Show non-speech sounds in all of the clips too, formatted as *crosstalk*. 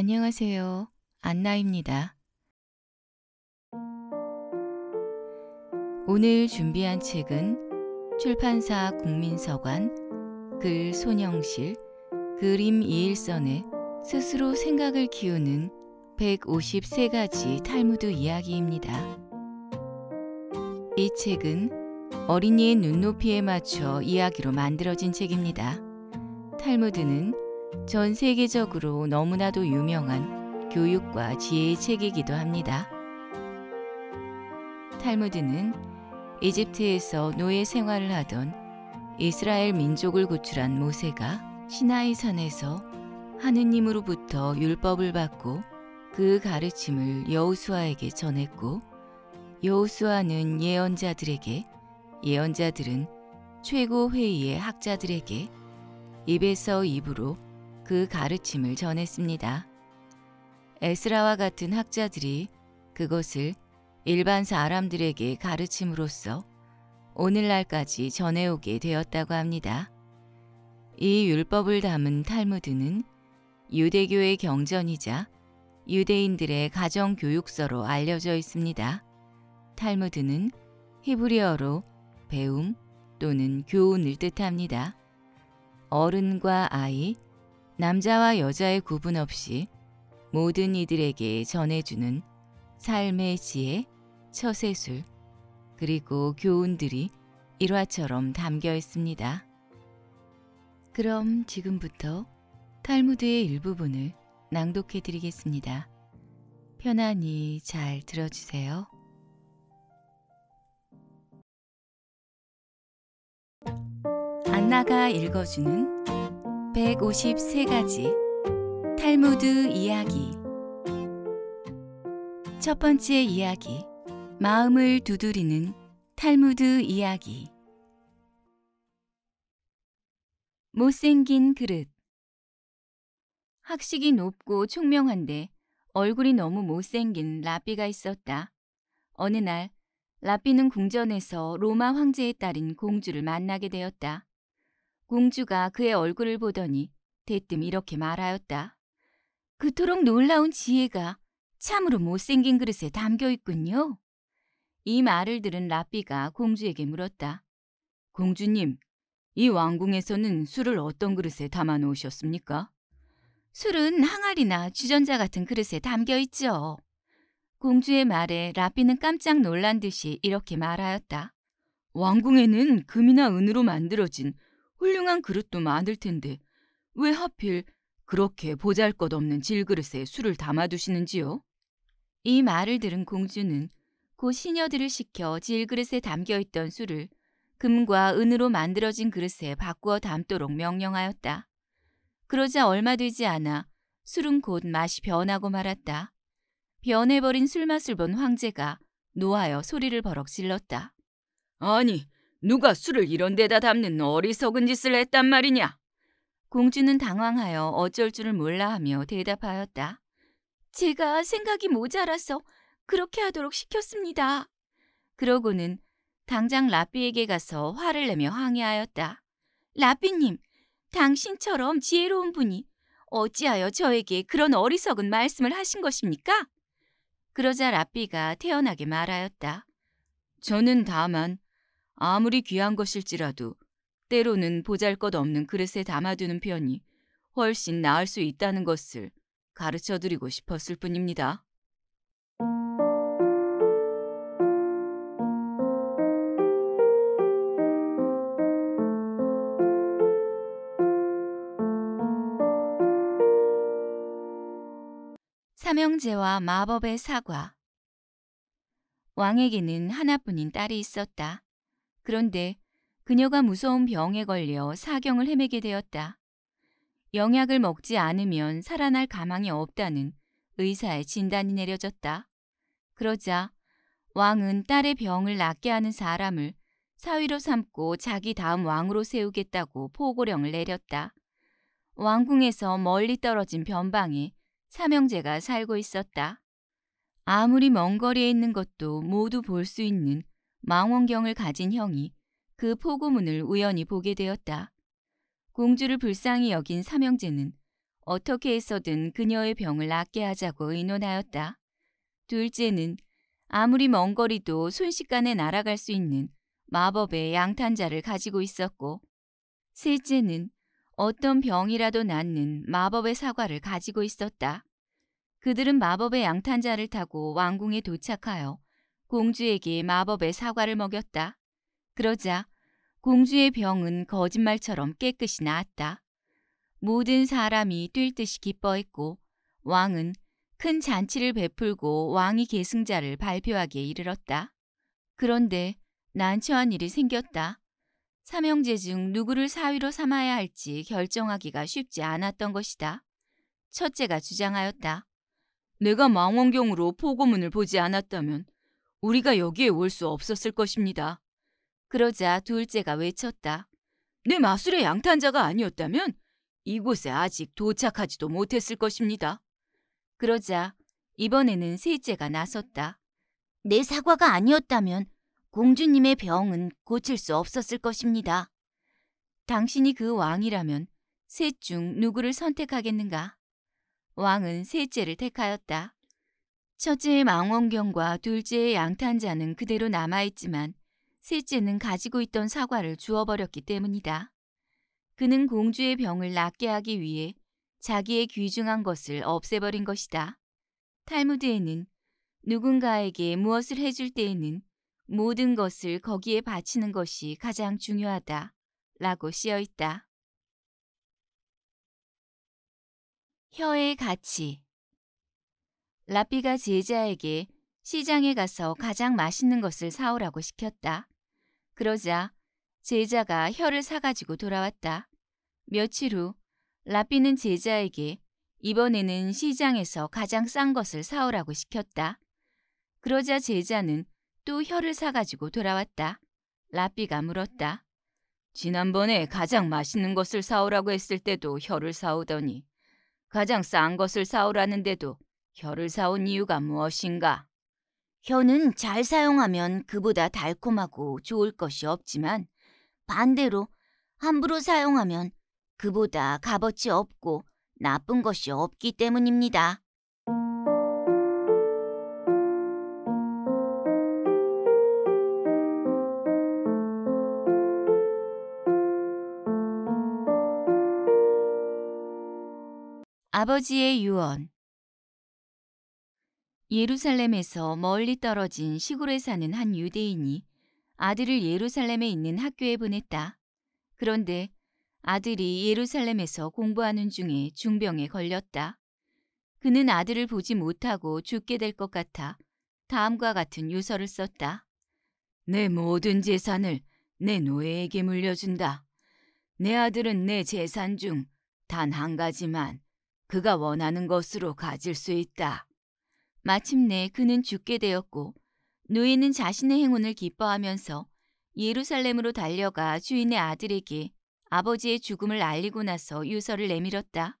안녕하세요. 안나입니다. 오늘 준비한 책은 출판사 국민서관, 글 손영실, 그림 이일선의 스스로 생각을 키우는 153가지 탈무드 이야기입니다. 이 책은 어린이의 눈높이에 맞춰 이야기로 만들어진 책입니다. 탈무드는 전 세계적으로 너무나도 유명한 교육과 지혜의 책이기도 합니다. 탈무드는 이집트에서 노예 생활을 하던 이스라엘 민족을 구출한 모세가 시나이 산에서 하느님으로부터 율법을 받고 그 가르침을 여우수아에게 전했고 여우수아는 예언자들에게 예언자들은 최고 회의의 학자들에게 입에서 입으로 그 가르침을 전했습니다. 에스라와 같은 학자들이 그것을 일반 사람들에게 가르침으로써 오늘날까지 전해오게 되었다고 합니다. 이 율법을 담은 탈무드는 유대교의 경전이자 유대인들의 가정 교육서로 알려져 있습니다. 탈무드는 히브리어로 배움 또는 교훈을 뜻합니다. 어른과 아이, 남자와 여자의 구분 없이 모든 이들에게 전해주는 삶의 지혜, 처세술, 그리고 교훈들이 일화처럼 담겨 있습니다. 그럼 지금부터 탈무드의 일부분을 낭독해 드리겠습니다. 편안히 잘 들어주세요. 안나가 읽어주는 153가지 탈무드 이야기 첫 번째 이야기 마음을 두드리는 탈무드 이야기 못생긴 그릇 학식이 높고 총명한데 얼굴이 너무 못생긴 라삐가 있었다. 어느 날 라삐는 궁전에서 로마 황제의 딸인 공주를 만나게 되었다. 공주가 그의 얼굴을 보더니 대뜸 이렇게 말하였다. 그토록 놀라운 지혜가 참으로 못생긴 그릇에 담겨 있군요. 이 말을 들은 라삐가 공주에게 물었다. 공주님, 이 왕궁에서는 술을 어떤 그릇에 담아 놓으셨습니까? 술은 항아리나 주전자 같은 그릇에 담겨 있죠. 공주의 말에 라삐는 깜짝 놀란 듯이 이렇게 말하였다. 왕궁에는 금이나 은으로 만들어진 훌륭한 그릇도 많을 텐데 왜 하필 그렇게 보잘것없는 질그릇에 술을 담아두시는지요? 이 말을 들은 공주는 곧 시녀들을 시켜 질그릇에 담겨있던 술을 금과 은으로 만들어진 그릇에 바꾸어 담도록 명령하였다. 그러자 얼마 되지 않아 술은 곧 맛이 변하고 말았다. 변해버린 술맛을 본 황제가 노하여 소리를 버럭 질렀다. 아니, 누가 술을 이런 데다 담는 어리석은 짓을 했단 말이냐? 공주는 당황하여 어쩔 줄을 몰라하며 대답하였다. 제가 생각이 모자라서 그렇게 하도록 시켰습니다. 그러고는 당장 라삐에게 가서 화를 내며 항의하였다. 라삐님, 당신처럼 지혜로운 분이 어찌하여 저에게 그런 어리석은 말씀을 하신 것입니까? 그러자 라삐가 태연하게 말하였다. 저는 다만 아무리 귀한 것일지라도 때로는 보잘것없는 그릇에 담아두는 편이 훨씬 나을 수 있다는 것을 가르쳐드리고 싶었을 뿐입니다. 사명제와 마법의 사과 왕에게는 하나뿐인 딸이 있었다. 그런데 그녀가 무서운 병에 걸려 사경을 헤매게 되었다. 영약을 먹지 않으면 살아날 가망이 없다는 의사의 진단이 내려졌다. 그러자 왕은 딸의 병을 낫게 하는 사람을 사위로 삼고 자기 다음 왕으로 세우겠다고 포고령을 내렸다. 왕궁에서 멀리 떨어진 변방에 사명제가 살고 있었다. 아무리 먼 거리에 있는 것도 모두 볼 수 있는 망원경을 가진 형이 그 포고문을 우연히 보게 되었다. 공주를 불쌍히 여긴 삼형제는 어떻게 해서든 그녀의 병을 낫게 하자고 의논하였다. 둘째는 아무리 먼 거리도 순식간에 날아갈 수 있는 마법의 양탄자를 가지고 있었고 셋째는 어떤 병이라도 낫는 마법의 사과를 가지고 있었다. 그들은 마법의 양탄자를 타고 왕궁에 도착하여 공주에게 마법의 사과를 먹였다. 그러자 공주의 병은 거짓말처럼 깨끗이 나았다. 모든 사람이 뛸 듯이 기뻐했고 왕은 큰 잔치를 베풀고 왕이 계승자를 발표하기에 이르렀다. 그런데 난처한 일이 생겼다. 삼형제 중 누구를 사위로 삼아야 할지 결정하기가 쉽지 않았던 것이다. 첫째가 주장하였다. 내가 망원경으로 포고문을 보지 않았다면 우리가 여기에 올 수 없었을 것입니다. 그러자 둘째가 외쳤다. 내 마술의 양탄자가 아니었다면 이곳에 아직 도착하지도 못했을 것입니다. 그러자 이번에는 셋째가 나섰다. 내 사과가 아니었다면 공주님의 병은 고칠 수 없었을 것입니다. 당신이 그 왕이라면 셋 중 누구를 선택하겠는가? 왕은 셋째를 택하였다. 첫째 의 망원경과 둘째의 양탄자는 그대로 남아있지만 셋째는 가지고 있던 사과를 주워버렸기 때문이다. 그는 공주의 병을 낫게 하기 위해 자기의 귀중한 것을 없애버린 것이다. 탈무드에는 누군가에게 무엇을 해줄 때에는 모든 것을 거기에 바치는 것이 가장 중요하다 라고 쓰여 있다. 혀의 가치 라비가 제자에게 시장에 가서 가장 맛있는 것을 사오라고 시켰다. 그러자 제자가 혀를 사가지고 돌아왔다. 며칠 후라비는 제자에게 이번에는 시장에서 가장 싼 것을 사오라고 시켰다. 그러자 제자는 또 혀를 사가지고 돌아왔다. 라비가 물었다. 지난번에 가장 맛있는 것을 사오라고 했을 때도 혀를 사오더니 가장 싼 것을 사오라는데도 혀를 사온 이유가 무엇인가? 혀는 잘 사용하면 그보다 달콤하고 좋을 것이 없지만 반대로 함부로 사용하면 그보다 값어치 없고 나쁜 것이 없기 때문입니다. 아버지의 유언 예루살렘에서 멀리 떨어진 시골에 사는 한 유대인이 아들을 예루살렘에 있는 학교에 보냈다. 그런데 아들이 예루살렘에서 공부하는 중에 중병에 걸렸다. 그는 아들을 보지 못하고 죽게 될 것 같아 다음과 같은 유서를 썼다. 내 모든 재산을 내 노예에게 물려준다. 내 아들은 내 재산 중 단 한 가지만 그가 원하는 것으로 가질 수 있다. 마침내 그는 죽게 되었고 노예는 자신의 행운을 기뻐하면서 예루살렘으로 달려가 주인의 아들에게 아버지의 죽음을 알리고 나서 유서를 내밀었다.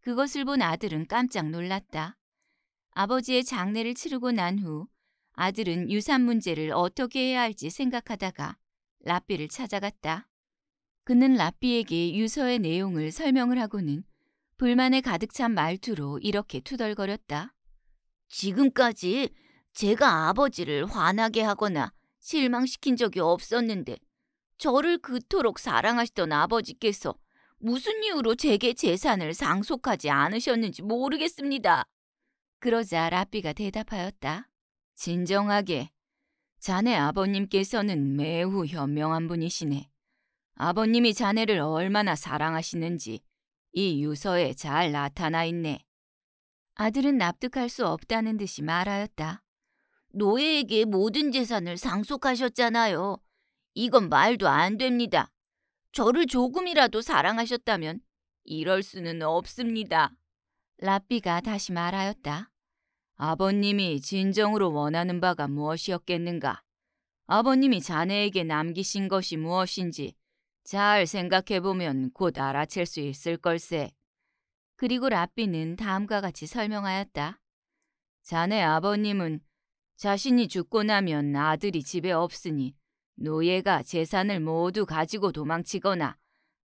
그것을 본 아들은 깜짝 놀랐다. 아버지의 장례를 치르고 난 후 아들은 유산 문제를 어떻게 해야 할지 생각하다가 라비를 찾아갔다. 그는 라비에게 유서의 내용을 설명을 하고는 불만에 가득 찬 말투로 이렇게 투덜거렸다. 지금까지 제가 아버지를 화나게 하거나 실망시킨 적이 없었는데 저를 그토록 사랑하시던 아버지께서 무슨 이유로 제게 재산을 상속하지 않으셨는지 모르겠습니다. 그러자 라비가 대답하였다. 진정하게. 자네 아버님께서는 매우 현명한 분이시네. 아버님이 자네를 얼마나 사랑하시는지 이 유서에 잘 나타나 있네. 아들은 납득할 수 없다는 듯이 말하였다. 노예에게 모든 재산을 상속하셨잖아요. 이건 말도 안 됩니다. 저를 조금이라도 사랑하셨다면 이럴 수는 없습니다. 라비가 다시 말하였다. 아버님이 진정으로 원하는 바가 무엇이었겠는가? 아버님이 자네에게 남기신 것이 무엇인지 잘 생각해보면 곧 알아챌 수 있을 걸세. 그리고 라비는 다음과 같이 설명하였다. 자네 아버님은 자신이 죽고 나면 아들이 집에 없으니 노예가 재산을 모두 가지고 도망치거나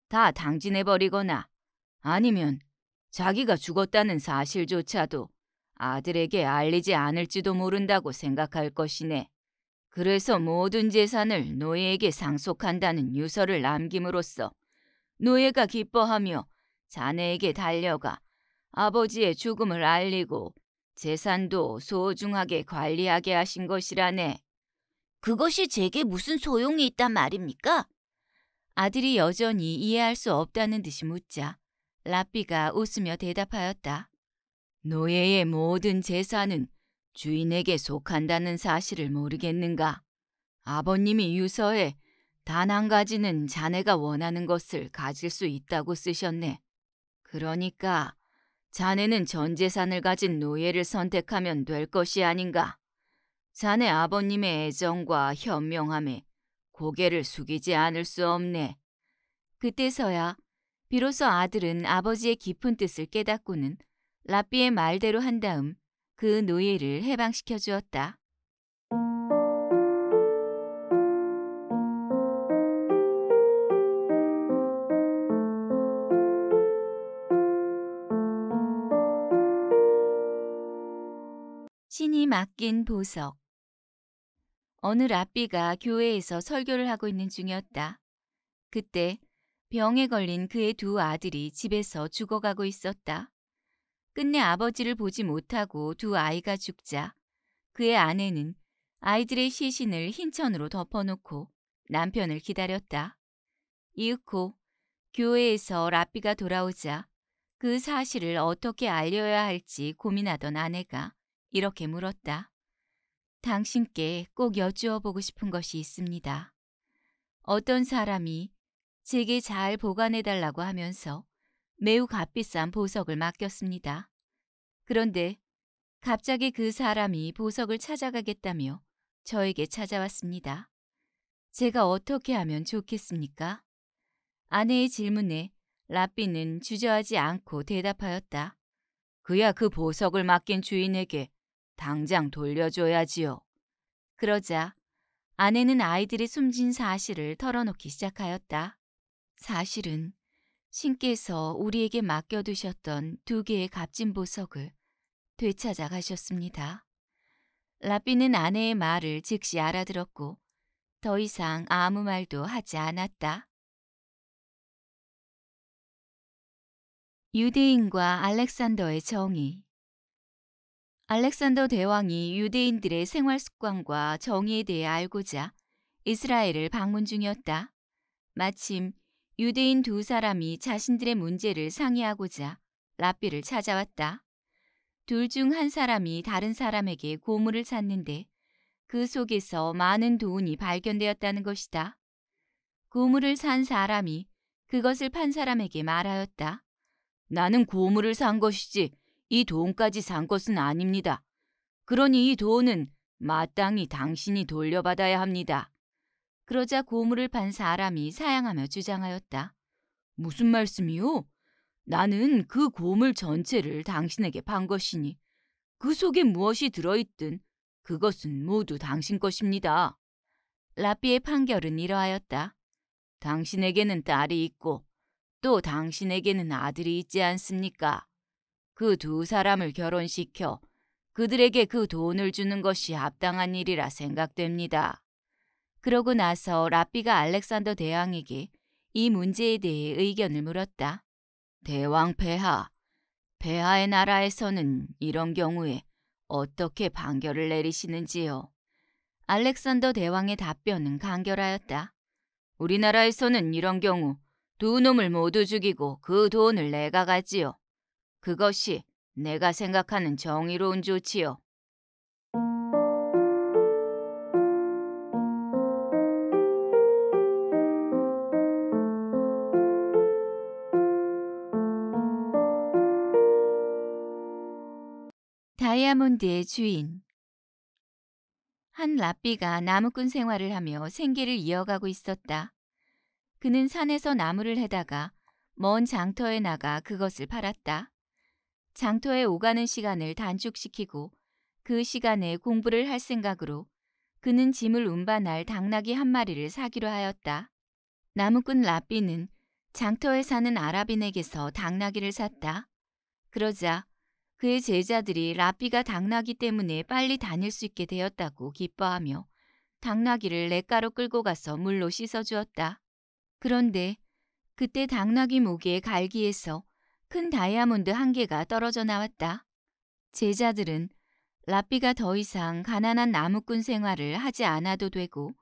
다 당진해버리거나 아니면 자기가 죽었다는 사실조차도 아들에게 알리지 않을지도 모른다고 생각할 것이네. 그래서 모든 재산을 노예에게 상속한다는 유서를 남김으로써 노예가 기뻐하며 자네에게 달려가 아버지의 죽음을 알리고 재산도 소중하게 관리하게 하신 것이라네. 그것이 제게 무슨 소용이 있단 말입니까? 아들이 여전히 이해할 수 없다는 듯이 묻자 라삐가 웃으며 대답하였다. 노예의 모든 재산은 주인에게 속한다는 사실을 모르겠는가? 아버님이 유서에 단 한 가지는 자네가 원하는 것을 가질 수 있다고 쓰셨네. 그러니까 자네는 전 재산을 가진 노예를 선택하면 될 것이 아닌가. 자네 아버님의 애정과 현명함에 고개를 숙이지 않을 수 없네. 그때서야 비로소 아들은 아버지의 깊은 뜻을 깨닫고는 라삐의 말대로 한 다음 그 노예를 해방시켜 주었다. 맡긴 보석 어느 랍비가 교회에서 설교를 하고 있는 중이었다. 그때 병에 걸린 그의 두 아들이 집에서 죽어가고 있었다. 끝내 아버지를 보지 못하고 두 아이가 죽자 그의 아내는 아이들의 시신을 흰 천으로 덮어놓고 남편을 기다렸다. 이윽고 교회에서 랍비가 돌아오자 그 사실을 어떻게 알려야 할지 고민하던 아내가 이렇게 물었다. 당신께 꼭 여쭈어 보고 싶은 것이 있습니다. 어떤 사람이 제게 잘 보관해달라고 하면서 매우 값비싼 보석을 맡겼습니다. 그런데 갑자기 그 사람이 보석을 찾아가겠다며 저에게 찾아왔습니다. 제가 어떻게 하면 좋겠습니까? 아내의 질문에 라삐는 주저하지 않고 대답하였다. 그야 그 보석을 맡긴 주인에게 당장 돌려줘야지요. 그러자 아내는 아이들이 숨진 사실을 털어놓기 시작하였다. 사실은 신께서 우리에게 맡겨두셨던 두 개의 값진 보석을 되찾아 가셨습니다. 라삐는 아내의 말을 즉시 알아들었고 더 이상 아무 말도 하지 않았다. 유대인과 알렉산더의 정의 알렉산더 대왕이 유대인들의 생활 습관과 정의에 대해 알고자 이스라엘을 방문 중이었다. 마침 유대인 두 사람이 자신들의 문제를 상의하고자 라비를 찾아왔다. 둘 중 한 사람이 다른 사람에게 고물을 샀는데그 속에서 많은 돈이 발견되었다는 것이다. 고물을 산 사람이 그것을 판 사람에게 말하였다. 나는 고물을 산 것이지 이 돈까지 산 것은 아닙니다. 그러니 이 돈은 마땅히 당신이 돌려받아야 합니다. 그러자 고물을 판 사람이 사양하며 주장하였다. 무슨 말씀이요? 나는 그 고물 전체를 당신에게 판 것이니 그 속에 무엇이 들어있든 그것은 모두 당신 것입니다. 라비의 판결은 이러하였다. 당신에게는 딸이 있고 또 당신에게는 아들이 있지 않습니까? 그두 사람을 결혼시켜 그들에게 그 돈을 주는 것이 합당한 일이라 생각됩니다. 그러고 나서 라비가 알렉산더 대왕에게 이 문제에 대해 의견을 물었다. 대왕 폐하, 폐하의 나라에서는 이런 경우에 어떻게 판결을 내리시는지요? 알렉산더 대왕의 답변은 간결하였다. 우리나라에서는 이런 경우 두 놈을 모두 죽이고 그 돈을 내가 가지요. 그것이 내가 생각하는 정의로운 조치요. 다이아몬드의 주인 한 라삐가 나무꾼 생활을 하며 생계를 이어가고 있었다. 그는 산에서 나무를 해다가 먼 장터에 나가 그것을 팔았다. 장터에 오가는 시간을 단축시키고 그 시간에 공부를 할 생각으로 그는 짐을 운반할 당나귀 한 마리를 사기로 하였다. 나무꾼 라삐는 장터에 사는 아랍인에게서 당나귀를 샀다. 그러자 그의 제자들이 라삐가 당나귀 때문에 빨리 다닐 수 있게 되었다고 기뻐하며 당나귀를 냇가로 끌고 가서 물로 씻어주었다. 그런데 그때 당나귀 목에 갈기에서 큰 다이아몬드 한 개가 떨어져 나왔다. 제자들은 라삐가 더 이상 가난한 나무꾼 생활을 하지 않아도 되고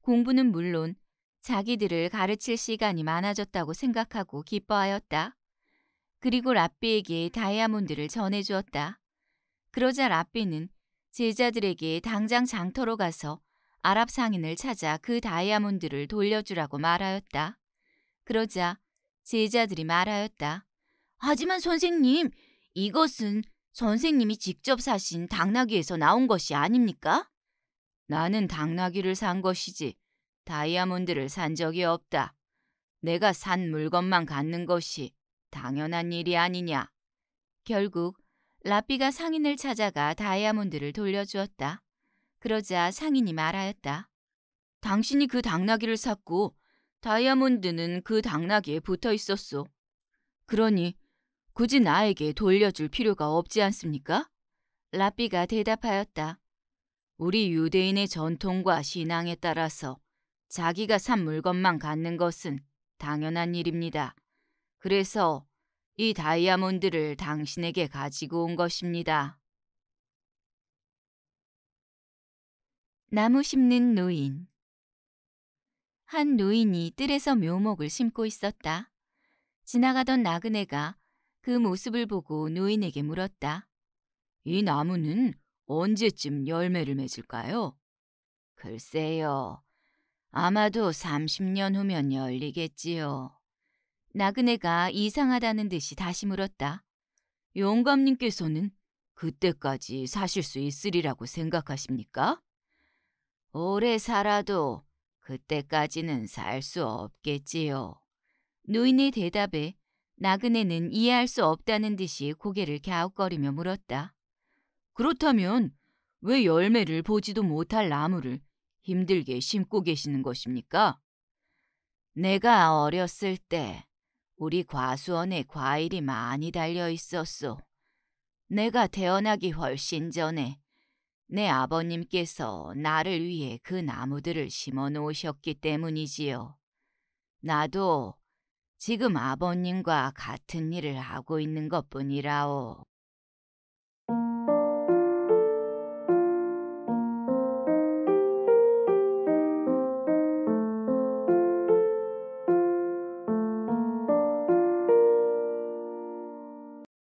공부는 물론 자기들을 가르칠 시간이 많아졌다고 생각하고 기뻐하였다. 그리고 라삐에게 다이아몬드를 전해주었다. 그러자 라삐는 제자들에게 당장 장터로 가서 아랍 상인을 찾아 그 다이아몬드를 돌려주라고 말하였다. 그러자 제자들이 말하였다. 하지만 선생님, 이것은 선생님이 직접 사신 당나귀에서 나온 것이 아닙니까? 나는 당나귀를 산 것이지 다이아몬드를 산 적이 없다. 내가 산 물건만 갖는 것이 당연한 일이 아니냐. 결국 라삐가 상인을 찾아가 다이아몬드를 돌려주었다. 그러자 상인이 말하였다. 당신이 그 당나귀를 샀고 다이아몬드는 그 당나귀에 붙어 있었소. 그러니 굳이 나에게 돌려줄 필요가 없지 않습니까? 라삐가 대답하였다. 우리 유대인의 전통과 신앙에 따라서 자기가 산 물건만 갖는 것은 당연한 일입니다. 그래서 이 다이아몬드를 당신에게 가지고 온 것입니다. 나무 심는 노인 한 노인이 뜰에서 묘목을 심고 있었다. 지나가던 나그네가 그 모습을 보고 노인에게 물었다. 이 나무는 언제쯤 열매를 맺을까요? 글쎄요. 아마도 30년 후면 열리겠지요. 나그네가 이상하다는 듯이 다시 물었다. 용감님께서는 그때까지 사실 수 있으리라고 생각하십니까? 오래 살아도 그때까지는 살 수 없겠지요. 노인의 대답에 나그네는 이해할 수 없다는 듯이 고개를 갸웃거리며 물었다. 그렇다면 왜 열매를 보지도 못할 나무를 힘들게 심고 계시는 것입니까? 내가 어렸을 때 우리 과수원에 과일이 많이 달려 있었소. 내가 태어나기 훨씬 전에 내 아버님께서 나를 위해 그 나무들을 심어 놓으셨기 때문이지요. 나도 지금 아버님과 같은 일을 하고 있는 것뿐이라오.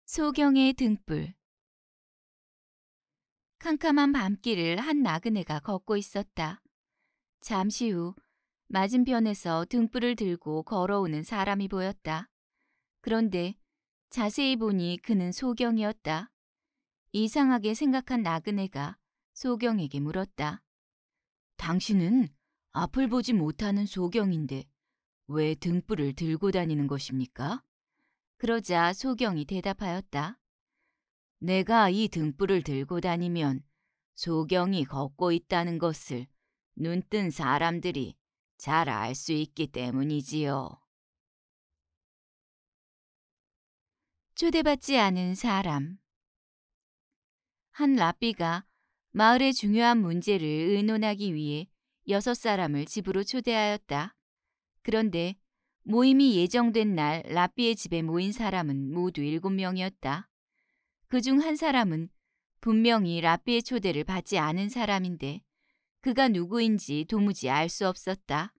소경의 등불 캄캄한 밤길을 한 나그네가 걷고 있었다. 잠시 후 맞은편에서 등불을 들고 걸어오는 사람이 보였다. 그런데 자세히 보니 그는 소경이었다. 이상하게 생각한 나그네가 소경에게 물었다. 당신은 앞을 보지 못하는 소경인데 왜 등불을 들고 다니는 것입니까? 그러자 소경이 대답하였다. 내가 이 등불을 들고 다니면 소경이 걷고 있다는 것을 눈뜬 사람들이 잘알수 있기 때문이지요. 초대받지 않은 사람 한라비가 마을의 중요한 문제를 의논하기 위해 여섯 사람을 집으로 초대하였다. 그런데 모임이 예정된 날라비의 집에 모인 사람은 모두 일곱 명이었다. 그중 한 사람은 분명히 라비의 초대를 받지 않은 사람인데 그가 누구인지 도무지 알 수 없었다.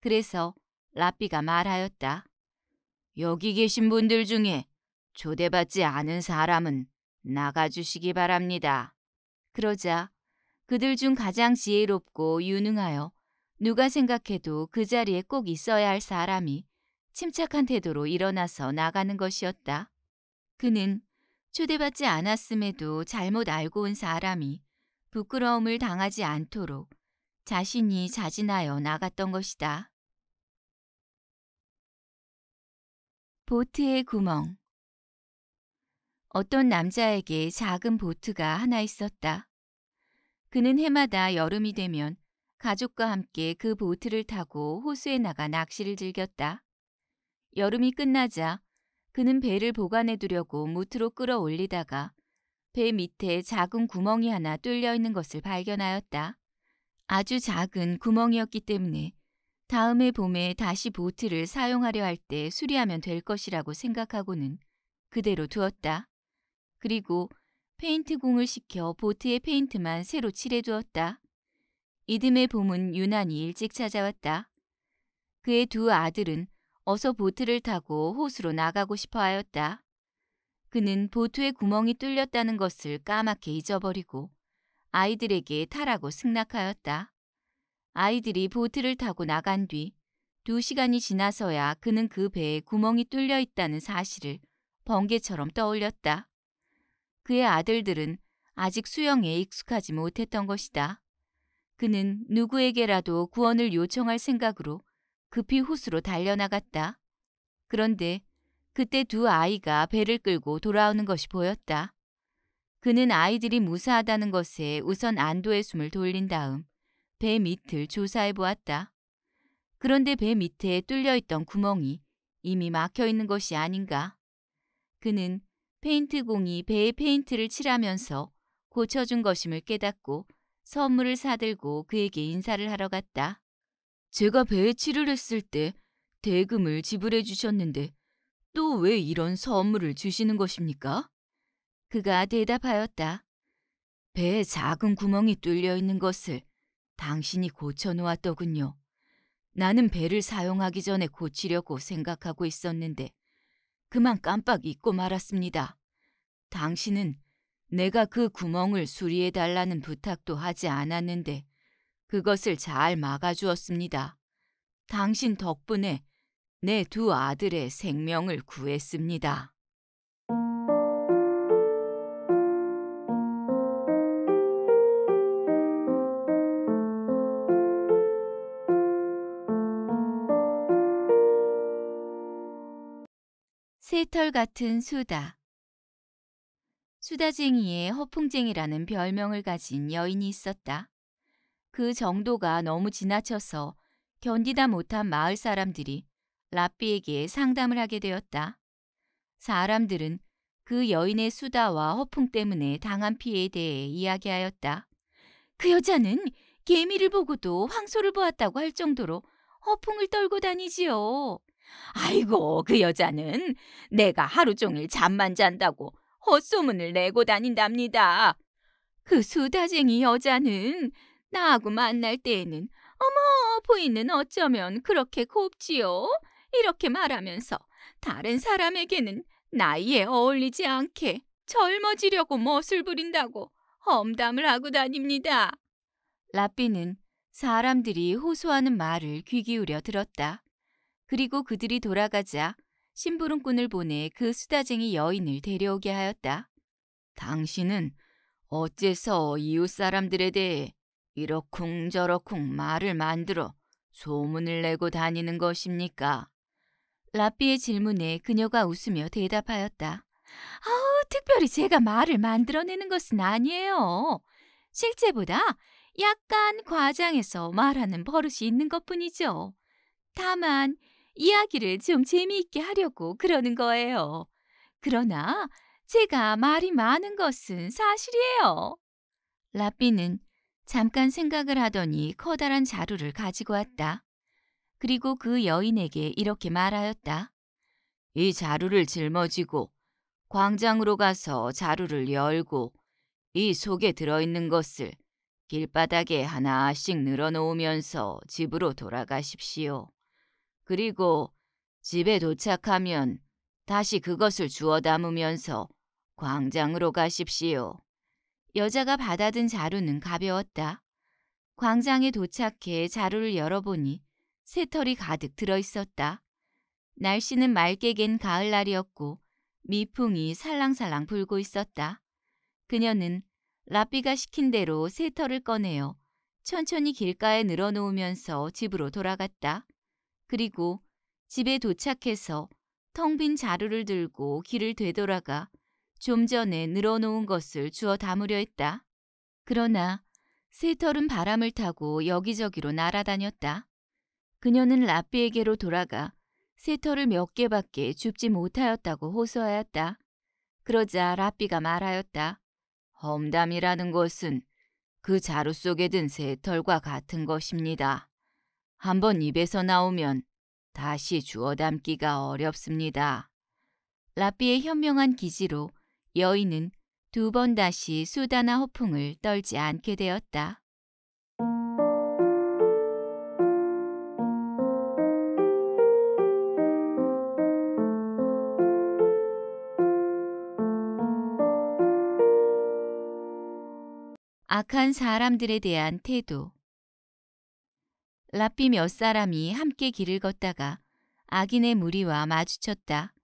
그래서 라삐가 말하였다. 여기 계신 분들 중에 초대받지 않은 사람은 나가주시기 바랍니다. 그러자 그들 중 가장 지혜롭고 유능하여 누가 생각해도 그 자리에 꼭 있어야 할 사람이 침착한 태도로 일어나서 나가는 것이었다. 그는 초대받지 않았음에도 잘못 알고 온 사람이 부끄러움을 당하지 않도록 자신이 자진하여 나갔던 것이다. 보트의 구멍 어떤 남자에게 작은 보트가 하나 있었다. 그는 해마다 여름이 되면 가족과 함께 그 보트를 타고 호수에 나가 낚시를 즐겼다. 여름이 끝나자 그는 배를 보관해 두려고 무트로 끌어올리다가 배 밑에 작은 구멍이 하나 뚫려 있는 것을 발견하였다. 아주 작은 구멍이었기 때문에 다음해 봄에 다시 보트를 사용하려 할 때 수리하면 될 것이라고 생각하고는 그대로 두었다. 그리고 페인트공을 시켜 보트의 페인트만 새로 칠해두었다. 이듬해 봄은 유난히 일찍 찾아왔다. 그의 두 아들은 어서 보트를 타고 호수로 나가고 싶어 하였다. 그는 보트의 구멍이 뚫렸다는 것을 까맣게 잊어버리고 아이들에게 타라고 승낙하였다. 아이들이 보트를 타고 나간 뒤 두 시간이 지나서야 그는 그 배에 구멍이 뚫려 있다는 사실을 번개처럼 떠올렸다. 그의 아들들은 아직 수영에 익숙하지 못했던 것이다. 그는 누구에게라도 구원을 요청할 생각으로 급히 호수로 달려나갔다. 그런데 그때 두 아이가 배를 끌고 돌아오는 것이 보였다. 그는 아이들이 무사하다는 것에 우선 안도의 숨을 돌린 다음 배 밑을 조사해 보았다. 그런데 배 밑에 뚫려 있던 구멍이 이미 막혀 있는 것이 아닌가. 그는 페인트공이 배에 페인트를 칠하면서 고쳐준 것임을 깨닫고 선물을 사들고 그에게 인사를 하러 갔다. 제가 배에 칠을 했을 때 대금을 지불해 주셨는데 또왜 이런 선물을 주시는 것입니까? 그가 대답하였다. 배에 작은 구멍이 뚫려 있는 것을 당신이 고쳐 놓았더군요. 나는 배를 사용하기 전에 고치려고 생각하고 있었는데 그만 깜빡 잊고 말았습니다. 당신은 내가 그 구멍을 수리해 달라는 부탁도 하지 않았는데 그것을 잘 막아주었습니다. 당신 덕분에 내두 네, 아들의 생명을 구했습니다. 새털 같은 수다. 수다쟁이의 허풍쟁이라는 별명을 가진 여인이 있었다. 그 정도가 너무 지나쳐서 견디다 못한 마을 사람들이 라삐에게 상담을 하게 되었다. 사람들은 그 여인의 수다와 허풍 때문에 당한 피해에 대해 이야기하였다. 그 여자는 개미를 보고도 황소를 보았다고 할 정도로 허풍을 떨고 다니지요. 아이고, 그 여자는 내가 하루 종일 잠만 잔다고 헛소문을 내고 다닌답니다. 그 수다쟁이 여자는 나하고 만날 때에는 어머 보이는 어쩌면 그렇게 곱지요? 이렇게 말하면서 다른 사람에게는 나이에 어울리지 않게 젊어지려고 멋을 부린다고 험담을 하고 다닙니다. 라삐는 사람들이 호소하는 말을 귀 기울여 들었다. 그리고 그들이 돌아가자 심부름꾼을 보내 그 수다쟁이 여인을 데려오게 하였다. 당신은 어째서 이웃 사람들에 대해 이러쿵저러쿵 말을 만들어 소문을 내고 다니는 것입니까? 라삐의 질문에 그녀가 웃으며 대답하였다. 아우, 특별히 제가 말을 만들어내는 것은 아니에요. 실제보다 약간 과장해서 말하는 버릇이 있는 것뿐이죠. 다만 이야기를 좀 재미있게 하려고 그러는 거예요. 그러나 제가 말이 많은 것은 사실이에요. 라삐는 잠깐 생각을 하더니 커다란 자루를 가지고 왔다. 그리고 그 여인에게 이렇게 말하였다. 이 자루를 짊어지고 광장으로 가서 자루를 열고 이 속에 들어있는 것을 길바닥에 하나씩 늘어놓으면서 집으로 돌아가십시오. 그리고 집에 도착하면 다시 그것을 주워 담으면서 광장으로 가십시오. 여자가 받아든 자루는 가벼웠다. 광장에 도착해 자루를 열어보니 새털이 가득 들어있었다. 날씨는 맑게 갠 가을날이었고 미풍이 살랑살랑 불고 있었다. 그녀는 라비가 시킨 대로 새털을 꺼내어 천천히 길가에 늘어놓으면서 집으로 돌아갔다. 그리고 집에 도착해서 텅 빈 자루를 들고 길을 되돌아가 좀 전에 늘어놓은 것을 주워 담으려 했다. 그러나 새털은 바람을 타고 여기저기로 날아다녔다. 그녀는 라삐에게로 돌아가 새 털을 몇 개밖에 줍지 못하였다고 호소하였다. 그러자 라삐가 말하였다. 험담이라는 것은 그 자루 속에 든새 털과 같은 것입니다. 한 번 입에서 나오면 다시 주워 담기가 어렵습니다. 라삐의 현명한 기지로 여인은 두 번 다시 수다나 허풍을 떨지 않게 되었다. 악한 사람들에 대한 태도 라삐 몇 사람이 함께 길을 걷다가 악인의 무리와 마주쳤다.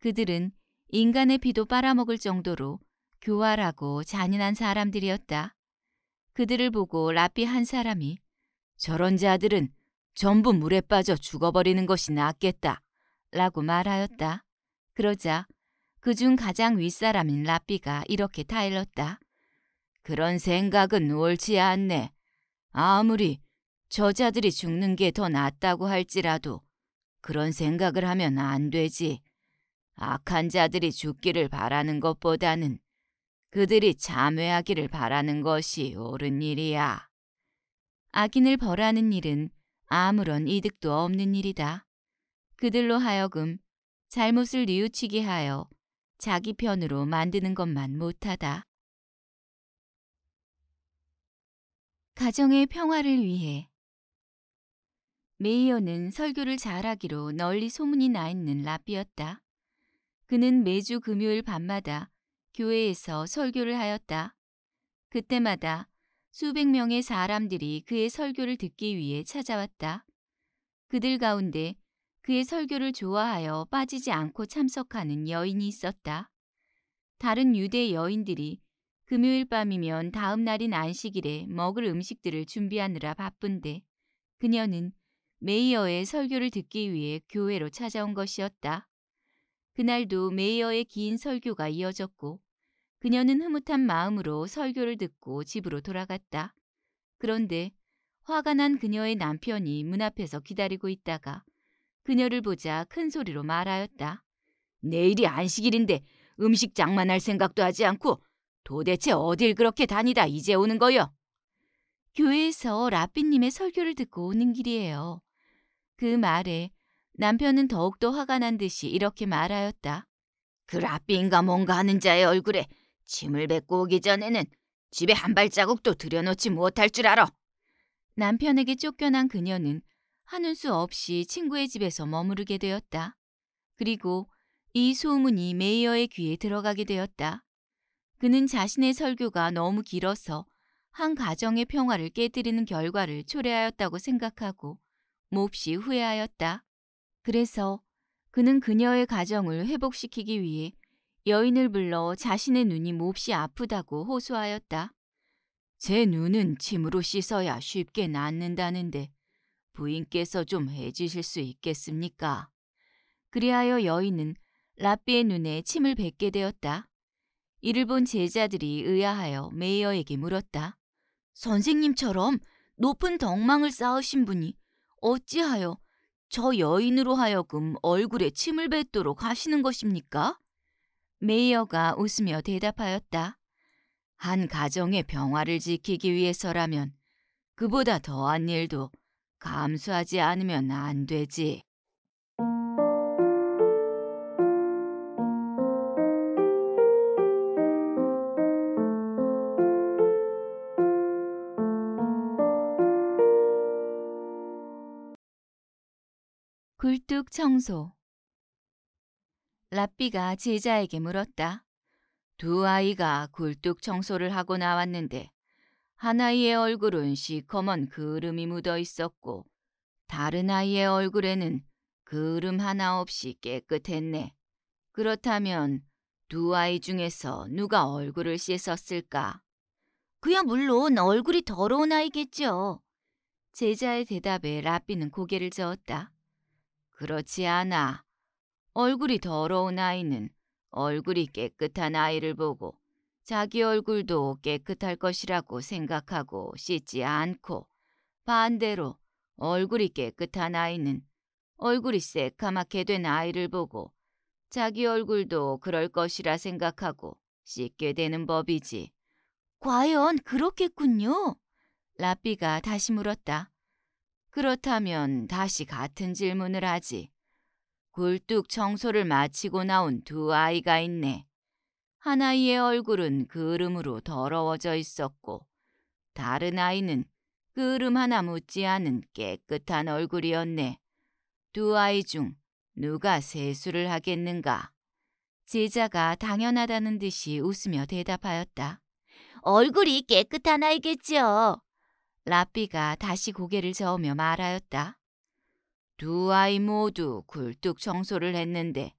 그들은 인간의 피도 빨아먹을 정도로 교활하고 잔인한 사람들이었다. 그들을 보고 라삐 한 사람이 저런 자들은 전부 물에 빠져 죽어버리는 것이 낫겠다 라고 말하였다. 그러자 그 중 가장 윗사람인 라삐가 이렇게 타일렀다. 그런 생각은 옳지 않네. 아무리 저자들이 죽는 게 더 낫다고 할지라도 그런 생각을 하면 안 되지. 악한 자들이 죽기를 바라는 것보다는 그들이 자매하기를 바라는 것이 옳은 일이야. 악인을 벌하는 일은 아무런 이득도 없는 일이다. 그들로 하여금 잘못을 뉘우치게 하여 자기 편으로 만드는 것만 못하다. 가정의 평화를 위해 메이어는 설교를 잘하기로 널리 소문이 나 있는 라비였다. 그는 매주 금요일 밤마다 교회에서 설교를 하였다. 그때마다 수백 명의 사람들이 그의 설교를 듣기 위해 찾아왔다. 그들 가운데 그의 설교를 좋아하여 빠지지 않고 참석하는 여인이 있었다. 다른 유대 여인들이 금요일 밤이면 다음 날인 안식일에 먹을 음식들을 준비하느라 바쁜데 그녀는 메이어의 설교를 듣기 위해 교회로 찾아온 것이었다. 그날도 메이어의 긴 설교가 이어졌고 그녀는 흐뭇한 마음으로 설교를 듣고 집으로 돌아갔다. 그런데 화가 난 그녀의 남편이 문 앞에서 기다리고 있다가 그녀를 보자 큰 소리로 말하였다. 내일이 안식일인데 음식 장만할 생각도 하지 않고 도대체 어딜 그렇게 다니다 이제 오는 거요? 교회에서 라삐님의 설교를 듣고 오는 길이에요. 그 말에 남편은 더욱더 화가 난 듯이 이렇게 말하였다. 그 라삐인가 뭔가 하는 자의 얼굴에 짐을 뱉고 오기 전에는 집에 한 발자국도 들여놓지 못할 줄 알아. 남편에게 쫓겨난 그녀는 하는 수 없이 친구의 집에서 머무르게 되었다. 그리고 이 소문이 메이어의 귀에 들어가게 되었다. 그는 자신의 설교가 너무 길어서 한 가정의 평화를 깨뜨리는 결과를 초래하였다고 생각하고 몹시 후회하였다. 그래서 그는 그녀의 가정을 회복시키기 위해 여인을 불러 자신의 눈이 몹시 아프다고 호소하였다. 제 눈은 침으로 씻어야 쉽게 낫는다는데 부인께서 좀 해주실 수 있겠습니까? 그리하여 여인은 라비의 눈에 침을 뱉게 되었다. 이를 본 제자들이 의아하여 메이어에게 물었다. 선생님처럼 높은 덕망을 쌓으신 분이 어찌하여 저 여인으로 하여금 얼굴에 침을 뱉도록 하시는 것입니까? 메이어가 웃으며 대답하였다. 한 가정의 병화를 지키기 위해서라면 그보다 더한 일도 감수하지 않으면 안 되지. 굴뚝 청소 라삐가 제자에게 물었다. 두 아이가 굴뚝 청소를 하고 나왔는데 한 아이의 얼굴은 시커먼 그름이 묻어 있었고 다른 아이의 얼굴에는 그름 하나 없이 깨끗했네. 그렇다면 두 아이 중에서 누가 얼굴을 씻었을까? 그야 물론 얼굴이 더러운 아이겠죠. 제자의 대답에 라삐는 고개를 저었다. 그렇지 않아. 얼굴이 더러운 아이는 얼굴이 깨끗한 아이를 보고 자기 얼굴도 깨끗할 것이라고 생각하고 씻지 않고 반대로 얼굴이 깨끗한 아이는 얼굴이 새까맣게된 아이를 보고 자기 얼굴도 그럴 것이라 생각하고 씻게 되는 법이지. 과연 그렇겠군요. 라삐가 다시 물었다. 그렇다면 다시 같은 질문을 하지. 굴뚝 청소를 마치고 나온 두 아이가 있네. 한아이의 얼굴은 그름으로 더러워져 있었고 다른 아이는 그름 하나 묻지 않은 깨끗한 얼굴이었네. 두 아이 중 누가 세수를 하겠는가? 제자가 당연하다는 듯이 웃으며 대답하였다. 얼굴이 깨끗한 아이겠지요. 라삐가 다시 고개를 저으며 말하였다. 두 아이 모두 굴뚝 청소를 했는데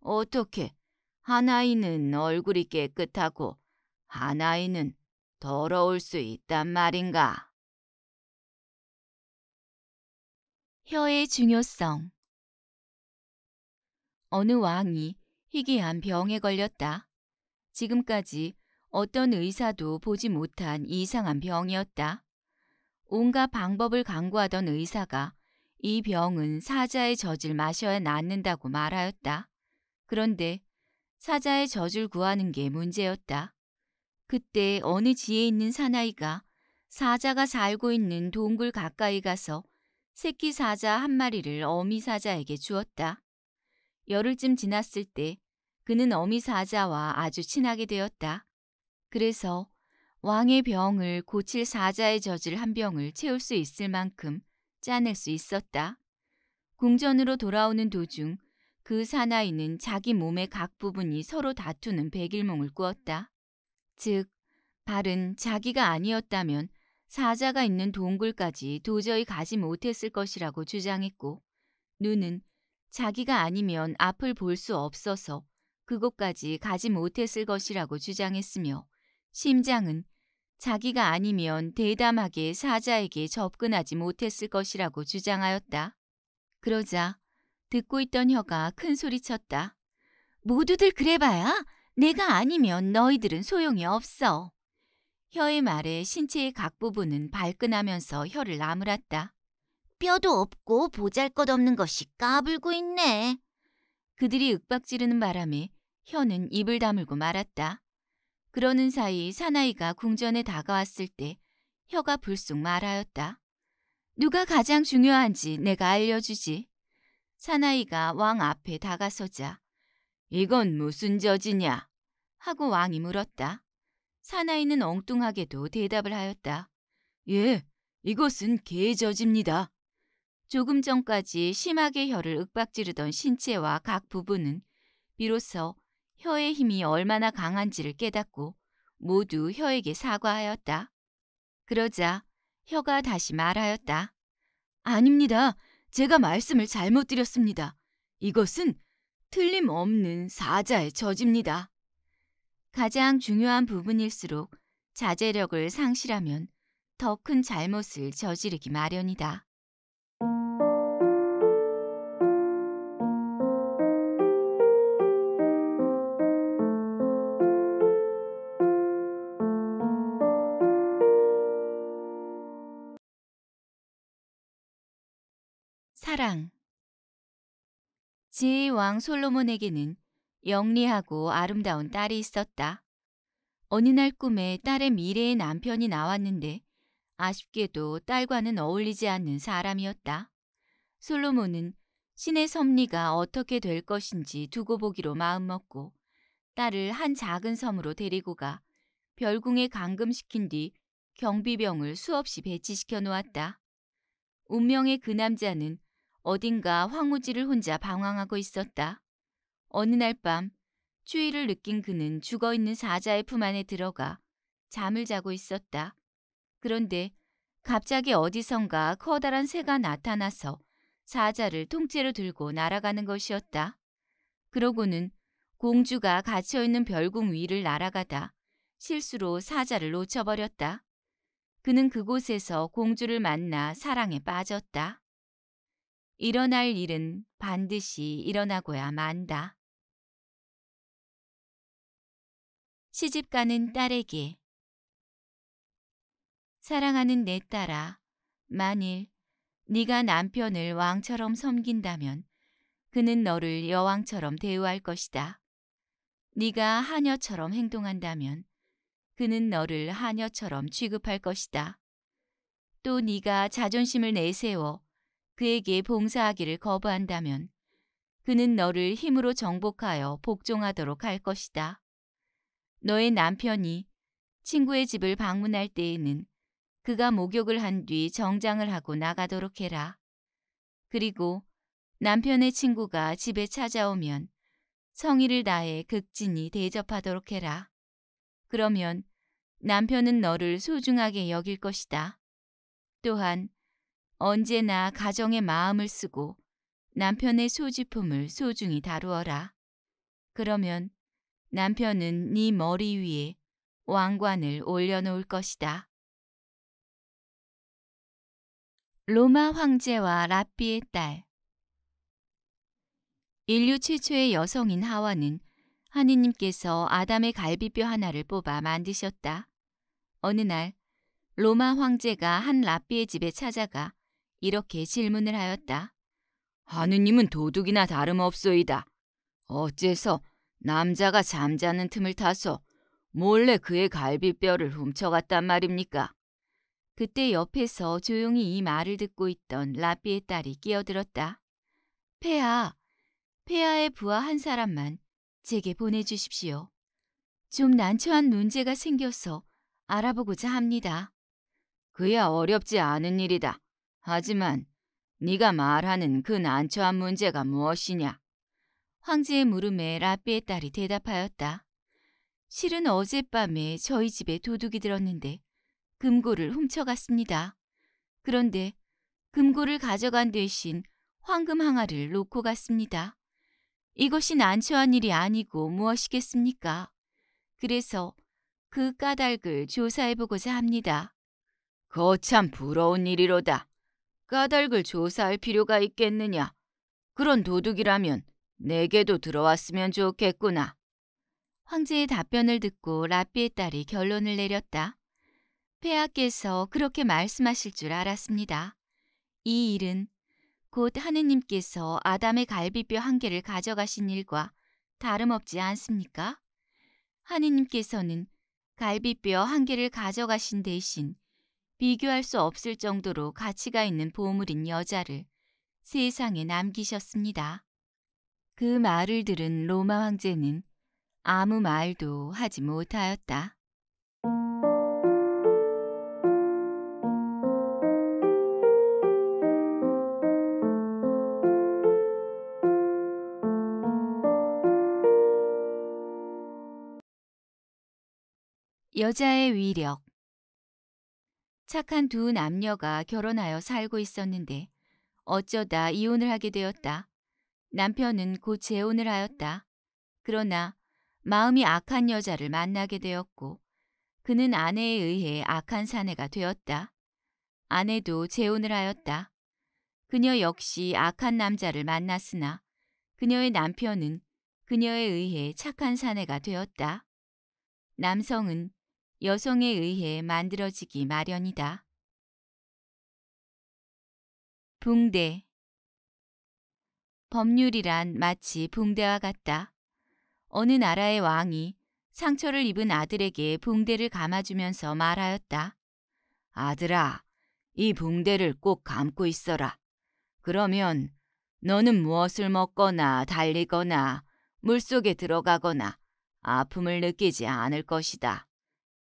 어떻게 한 아이는 얼굴이 깨끗하고 한 아이는 더러울 수 있단 말인가? 혀의 중요성 어느 왕이 희귀한 병에 걸렸다. 지금까지 어떤 의사도 보지 못한 이상한 병이었다. 온갖 방법을 강구하던 의사가 이 병은 사자의 젖을 마셔야 낫는다고 말하였다. 그런데 사자의 젖을 구하는 게 문제였다. 그때 어느 지에 있는 사나이가 사자가 살고 있는 동굴 가까이 가서 새끼 사자 한 마리를 어미 사자에게 주었다. 열흘쯤 지났을 때 그는 어미 사자와 아주 친하게 되었다. 그래서 왕의 병을 고칠 사자의 젖을 한 병을 채울 수 있을 만큼 짜낼 수 있었다. 궁전으로 돌아오는 도중 그 사나이는 자기 몸의 각 부분이 서로 다투는 백일몽을 꾸었다. 즉, 발은 자기가 아니었다면 사자가 있는 동굴까지 도저히 가지 못했을 것이라고 주장했고 눈은 자기가 아니면 앞을 볼 수 없어서 그곳까지 가지 못했을 것이라고 주장했으며 심장은 자기가 아니면 대담하게 사자에게 접근하지 못했을 것이라고 주장하였다. 그러자 듣고 있던 혀가 큰 소리쳤다. 모두들 그래봐야 내가 아니면 너희들은 소용이 없어. 혀의 말에 신체의 각 부분은 발끈하면서 혀를 나무랐다. 뼈도 없고 보잘것없는 것이 까불고 있네. 그들이 윽박지르는 바람에 혀는 입을 다물고 말았다. 그러는 사이 사나이가 궁전에 다가왔을 때 혀가 불쑥 말하였다. 누가 가장 중요한지 내가 알려주지. 사나이가 왕 앞에 다가서자 이건 무슨 저지냐? 하고 왕이 물었다. 사나이는 엉뚱하게도 대답을 하였다. 예, 이것은 개저지입니다. 조금 전까지 심하게 혀를 윽박지르던 신체와 각 부분은 비로소 혀의 힘이 얼마나 강한지를 깨닫고 모두 혀에게 사과하였다. 그러자 혀가 다시 말하였다. 아닙니다. 제가 말씀을 잘못 드렸습니다. 이것은 틀림없는 사자의 저지입니다. 가장 중요한 부분일수록 자제력을 상실하면 더 큰 잘못을 저지르기 마련이다. 그같이 왕 솔로몬에게는 영리하고 아름다운 딸이 있었다. 어느 날 꿈에 딸의 미래의 남편이 나왔는데 아쉽게도 딸과는 어울리지 않는 사람이었다. 솔로몬은 신의 섭리가 어떻게 될 것인지 두고 보기로 마음먹고 딸을 한 작은 섬으로 데리고 가 별궁에 감금시킨 뒤 경비병을 수없이 배치시켜 놓았다. 운명의 그 남자는 어딘가 황우지를 혼자 방황하고 있었다. 어느 날 밤 추위를 느낀 그는 죽어있는 사자의 품 안에 들어가 잠을 자고 있었다. 그런데 갑자기 어디선가 커다란 새가 나타나서 사자를 통째로 들고 날아가는 것이었다. 그러고는 공주가 갇혀있는 별궁 위를 날아가다 실수로 사자를 놓쳐버렸다. 그는 그곳에서 공주를 만나 사랑에 빠졌다. 일어날 일은 반드시 일어나고야 만다. 시집가는 딸에게 사랑하는 내 딸아, 만일 네가 남편을 왕처럼 섬긴다면 그는 너를 여왕처럼 대우할 것이다. 네가 하녀처럼 행동한다면 그는 너를 하녀처럼 취급할 것이다. 또 네가 자존심을 내세워 그에게 봉사하기를 거부한다면 그는 너를 힘으로 정복하여 복종하도록 할 것이다. 너의 남편이 친구의 집을 방문할 때에는 그가 목욕을 한 뒤 정장을 하고 나가도록 해라. 그리고 남편의 친구가 집에 찾아오면 성의를 다해 극진히 대접하도록 해라. 그러면 남편은 너를 소중하게 여길 것이다. 또한 언제나 가정의 마음을 쓰고 남편의 소지품을 소중히 다루어라. 그러면 남편은 네 머리 위에 왕관을 올려놓을 것이다. 로마 황제와 라삐의 딸 인류 최초의 여성인 하와는 하느님께서 아담의 갈비뼈 하나를 뽑아 만드셨다. 어느 날 로마 황제가 한 라삐의 집에 찾아가 이렇게 질문을 하였다. 하느님은 도둑이나 다름없소이다. 어째서 남자가 잠자는 틈을 타서 몰래 그의 갈비뼈를 훔쳐갔단 말입니까? 그때 옆에서 조용히 이 말을 듣고 있던 라삐의 딸이 끼어들었다. 페아, 페아의 부하 한 사람만 제게 보내주십시오. 좀 난처한 문제가 생겨서 알아보고자 합니다. 그야 어렵지 않은 일이다. 하지만 네가 말하는 그 난처한 문제가 무엇이냐? 황제의 물음에 라삐의 딸이 대답하였다. 실은 어젯밤에 저희 집에 도둑이 들었는데 금고를 훔쳐갔습니다. 그런데 금고를 가져간 대신 황금 항아를 놓고 갔습니다. 이것이 난처한 일이 아니고 무엇이겠습니까? 그래서 그 까닭을 조사해보고자 합니다. 거참 부러운 일이로다. 까닭을 조사할 필요가 있겠느냐. 그런 도둑이라면 내게도 들어왔으면 좋겠구나. 황제의 답변을 듣고 라삐의 딸이 결론을 내렸다. 폐하께서 그렇게 말씀하실 줄 알았습니다. 이 일은 곧 하느님께서 아담의 갈비뼈 한 개를 가져가신 일과 다름없지 않습니까? 하느님께서는 갈비뼈 한 개를 가져가신 대신 비교할 수 없을 정도로 가치가 있는 보물인 여자를 세상에 남기셨습니다. 그 말을 들은 로마 황제는 아무 말도 하지 못하였다. 여자의 위력 착한 두 남녀가 결혼하여 살고 있었는데 어쩌다 이혼을 하게 되었다. 남편은 곧 재혼을 하였다. 그러나 마음이 악한 여자를 만나게 되었고 그는 아내에 의해 악한 사내가 되었다. 아내도 재혼을 하였다. 그녀 역시 악한 남자를 만났으나 그녀의 남편은 그녀에 의해 착한 사내가 되었다. 남성은 여성에 의해 만들어지기 마련이다. 붕대 법률이란 마치 붕대와 같다. 어느 나라의 왕이 상처를 입은 아들에게 붕대를 감아주면서 말하였다. 아들아, 이 붕대를 꼭 감고 있어라. 그러면 너는 무엇을 먹거나 달리거나 물속에 들어가거나 아픔을 느끼지 않을 것이다.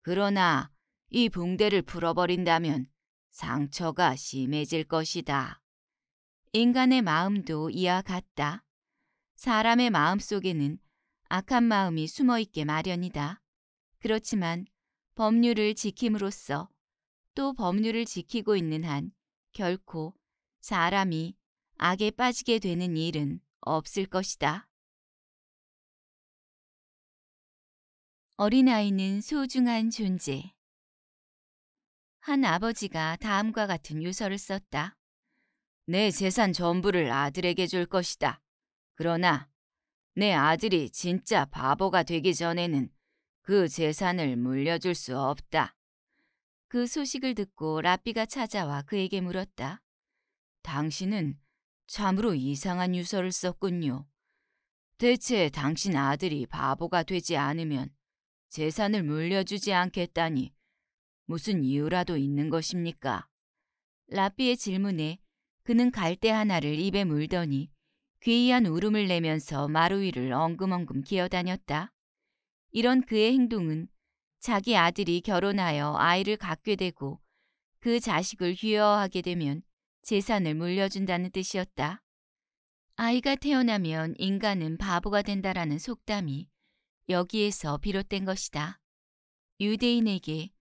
그러나 이 붕대를 풀어버린다면 상처가 심해질 것이다. 인간의 마음도 이와 같다. 사람의 마음 속에는 악한 마음이 숨어 있게 마련이다. 그렇지만 법률을 지킴으로써 또 법률을 지키고 있는 한 결코 사람이 악에 빠지게 되는 일은 없을 것이다. 어린아이는 소중한 존재. 한 아버지가 다음과 같은 유서를 썼다. 내 재산 전부를 아들에게 줄 것이다. 그러나 내 아들이 진짜 바보가 되기 전에는 그 재산을 물려줄 수 없다. 그 소식을 듣고 라삐가 찾아와 그에게 물었다. 당신은 참으로 이상한 유서를 썼군요. 대체 당신 아들이 바보가 되지 않으면 재산을 물려주지 않겠다니 무슨 이유라도 있는 것입니까? 라삐의 질문에 그는 갈대 하나를 입에 물더니 괴이한 울음을 내면서 마루 위를 엉금엉금 기어다녔다. 이런 그의 행동은 자기 아들이 결혼하여 아이를 갖게 되고 그 자식을 휘어하게 되면 재산을 물려준다는 뜻이었다. 아이가 태어나면 인간은 바보가 된다라는 속담이 여기에서 비롯된 것이다. 유대인에게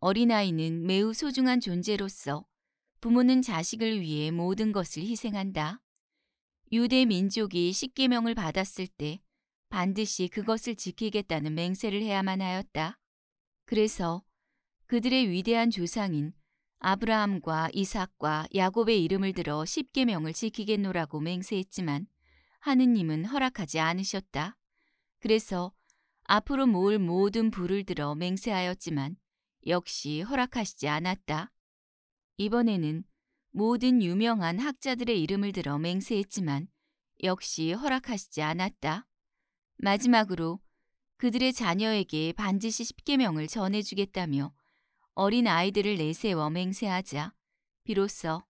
어린아이는 매우 소중한 존재로서 부모는 자식을 위해 모든 것을 희생한다. 유대 민족이 십계명을 받았을 때 반드시 그것을 지키겠다는 맹세를 해야만 하였다. 그래서 그들의 위대한 조상인 아브라함과 이삭과 야곱의 이름을 들어 십계명을 지키겠노라고 맹세했지만 하느님은 허락하지 않으셨다. 그래서 앞으로 모을 모든 부를 들어 맹세하였지만 역시 허락하시지 않았다. 이번에는 모든 유명한 학자들의 이름을 들어 맹세했지만 역시 허락하시지 않았다. 마지막으로 그들의 자녀에게 반드시 십계명을 전해주겠다며 어린 아이들을 내세워 맹세하자 비로소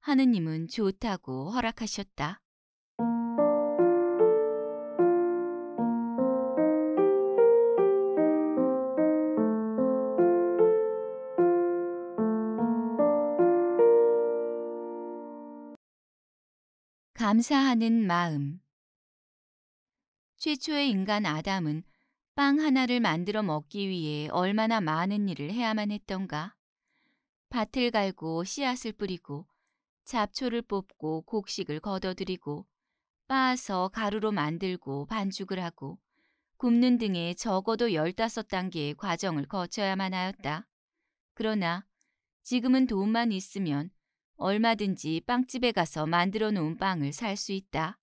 하느님은 좋다고 허락하셨다. 감사하는 마음. 최초의 인간 아담은 빵 하나를 만들어 먹기 위해 얼마나 많은 일을 해야만 했던가. 밭을 갈고 씨앗을 뿌리고 잡초를 뽑고 곡식을 걷어들이고 빻아서 가루로 만들고 반죽을 하고 굽는 등의 적어도 15단계의 과정을 거쳐야만 하였다. 그러나 지금은 돈만 있으면 얼마든지 빵집에 가서 만들어 놓은 빵을 살 수 있다.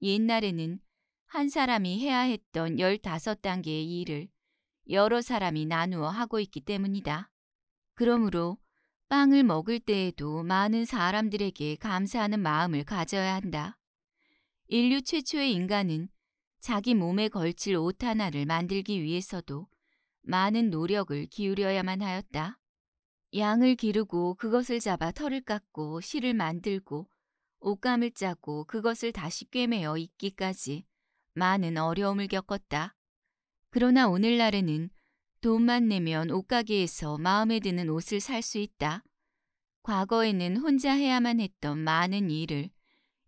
옛날에는 한 사람이 해야 했던 15단계의 일을 여러 사람이 나누어 하고 있기 때문이다. 그러므로 빵을 먹을 때에도 많은 사람들에게 감사하는 마음을 가져야 한다. 인류 최초의 인간은 자기 몸에 걸칠 옷 하나를 만들기 위해서도 많은 노력을 기울여야만 하였다. 양을 기르고 그것을 잡아 털을 깎고 실을 만들고 옷감을 짜고 그것을 다시 꿰매어 입기까지 많은 어려움을 겪었다. 그러나 오늘날에는 돈만 내면 옷가게에서 마음에 드는 옷을 살 수 있다. 과거에는 혼자 해야만 했던 많은 일을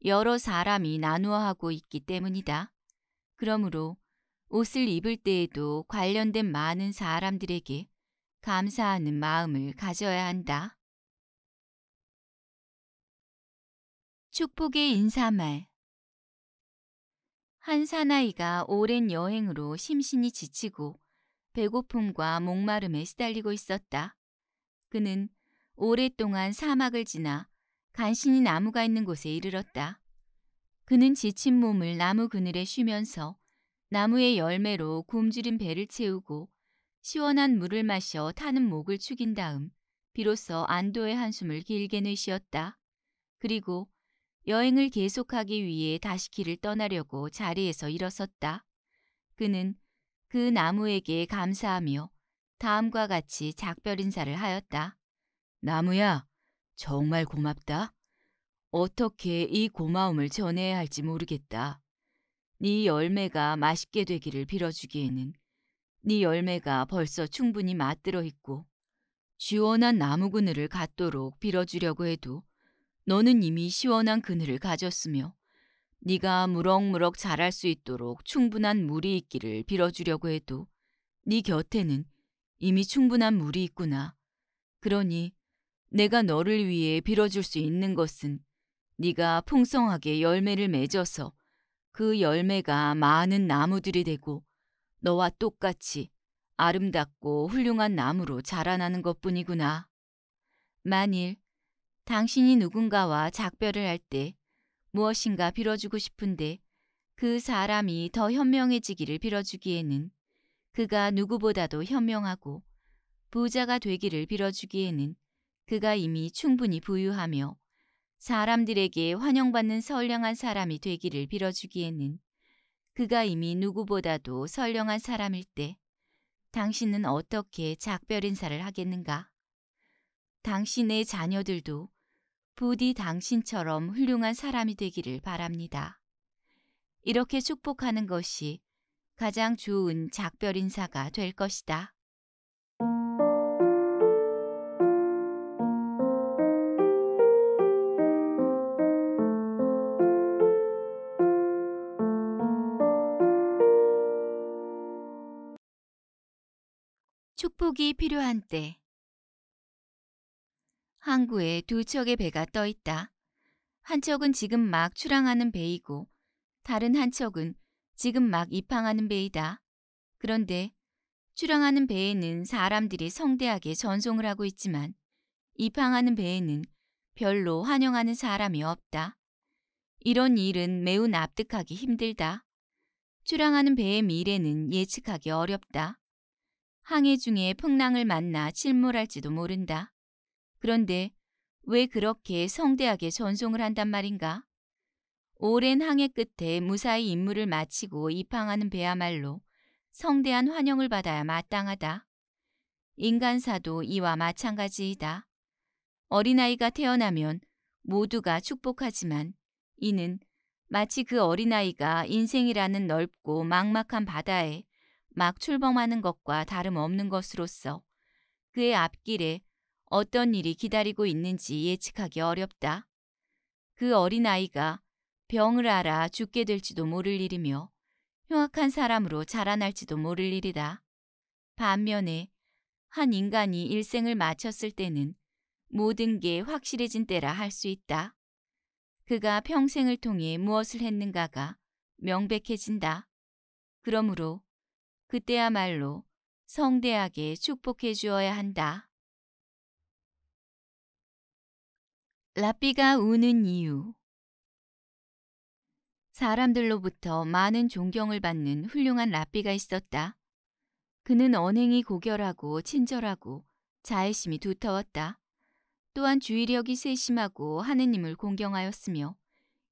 여러 사람이 나누어 하고 있기 때문이다. 그러므로 옷을 입을 때에도 관련된 많은 사람들에게 감사하는 마음을 가져야 한다. 축복의 인사말 한 사나이가 오랜 여행으로 심신이 지치고 배고픔과 목마름에 시달리고 있었다. 그는 오랫동안 사막을 지나 간신히 나무가 있는 곳에 이르렀다. 그는 지친 몸을 나무 그늘에 쉬면서 나무의 열매로 굶주린 배를 채우고 시원한 물을 마셔 타는 목을 축인 다음 비로소 안도의 한숨을 길게 내쉬었다. 그리고 여행을 계속하기 위해 다시 길을 떠나려고 자리에서 일어섰다. 그는 그 나무에게 감사하며 다음과 같이 작별 인사를 하였다. 나무야, 정말 고맙다. 어떻게 이 고마움을 전해야 할지 모르겠다. 네 열매가 맛있게 되기를 빌어주기에는 네 열매가 벌써 충분히 맞들어 있고 시원한 나무 그늘을 갖도록 빌어주려고 해도 너는 이미 시원한 그늘을 가졌으며 네가 무럭무럭 자랄 수 있도록 충분한 물이 있기를 빌어주려고 해도 네 곁에는 이미 충분한 물이 있구나. 그러니 내가 너를 위해 빌어줄 수 있는 것은 네가 풍성하게 열매를 맺어서 그 열매가 많은 나무들이 되고 너와 똑같이 아름답고 훌륭한 나무로 자라나는 것뿐이구나. 만일 당신이 누군가와 작별을 할 때 무엇인가 빌어주고 싶은데 그 사람이 더 현명해지기를 빌어주기에는 그가 누구보다도 현명하고 부자가 되기를 빌어주기에는 그가 이미 충분히 부유하며 사람들에게 환영받는 선량한 사람이 되기를 빌어주기에는 그가 이미 누구보다도 선령한 사람일 때 당신은 어떻게 작별 인사를 하겠는가? 당신의 자녀들도 부디 당신처럼 훌륭한 사람이 되기를 바랍니다. 이렇게 축복하는 것이 가장 좋은 작별 인사가 될 것이다. 항복이 필요한 때 항구에 두 척의 배가 떠 있다. 한 척은 지금 막 출항하는 배이고 다른 한 척은 지금 막 입항하는 배이다. 그런데 출항하는 배에는 사람들이 성대하게 전송을 하고 있지만 입항하는 배에는 별로 환영하는 사람이 없다. 이런 일은 매우 납득하기 힘들다. 출항하는 배의 미래는 예측하기 어렵다. 항해 중에 풍랑을 만나 침몰할지도 모른다. 그런데 왜 그렇게 성대하게 전송을 한단 말인가? 오랜 항해 끝에 무사히 임무를 마치고 입항하는 배야말로 성대한 환영을 받아야 마땅하다. 인간사도 이와 마찬가지이다. 어린아이가 태어나면 모두가 축복하지만 이는 마치 그 어린아이가 인생이라는 넓고 막막한 바다에 막 출범하는 것과 다름없는 것으로서 그의 앞길에 어떤 일이 기다리고 있는지 예측하기 어렵다. 그 어린아이가 병을 알아 죽게 될지도 모를 일이며 흉악한 사람으로 자라날지도 모를 일이다. 반면에 한 인간이 일생을 마쳤을 때는 모든 게 확실해진 때라 할 수 있다. 그가 평생을 통해 무엇을 했는가가 명백해진다. 그러므로 그때야말로 성대하게 축복해 주어야 한다. 라삐가 우는 이유 사람들로부터 많은 존경을 받는 훌륭한 라삐가 있었다. 그는 언행이 고결하고 친절하고 자애심이 두터웠다. 또한 주의력이 세심하고 하느님을 공경하였으며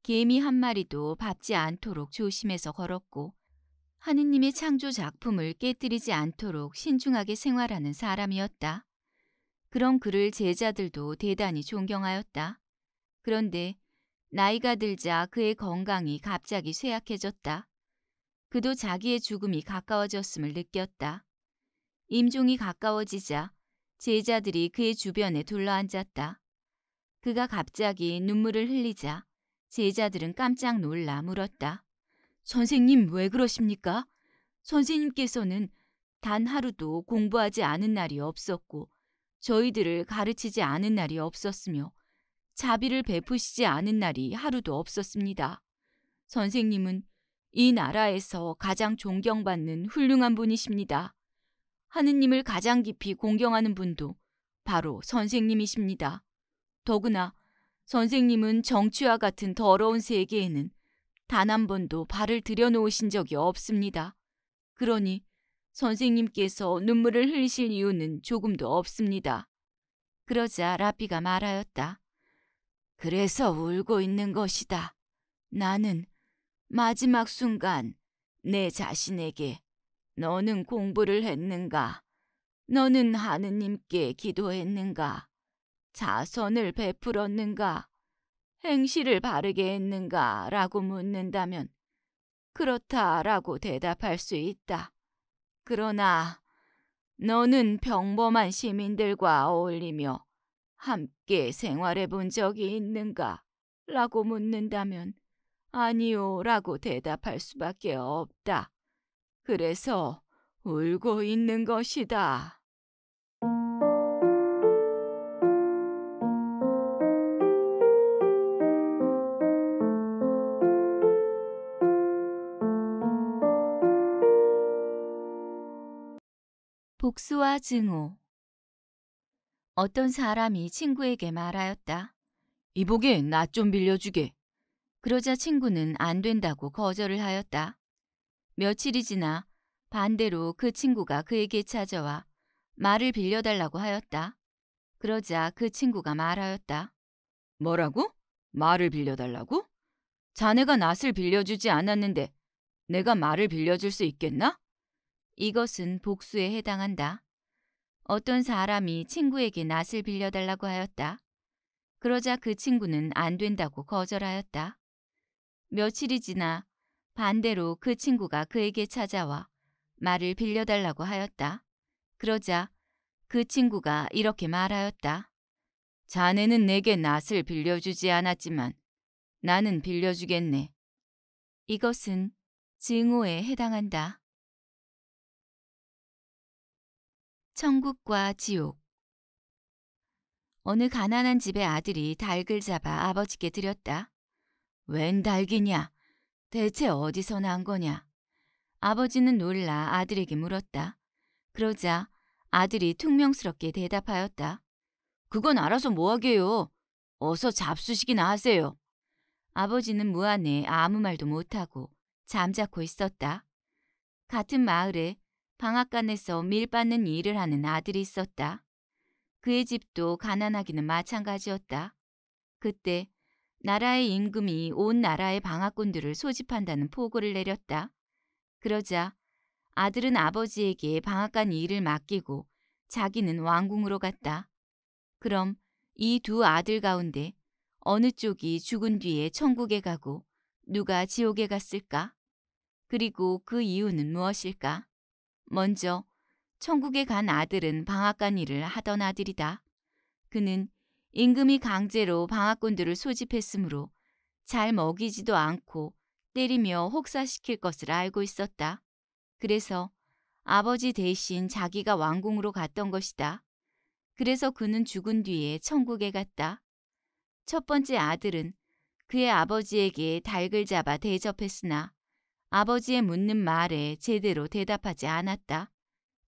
개미 한 마리도 밟지 않도록 조심해서 걸었고 하느님의 창조 작품을 깨뜨리지 않도록 신중하게 생활하는 사람이었다. 그런 그를 제자들도 대단히 존경하였다. 그런데 나이가 들자 그의 건강이 갑자기 쇠약해졌다. 그도 자기의 죽음이 가까워졌음을 느꼈다. 임종이 가까워지자 제자들이 그의 주변에 둘러앉았다. 그가 갑자기 눈물을 흘리자 제자들은 깜짝 놀라 물었다. 선생님 왜 그러십니까? 선생님께서는 단 하루도 공부하지 않은 날이 없었고 저희들을 가르치지 않은 날이 없었으며 자비를 베푸시지 않은 날이 하루도 없었습니다. 선생님은 이 나라에서 가장 존경받는 훌륭한 분이십니다. 하느님을 가장 깊이 공경하는 분도 바로 선생님이십니다. 더구나 선생님은 정치와 같은 더러운 세계에는 단한 번도 발을 들여놓으신 적이 없습니다. 그러니 선생님께서 눈물을 흘리실 이유는 조금도 없습니다. 그러자 라피가 말하였다. 그래서 울고 있는 것이다. 나는 마지막 순간 내 자신에게 너는 공부를 했는가? 너는 하느님께 기도했는가? 자선을 베풀었는가? 행실을 바르게 했는가 라고 묻는다면 그렇다라고 대답할 수 있다. 그러나 너는 평범한 시민들과 어울리며 함께 생활해 본 적이 있는가? 라고 묻는다면 아니요 라고 대답할 수밖에 없다. 그래서 울고 있는 것이다. 복수와 증오 어떤 사람이 친구에게 말하였다. 이복이 나좀 빌려주게. 그러자 친구는 안 된다고 거절을 하였다. 며칠이 지나 반대로 그 친구가 그에게 찾아와 말을 빌려달라고 하였다. 그러자 그 친구가 말하였다. 뭐라고? 말을 빌려달라고? 자네가 낫을 빌려주지 않았는데 내가 말을 빌려줄 수 있겠나? 이것은 복수에 해당한다. 어떤 사람이 친구에게 낫을 빌려달라고 하였다. 그러자 그 친구는 안 된다고 거절하였다. 며칠이 지나 반대로 그 친구가 그에게 찾아와 말을 빌려달라고 하였다. 그러자 그 친구가 이렇게 말하였다. 자네는 내게 낫을 빌려주지 않았지만 나는 빌려주겠네. 이것은 증오에 해당한다. 천국과 지옥 어느 가난한 집의 아들이 닭을 잡아 아버지께 드렸다. 웬 닭이냐? 대체 어디서 난 거냐? 아버지는 놀라 아들에게 물었다. 그러자 아들이 퉁명스럽게 대답하였다. 그건 알아서 뭐하게요. 어서 잡수시기나 하세요. 아버지는 무안해 아무 말도 못하고 잠자코 있었다. 같은 마을에 방앗간에서 밀받는 일을 하는 아들이 있었다. 그의 집도 가난하기는 마찬가지였다. 그때 나라의 임금이 온 나라의 방앗꾼들을 소집한다는 포고를 내렸다. 그러자 아들은 아버지에게 방앗간 일을 맡기고 자기는 왕궁으로 갔다. 그럼 이 두 아들 가운데 어느 쪽이 죽은 뒤에 천국에 가고 누가 지옥에 갔을까? 그리고 그 이유는 무엇일까? 먼저 천국에 간 아들은 방앗간 일을 하던 아들이다. 그는 임금이 강제로 방앗꾼들을 소집했으므로 잘 먹이지도 않고 때리며 혹사시킬 것을 알고 있었다. 그래서 아버지 대신 자기가 왕궁으로 갔던 것이다. 그래서 그는 죽은 뒤에 천국에 갔다. 첫 번째 아들은 그의 아버지에게 닭을 잡아 대접했으나 아버지의 묻는 말에 제대로 대답하지 않았다.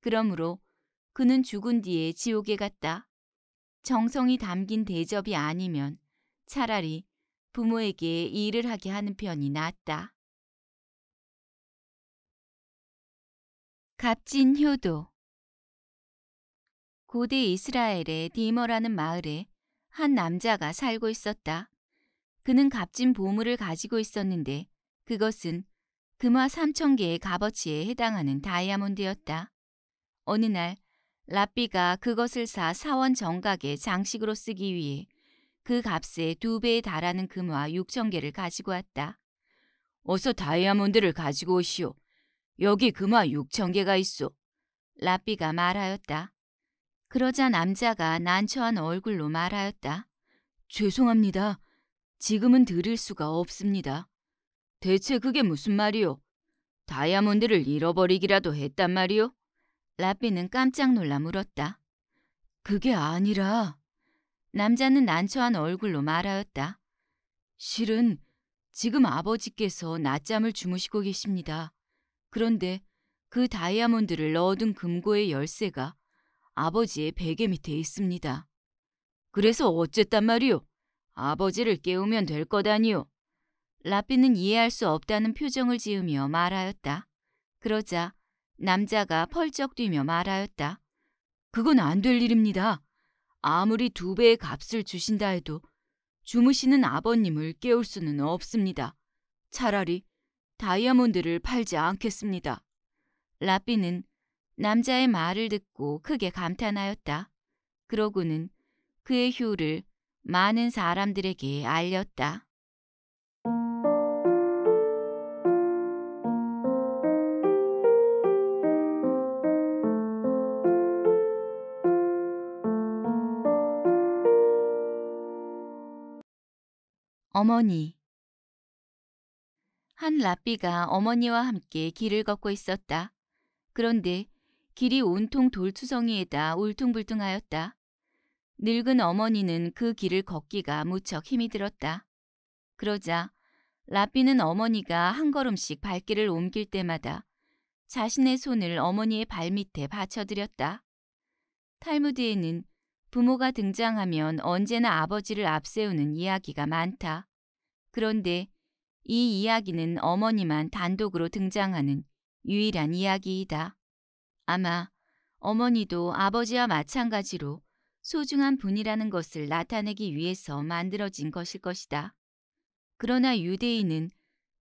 그러므로 그는 죽은 뒤에 지옥에 갔다. 정성이 담긴 대접이 아니면 차라리 부모에게 일을 하게 하는 편이 낫다. 값진 효도 고대 이스라엘의 디머라는 마을에 한 남자가 살고 있었다. 그는 값진 보물을 가지고 있었는데 그것은 금화 3천 개의 값어치에 해당하는 다이아몬드였다. 어느 날 라삐가 그것을 사 사원 정각에 장식으로 쓰기 위해 그 값의 두 배에 달하는 금화 6천 개를 가지고 왔다. 어서 다이아몬드를 가지고 오시오. 여기 금화 6천 개가 있어. 라삐가 말하였다. 그러자 남자가 난처한 얼굴로 말하였다. 죄송합니다. 지금은 드릴 수가 없습니다. 대체 그게 무슨 말이오? 다이아몬드를 잃어버리기라도 했단 말이오? 라삐는 깜짝 놀라 물었다. 그게 아니라 남자는 난처한 얼굴로 말하였다. 실은 지금 아버지께서 낮잠을 주무시고 계십니다. 그런데 그 다이아몬드를 넣어둔 금고의 열쇠가 아버지의 베개 밑에 있습니다. 그래서 어쨌단 말이오? 아버지를 깨우면 될 거다니요. 라삐는 이해할 수 없다는 표정을 지으며 말하였다. 그러자 남자가 펄쩍 뛰며 말하였다. 그건 안 될 일입니다. 아무리 두 배의 값을 주신다 해도 주무시는 아버님을 깨울 수는 없습니다. 차라리 다이아몬드를 팔지 않겠습니다. 라삐는 남자의 말을 듣고 크게 감탄하였다. 그러고는 그의 효를 많은 사람들에게 알렸다. 어머니 한 라삐가 어머니와 함께 길을 걷고 있었다. 그런데 길이 온통 돌투성이에다 울퉁불퉁하였다. 늙은 어머니는 그 길을 걷기가 무척 힘이 들었다. 그러자 라삐는 어머니가 한 걸음씩 발길을 옮길 때마다 자신의 손을 어머니의 발밑에 받쳐드렸다. 탈무드에는 부모가 등장하면 언제나 아버지를 앞세우는 이야기가 많다. 그런데 이 이야기는 어머니만 단독으로 등장하는 유일한 이야기이다. 아마 어머니도 아버지와 마찬가지로 소중한 분이라는 것을 나타내기 위해서 만들어진 것일 것이다. 그러나 유대인은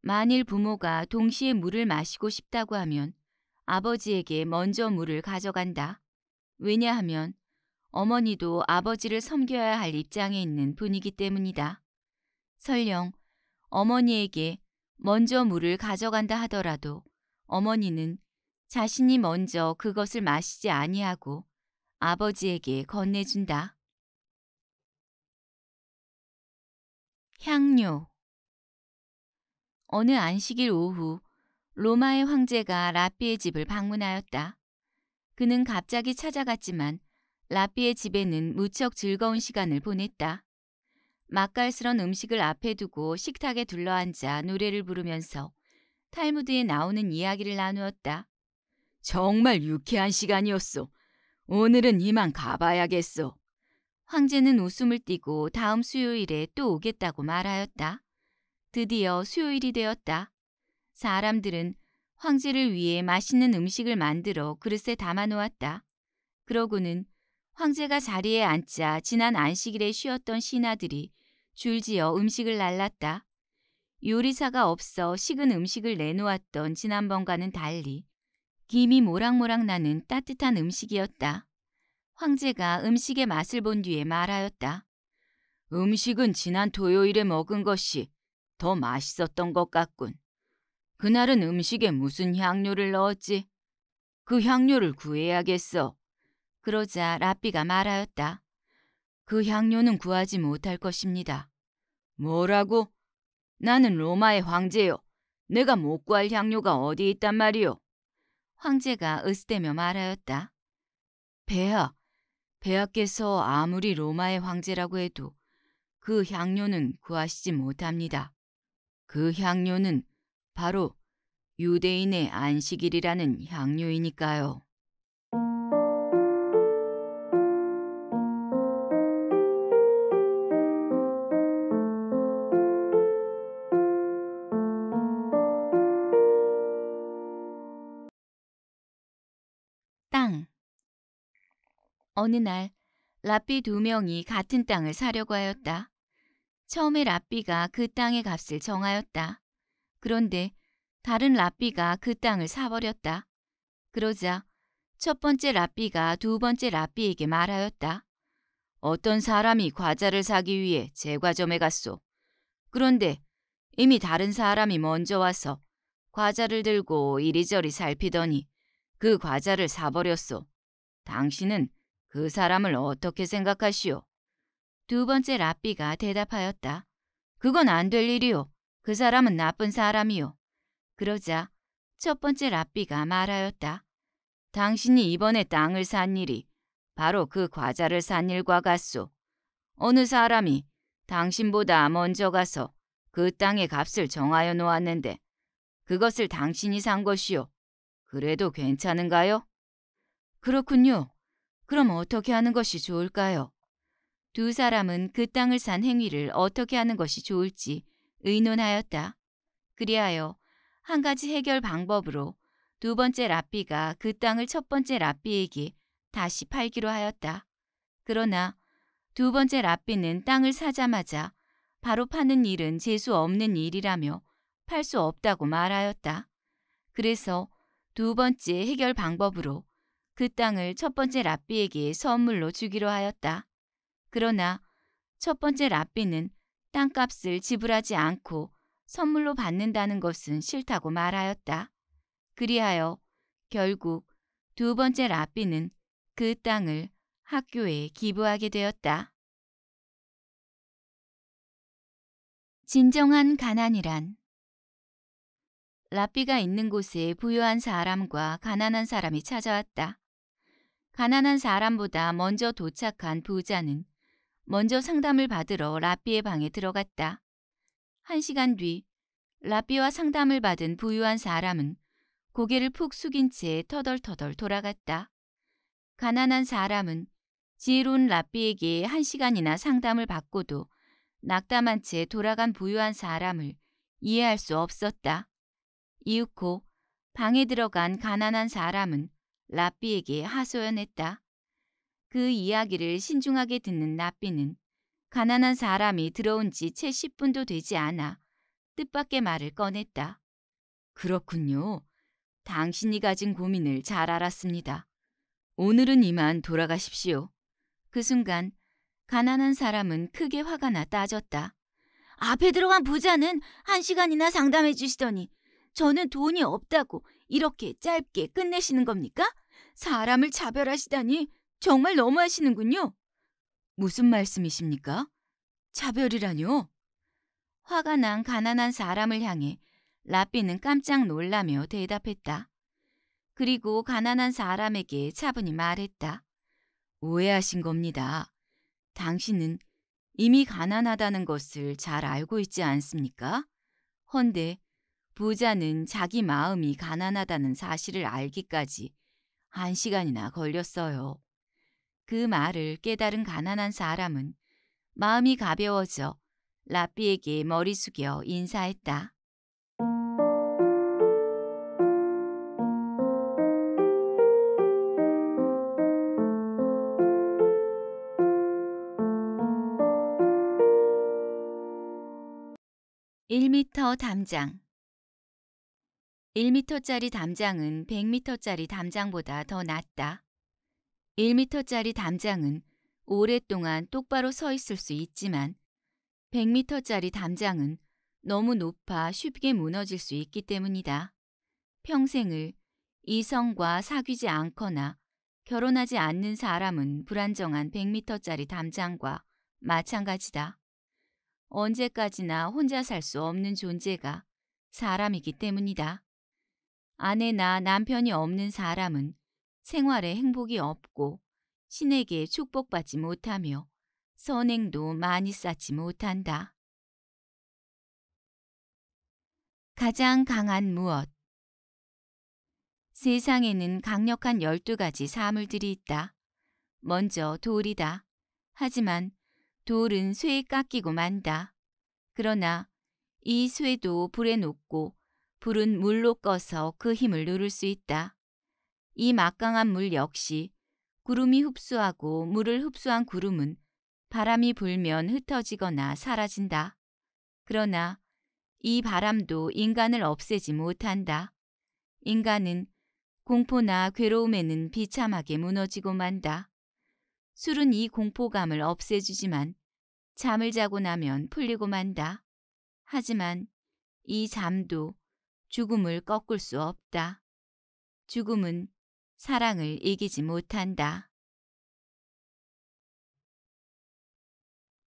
만일 부모가 동시에 물을 마시고 싶다고 하면 아버지에게 먼저 물을 가져간다. 왜냐하면 어머니도 아버지를 섬겨야 할 입장에 있는 분이기 때문이다. 설령 어머니에게 먼저 물을 가져간다 하더라도 어머니는 자신이 먼저 그것을 마시지 아니하고 아버지에게 건네준다. 향료 어느 안식일 오후 로마의 황제가 라삐의 집을 방문하였다. 그는 갑자기 찾아갔지만 라삐의 집에는 무척 즐거운 시간을 보냈다. 맛깔스런 음식을 앞에 두고 식탁에 둘러앉아 노래를 부르면서 탈무드에 나오는 이야기를 나누었다. 정말 유쾌한 시간이었소. 오늘은 이만 가봐야겠소. 황제는 웃음을 띠고 다음 수요일에 또 오겠다고 말하였다. 드디어 수요일이 되었다. 사람들은 황제를 위해 맛있는 음식을 만들어 그릇에 담아 놓았다. 그러고는 황제가 자리에 앉자 지난 안식일에 쉬었던 신하들이 줄지어 음식을 날랐다. 요리사가 없어 식은 음식을 내놓았던 지난번과는 달리 김이 모락모락 나는 따뜻한 음식이었다. 황제가 음식의 맛을 본 뒤에 말하였다. 음식은 지난 토요일에 먹은 것이 더 맛있었던 것 같군. 그날은 음식에 무슨 향료를 넣었지? 그 향료를 구해야겠어. 그러자 라비가 말하였다. 그 향료는 구하지 못할 것입니다. 뭐라고? 나는 로마의 황제요. 내가 못 구할 향료가 어디 있단 말이오? 황제가 으스대며 말하였다. 베하베하께서 아무리 로마의 황제라고 해도 그 향료는 구하시지 못합니다. 그 향료는 바로 유대인의 안식일이라는 향료이니까요. 어느 날 랍비 두 명이 같은 땅을 사려고 하였다. 처음에 랍비가 그 땅의 값을 정하였다. 그런데 다른 랍비가 그 땅을 사버렸다. 그러자 첫 번째 랍비가 두 번째 랍비에게 말하였다. 어떤 사람이 과자를 사기 위해 제 과점에 갔소. 그런데 이미 다른 사람이 먼저 와서 과자를 들고 이리저리 살피더니 그 과자를 사버렸소. 당신은 그 사람을 어떻게 생각하시오? 두 번째 라비가 대답하였다. 그건 안 될 일이오. 그 사람은 나쁜 사람이오. 그러자 첫 번째 라비가 말하였다. 당신이 이번에 땅을 산 일이 바로 그 과자를 산 일과 같소. 어느 사람이 당신보다 먼저 가서 그 땅의 값을 정하여 놓았는데 그것을 당신이 산것이오 그래도 괜찮은가요? 그렇군요. 그럼 어떻게 하는 것이 좋을까요? 두 사람은 그 땅을 산 행위를 어떻게 하는 것이 좋을지 의논하였다. 그리하여 한 가지 해결 방법으로 두 번째 라삐가 그 땅을 첫 번째 라삐에게 다시 팔기로 하였다. 그러나 두 번째 라삐는 땅을 사자마자 바로 파는 일은 재수 없는 일이라며 팔 수 없다고 말하였다. 그래서 두 번째 해결 방법으로 그 땅을 첫 번째 랍비에게 선물로 주기로 하였다. 그러나 첫 번째 랍비는 땅값을 지불하지 않고 선물로 받는다는 것은 싫다고 말하였다. 그리하여 결국 두 번째 랍비는 그 땅을 학교에 기부하게 되었다. 진정한 가난이란 랍비가 있는 곳에 부유한 사람과 가난한 사람이 찾아왔다. 가난한 사람보다 먼저 도착한 부자는 먼저 상담을 받으러 라비의 방에 들어갔다. 한 시간 뒤라비와 상담을 받은 부유한 사람은 고개를 푹 숙인 채 터덜터덜 돌아갔다. 가난한 사람은 지혜로운 라비에게한 시간이나 상담을 받고도 낙담한 채 돌아간 부유한 사람을 이해할 수 없었다. 이윽고 방에 들어간 가난한 사람은 라삐에게 하소연했다. 그 이야기를 신중하게 듣는 라삐는 가난한 사람이 들어온 지 채 10분도 되지 않아 뜻밖의 말을 꺼냈다. 그렇군요. 당신이 가진 고민을 잘 알았습니다. 오늘은 이만 돌아가십시오. 그 순간 가난한 사람은 크게 화가 나 따졌다. 앞에 들어간 부자는 한 시간이나 상담해 주시더니 저는 돈이 없다고 이렇게 짧게 끝내시는 겁니까? 사람을 차별하시다니 정말 너무하시는군요. 무슨 말씀이십니까? 차별이라뇨? 화가 난 가난한 사람을 향해 라삐는 깜짝 놀라며 대답했다. 그리고 가난한 사람에게 차분히 말했다. 오해하신 겁니다. 당신은 이미 가난하다는 것을 잘 알고 있지 않습니까? 헌데 부자는 자기 마음이 가난하다는 사실을 알기까지 한 시간이나 걸렸어요. 그 말을 깨달은 가난한 사람은 마음이 가벼워져 라삐에게 머리 숙여 인사했다. 미터 담장 1미터짜리 담장은 100미터짜리 담장보다 더 낮다. 1미터짜리 담장은 오랫동안 똑바로 서 있을 수 있지만 100미터짜리 담장은 너무 높아 쉽게 무너질 수 있기 때문이다. 평생을 이성과 사귀지 않거나 결혼하지 않는 사람은 불안정한 100미터짜리 담장과 마찬가지다. 언제까지나 혼자 살 수 없는 존재가 사람이기 때문이다. 아내나 남편이 없는 사람은 생활에 행복이 없고 신에게 축복받지 못하며 선행도 많이 쌓지 못한다. 가장 강한 무엇 세상에는 강력한 12가지 사물들이 있다. 먼저 돌이다. 하지만 돌은 쇠에 깎이고 만다. 그러나 이 쇠도 불에 녹고 불은 물로 꺼서 그 힘을 누를 수 있다. 이 막강한 물 역시 구름이 흡수하고 물을 흡수한 구름은 바람이 불면 흩어지거나 사라진다. 그러나 이 바람도 인간을 없애지 못한다. 인간은 공포나 괴로움에는 비참하게 무너지고 만다. 술은 이 공포감을 없애주지만 잠을 자고 나면 풀리고 만다. 하지만 이 잠도 죽음을 꺾을 수 없다. 죽음은 사랑을 이기지 못한다.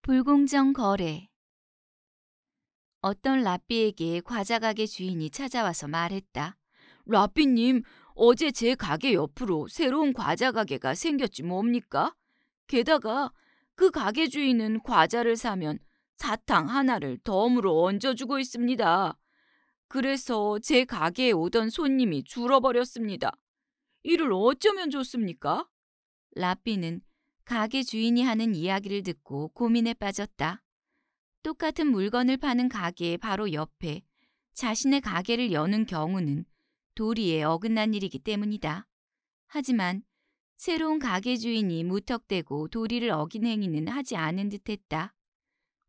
불공정 거래 어떤 라삐에게 과자 가게 주인이 찾아와서 말했다. 라삐님, 어제 제 가게 옆으로 새로운 과자 가게가 생겼지 뭡니까? 게다가 그 가게 주인은 과자를 사면 사탕 하나를 덤으로 얹어주고 있습니다. 그래서 제 가게에 오던 손님이 줄어버렸습니다. 이를 어쩌면 좋습니까? 라삐는 가게 주인이 하는 이야기를 듣고 고민에 빠졌다. 똑같은 물건을 파는 가게의 바로 옆에 자신의 가게를 여는 경우는 도리에 어긋난 일이기 때문이다. 하지만 새로운 가게 주인이 무턱대고 도리를 어긴 행위는 하지 않은 듯했다.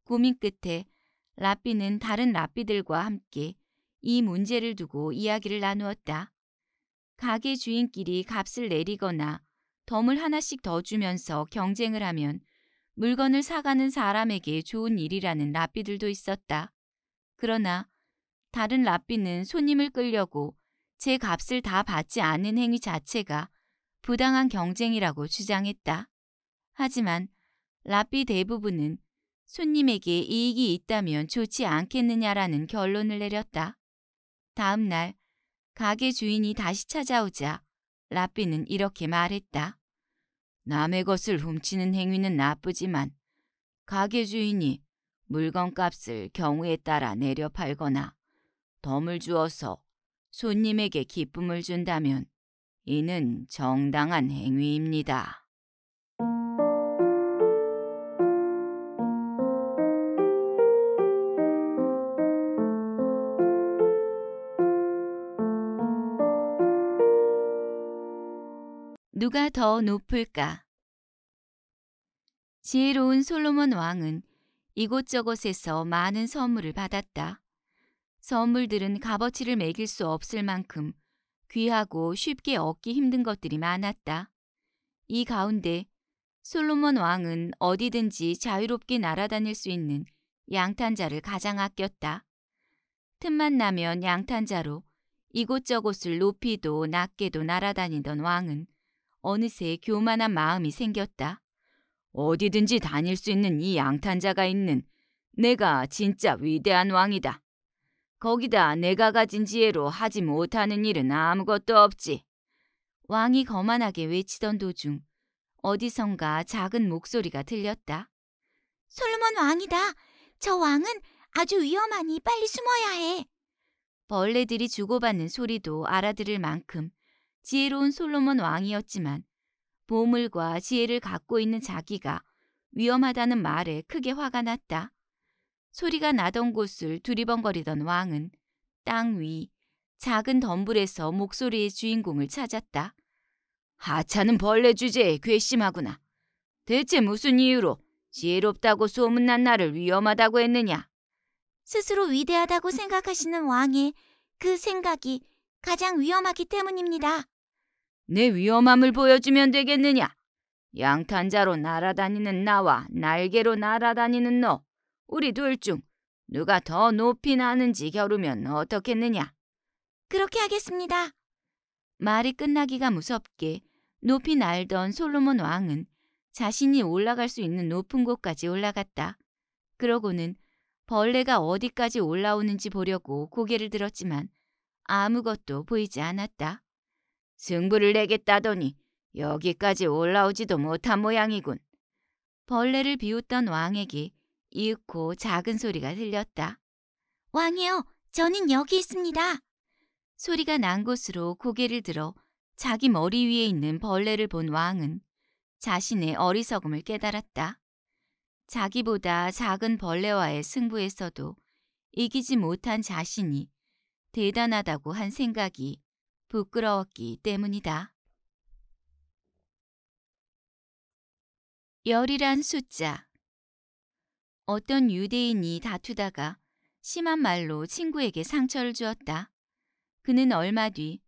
고민 끝에 라삐는 다른 라삐들과 함께 이 문제를 두고 이야기를 나누었다. 가게 주인끼리 값을 내리거나 덤을 하나씩 더 주면서 경쟁을 하면 물건을 사가는 사람에게 좋은 일이라는 랍비들도 있었다. 그러나 다른 랍비는 손님을 끌려고 제 값을 다 받지 않는 행위 자체가 부당한 경쟁이라고 주장했다. 하지만 랍비 대부분은 손님에게 이익이 있다면 좋지 않겠느냐라는 결론을 내렸다. 다음 날 가게 주인이 다시 찾아오자 라삐는 이렇게 말했다. 남의 것을 훔치는 행위는 나쁘지만 가게 주인이 물건값을 경우에 따라 내려 팔거나 덤을 주어서 손님에게 기쁨을 준다면 이는 정당한 행위입니다. 누가 더 높을까? 지혜로운 솔로몬 왕은 이곳저곳에서 많은 선물을 받았다. 선물들은 값어치를 매길 수 없을 만큼 귀하고 쉽게 얻기 힘든 것들이 많았다. 이 가운데 솔로몬 왕은 어디든지 자유롭게 날아다닐 수 있는 양탄자를 가장 아꼈다. 틈만 나면 양탄자로 이곳저곳을 높이도 낮게도 날아다니던 왕은 어느새 교만한 마음이 생겼다. 어디든지 다닐 수 있는 이 양탄자가 있는 내가 진짜 위대한 왕이다. 거기다 내가 가진 지혜로 하지 못하는 일은 아무것도 없지. 왕이 거만하게 외치던 도중 어디선가 작은 목소리가 들렸다. 솔로몬 왕이다. 저 왕은 아주 위험하니 빨리 숨어야 해. 벌레들이 주고받는 소리도 알아들을 만큼 지혜로운 솔로몬 왕이었지만 보물과 지혜를 갖고 있는 자기가 위험하다는 말에 크게 화가 났다. 소리가 나던 곳을 두리번거리던 왕은 땅 위 작은 덤불에서 목소리의 주인공을 찾았다. 하찮은 벌레 주제에 괘씸하구나. 대체 무슨 이유로 지혜롭다고 소문난 나를 위험하다고 했느냐? 스스로 위대하다고 생각하시는 왕의 그 생각이 가장 위험하기 때문입니다. 내 위험함을 보여주면 되겠느냐? 양탄자로 날아다니는 나와 날개로 날아다니는 너, 우리 둘 중 누가 더 높이 나는지 겨루면 어떻겠느냐? 그렇게 하겠습니다. 말이 끝나기가 무섭게 높이 날던 솔로몬 왕은 자신이 올라갈 수 있는 높은 곳까지 올라갔다. 그러고는 벌레가 어디까지 올라오는지 보려고 고개를 들었지만 아무것도 보이지 않았다. 승부를 내겠다더니 여기까지 올라오지도 못한 모양이군. 벌레를 비웃던 왕에게 이윽고 작은 소리가 들렸다. 왕이요, 저는 여기 있습니다. 소리가 난 곳으로 고개를 들어 자기 머리 위에 있는 벌레를 본 왕은 자신의 어리석음을 깨달았다. 자기보다 작은 벌레와의 승부에서도 이기지 못한 자신이 대단하다고 한 생각이 부끄러웠기 때문이다. 열이란 숫자 어떤 유대인이 다투다가 심한 말로 친구에게 상처를 주었다. 그는 얼마 뒤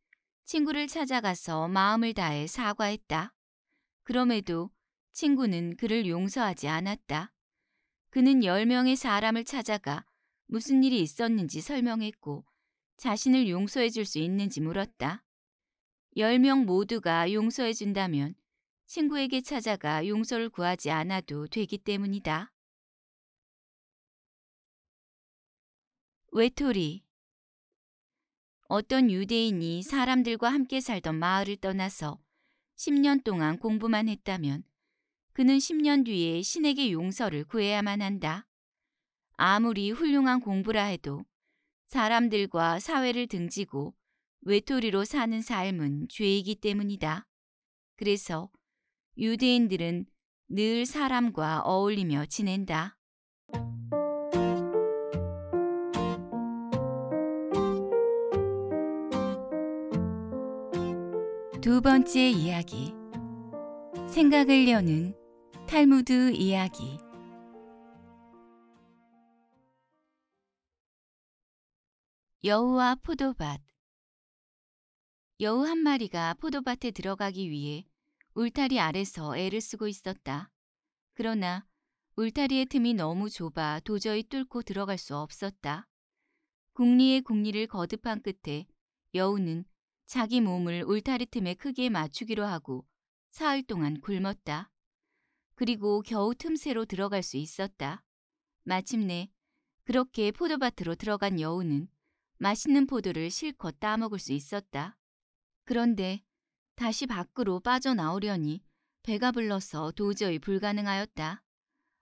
친구를 찾아가서 마음을 다해 사과했다. 그럼에도 친구는 그를 용서하지 않았다. 그는 열명의 사람을 찾아가 무슨 일이 있었는지 설명했고 자신을 용서해 줄 수 있는지 물었다. 10명 모두가 용서해 준다면 친구에게 찾아가 용서를 구하지 않아도 되기 때문이다. 외톨이 어떤 유대인이 사람들과 함께 살던 마을을 떠나서 10년 동안 공부만 했다면 그는 10년 뒤에 신에게 용서를 구해야만 한다. 아무리 훌륭한 공부라 해도 사람들과 사회를 등지고 외톨이로 사는 삶은 죄이기 때문이다. 그래서 유대인들은 늘 사람과 어울리며 지낸다. 두 번째 이야기 생각을 여는 탈무드 이야기 여우와 포도밭 여우 한 마리가 포도밭에 들어가기 위해 울타리 아래서 애를 쓰고 있었다. 그러나 울타리의 틈이 너무 좁아 도저히 뚫고 들어갈 수 없었다. 궁리의 궁리를 거듭한 끝에 여우는 자기 몸을 울타리 틈에 크게 맞추기로 하고 사흘 동안 굶었다. 그리고 겨우 틈새로 들어갈 수 있었다. 마침내 그렇게 포도밭으로 들어간 여우는 맛있는 포도를 실컷 따먹을 수 있었다. 그런데 다시 밖으로 빠져나오려니 배가 불러서 도저히 불가능하였다.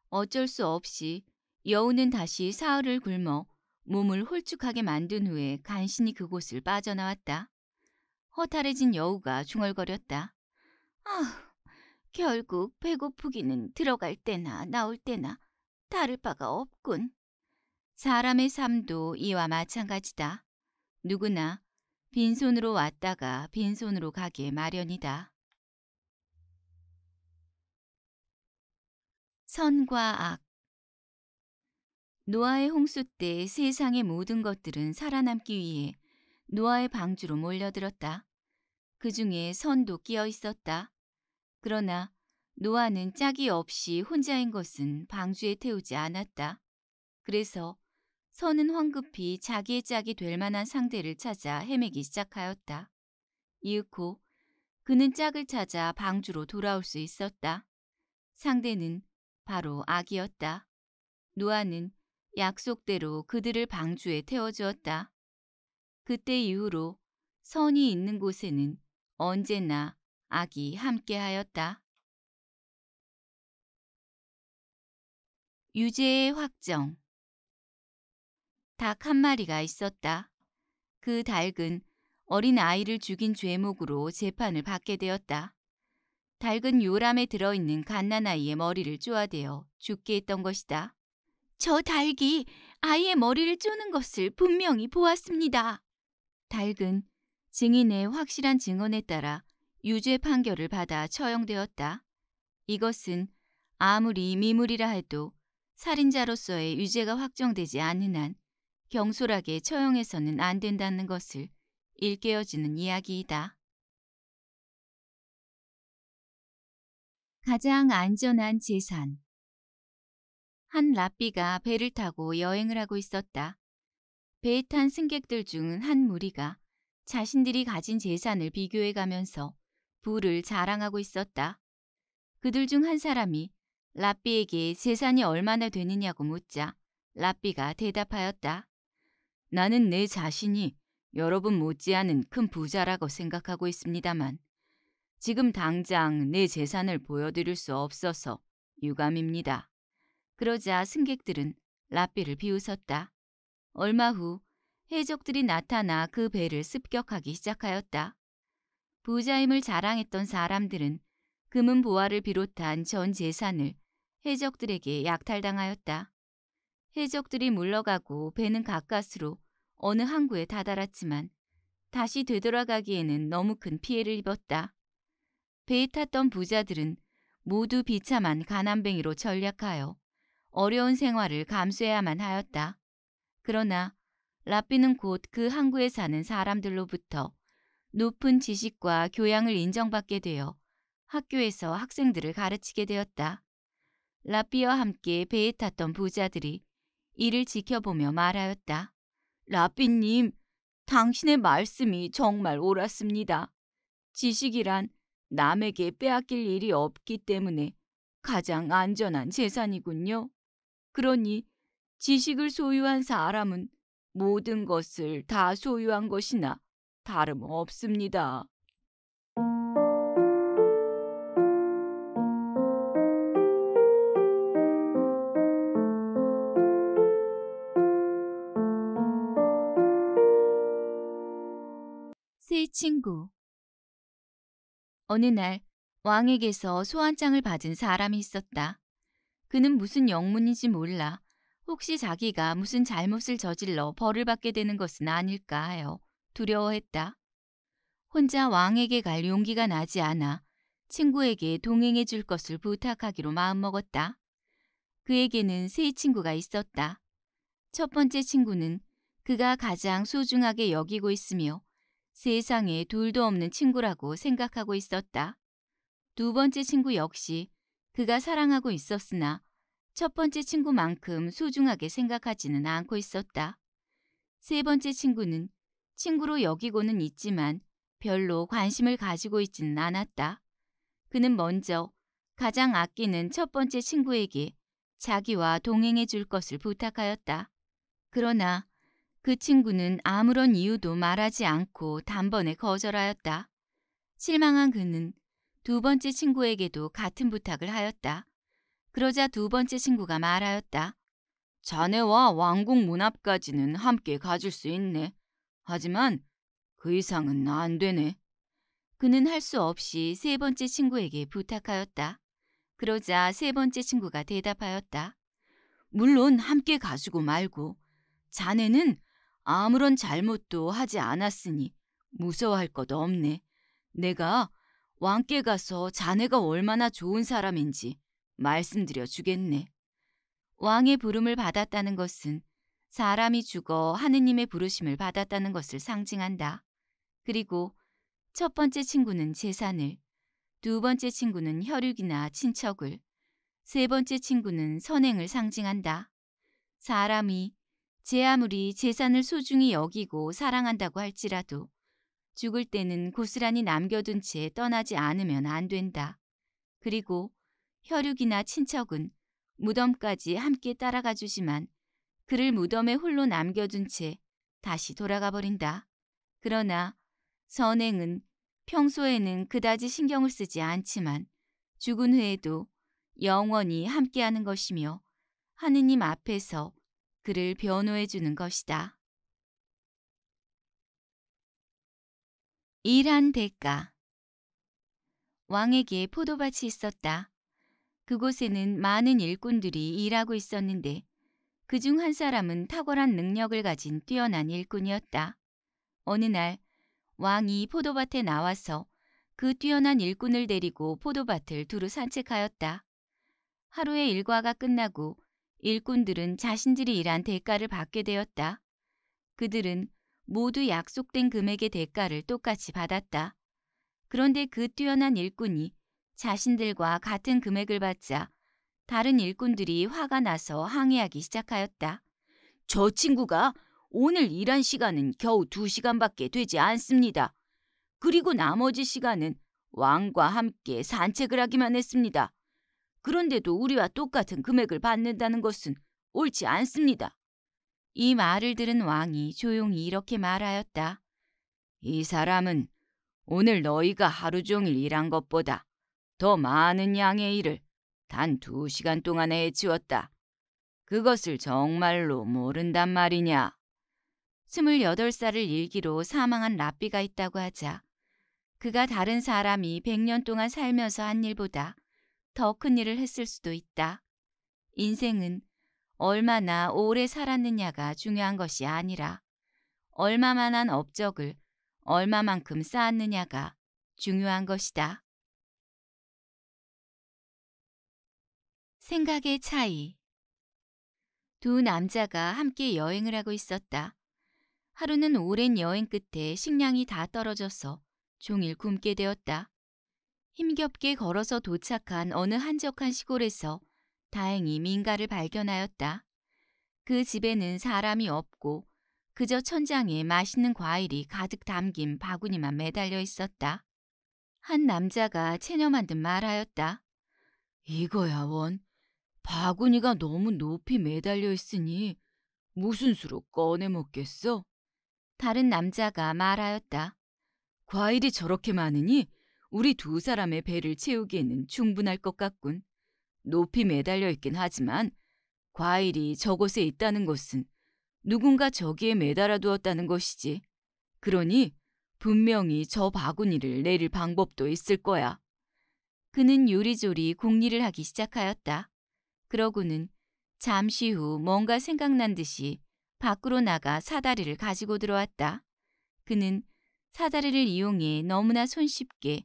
어쩔 수 없이 여우는 다시 사흘을 굶어 몸을 홀쭉하게 만든 후에 간신히 그곳을 빠져나왔다. 허탈해진 여우가 중얼거렸다. 아, 결국 배고프기는 들어갈 때나 나올 때나 다를 바가 없군. 사람의 삶도 이와 마찬가지다. 누구나 빈손으로 왔다가 빈손으로 가게 마련이다. 선과 악 노아의 홍수 때 세상의 모든 것들은 살아남기 위해 노아의 방주로 몰려들었다. 그 중에 선도 끼어 있었다. 그러나 노아는 짝이 없이 혼자인 것은 방주에 태우지 않았다. 그래서 선은 황급히 자기의 짝이 될 만한 상대를 찾아 헤매기 시작하였다. 이윽고 그는 짝을 찾아 방주로 돌아올 수 있었다. 상대는 바로 아기였다. 노아는 약속대로 그들을 방주에 태워주었다. 그때 이후로 선이 있는 곳에는 언제나 아기 함께하였다. 유죄의 확정 닭한 마리가 있었다. 그 닭은 어린 아이를 죽인 죄목으로 재판을 받게 되었다. 닭은 요람에 들어있는 갓난아이의 머리를 쪼아대어 죽게 했던 것이다. 저 닭이 아이의 머리를 쪼는 것을 분명히 보았습니다. 닭은 증인의 확실한 증언에 따라 유죄 판결을 받아 처형되었다. 이것은 아무리 미물이라 해도 살인자로서의 유죄가 확정되지 않는 한 경솔하게 처형해서는 안 된다는 것을 일깨워주는 이야기이다. 가장 안전한 재산 한 라삐가 배를 타고 여행을 하고 있었다. 배에 탄 승객들 중 한 무리가 자신들이 가진 재산을 비교해 가면서 부를 자랑하고 있었다. 그들 중 한 사람이 라삐에게 재산이 얼마나 되느냐고 묻자 라삐가 대답하였다. 나는 내 자신이 여러분 못지않은 큰 부자라고 생각하고 있습니다만 지금 당장 내 재산을 보여드릴 수 없어서 유감입니다. 그러자 승객들은 라삐를 비웃었다. 얼마 후 해적들이 나타나 그 배를 습격하기 시작하였다. 부자임을 자랑했던 사람들은 금은 보화를 비롯한 전 재산을 해적들에게 약탈당하였다. 해적들이 물러가고 배는 가까스로 어느 항구에 다다랐지만 다시 되돌아가기에는 너무 큰 피해를 입었다. 배에 탔던 부자들은 모두 비참한 가난뱅이로 전략하여 어려운 생활을 감수해야만 하였다. 그러나 라삐는 곧 그 항구에 사는 사람들로부터 높은 지식과 교양을 인정받게 되어 학교에서 학생들을 가르치게 되었다. 라삐와 함께 배에 탔던 부자들이 이를 지켜보며 말하였다. 라삐님, 당신의 말씀이 정말 옳았습니다. 지식이란 남에게 빼앗길 일이 없기 때문에 가장 안전한 재산이군요. 그러니 지식을 소유한 사람은 모든 것을 다 소유한 것이나 다름없습니다. 친구 어느 날 왕에게서 소환장을 받은 사람이 있었다. 그는 무슨 영문인지 몰라 혹시 자기가 무슨 잘못을 저질러 벌을 받게 되는 것은 아닐까 하여 두려워했다. 혼자 왕에게 갈 용기가 나지 않아 친구에게 동행해 줄 것을 부탁하기로 마음먹었다. 그에게는 세 친구가 있었다. 첫 번째 친구는 그가 가장 소중하게 여기고 있으며 세상에 둘도 없는 친구라고 생각하고 있었다. 두 번째 친구 역시 그가 사랑하고 있었으나 첫 번째 친구만큼 소중하게 생각하지는 않고 있었다. 세 번째 친구는 친구로 여기고는 있지만 별로 관심을 가지고 있지는 않았다. 그는 먼저 가장 아끼는 첫 번째 친구에게 자기와 동행해 줄 것을 부탁하였다. 그러나 그 친구는 아무런 이유도 말하지 않고 단번에 거절하였다. 실망한 그는 두 번째 친구에게도 같은 부탁을 하였다. 그러자 두 번째 친구가 말하였다. 자네와 왕궁 문 앞까지는 함께 가줄 수 있네. 하지만 그 이상은 안 되네. 그는 할 수 없이 세 번째 친구에게 부탁하였다. 그러자 세 번째 친구가 대답하였다. 물론 함께 가주고 말고 자네는 아무런 잘못도 하지 않았으니 무서워할 것도 없네. 내가 왕께 가서 자네가 얼마나 좋은 사람인지 말씀드려 주겠네. 왕의 부름을 받았다는 것은 사람이 죽어 하느님의 부르심을 받았다는 것을 상징한다. 그리고 첫 번째 친구는 재산을, 두 번째 친구는 혈육이나 친척을, 세 번째 친구는 선행을 상징한다. 사람이 제 아무리 재산을 소중히 여기고 사랑한다고 할지라도 죽을 때는 고스란히 남겨둔 채 떠나지 않으면 안 된다. 그리고 혈육이나 친척은 무덤까지 함께 따라가 주지만 그를 무덤에 홀로 남겨둔 채 다시 돌아가 버린다. 그러나 선행은 평소에는 그다지 신경을 쓰지 않지만 죽은 후에도 영원히 함께하는 것이며 하느님 앞에서 그를 변호해 주는 것이다. 일한 대가 왕에게 포도밭이 있었다. 그곳에는 많은 일꾼들이 일하고 있었는데 그 중 한 사람은 탁월한 능력을 가진 뛰어난 일꾼이었다. 어느 날 왕이 포도밭에 나와서 그 뛰어난 일꾼을 데리고 포도밭을 두루 산책하였다. 하루의 일과가 끝나고 일꾼들은 자신들이 일한 대가를 받게 되었다. 그들은 모두 약속된 금액의 대가를 똑같이 받았다. 그런데 그 뛰어난 일꾼이 자신들과 같은 금액을 받자 다른 일꾼들이 화가 나서 항의하기 시작하였다. 저 친구가 오늘 일한 시간은 겨우 두시간밖에 되지 않습니다. 그리고 나머지 시간은 왕과 함께 산책을 하기만 했습니다. 그런데도 우리와 똑같은 금액을 받는다는 것은 옳지 않습니다. 이 말을 들은 왕이 조용히 이렇게 말하였다. 이 사람은 오늘 너희가 하루 종일 일한 것보다 더 많은 양의 일을 단 두 시간 동안에 지웠다 그것을 정말로 모른단 말이냐. 스물여덟 살을 일기로 사망한 랍비가 있다고 하자. 그가 다른 사람이 백 년 동안 살면서 한 일보다 더큰 일을 했을 수도 있다. 인생은 얼마나 오래 살았느냐가 중요한 것이 아니라 얼마만한 업적을 얼마만큼 쌓았느냐가 중요한 것이다. 생각의 차이 두 남자가 함께 여행을 하고 있었다. 하루는 오랜 여행 끝에 식량이 다 떨어져서 종일 굶게 되었다. 힘겹게 걸어서 도착한 어느 한적한 시골에서 다행히 민가를 발견하였다. 그 집에는 사람이 없고 그저 천장에 맛있는 과일이 가득 담긴 바구니만 매달려 있었다. 한 남자가 체념 한듯 말하였다. 이거야 원. 바구니가 너무 높이 매달려 있으니 무슨 수로 꺼내 먹겠어? 다른 남자가 말하였다. 과일이 저렇게 많으니 우리 두 사람의 배를 채우기에는 충분할 것 같군. 높이 매달려 있긴 하지만 과일이 저곳에 있다는 것은 누군가 저기에 매달아 두었다는 것이지. 그러니 분명히 저 바구니를 내릴 방법도 있을 거야. 그는 요리조리 공리를 하기 시작하였다. 그러고는 잠시 후 뭔가 생각난 듯이 밖으로 나가 사다리를 가지고 들어왔다. 그는 사다리를 이용해 너무나 손쉽게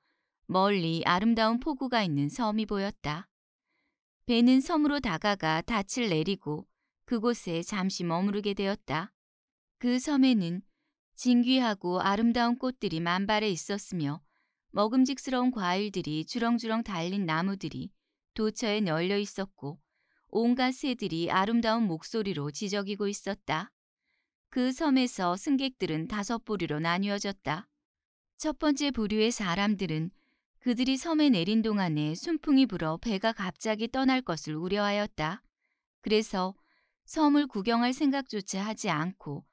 멀리 아름다운 폭우가 있는 섬이 보였다. 배는 섬으로 다가가 닻을 내리고 그곳에 잠시 머무르게 되었다. 그 섬에는 진귀하고 아름다운 꽃들이 만발해 있었으며 먹음직스러운 과일들이 주렁주렁 달린 나무들이 도처에 널려 있었고 온갖 새들이 아름다운 목소리로 지저귀고 있었다. 그 섬에서 승객들은 다섯 부류로 나뉘어졌다. 첫 번째 부류의 사람들은 그들이 섬에 내린 동안에 순풍이 불어 배가 갑자기 떠날 것을 우려하였다. 그래서 섬을 구경할 생각조차 하지 않고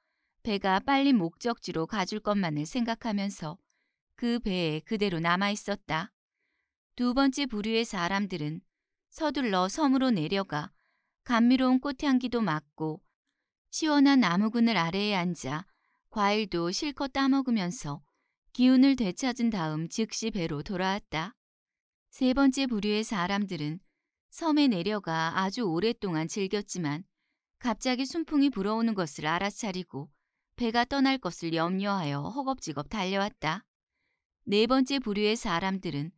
배가 빨리 목적지로 가줄 것만을 생각하면서 그 배에 그대로 남아 있었다. 두 번째 부류의 사람들은 서둘러 섬으로 내려가 감미로운 꽃향기도 맡고 시원한 나무그늘 아래에 앉아 과일도 실컷 따먹으면서 기운을 되찾은 다음 즉시 배로 돌아왔다. 세 번째 부류의 사람들은 섬에 내려가 아주 오랫동안 즐겼지만 갑자기 순풍이 불어오는 것을 알아차리고 배가 떠날 것을 염려하여 허겁지겁 달려왔다. 네 번째 부류의 사람들은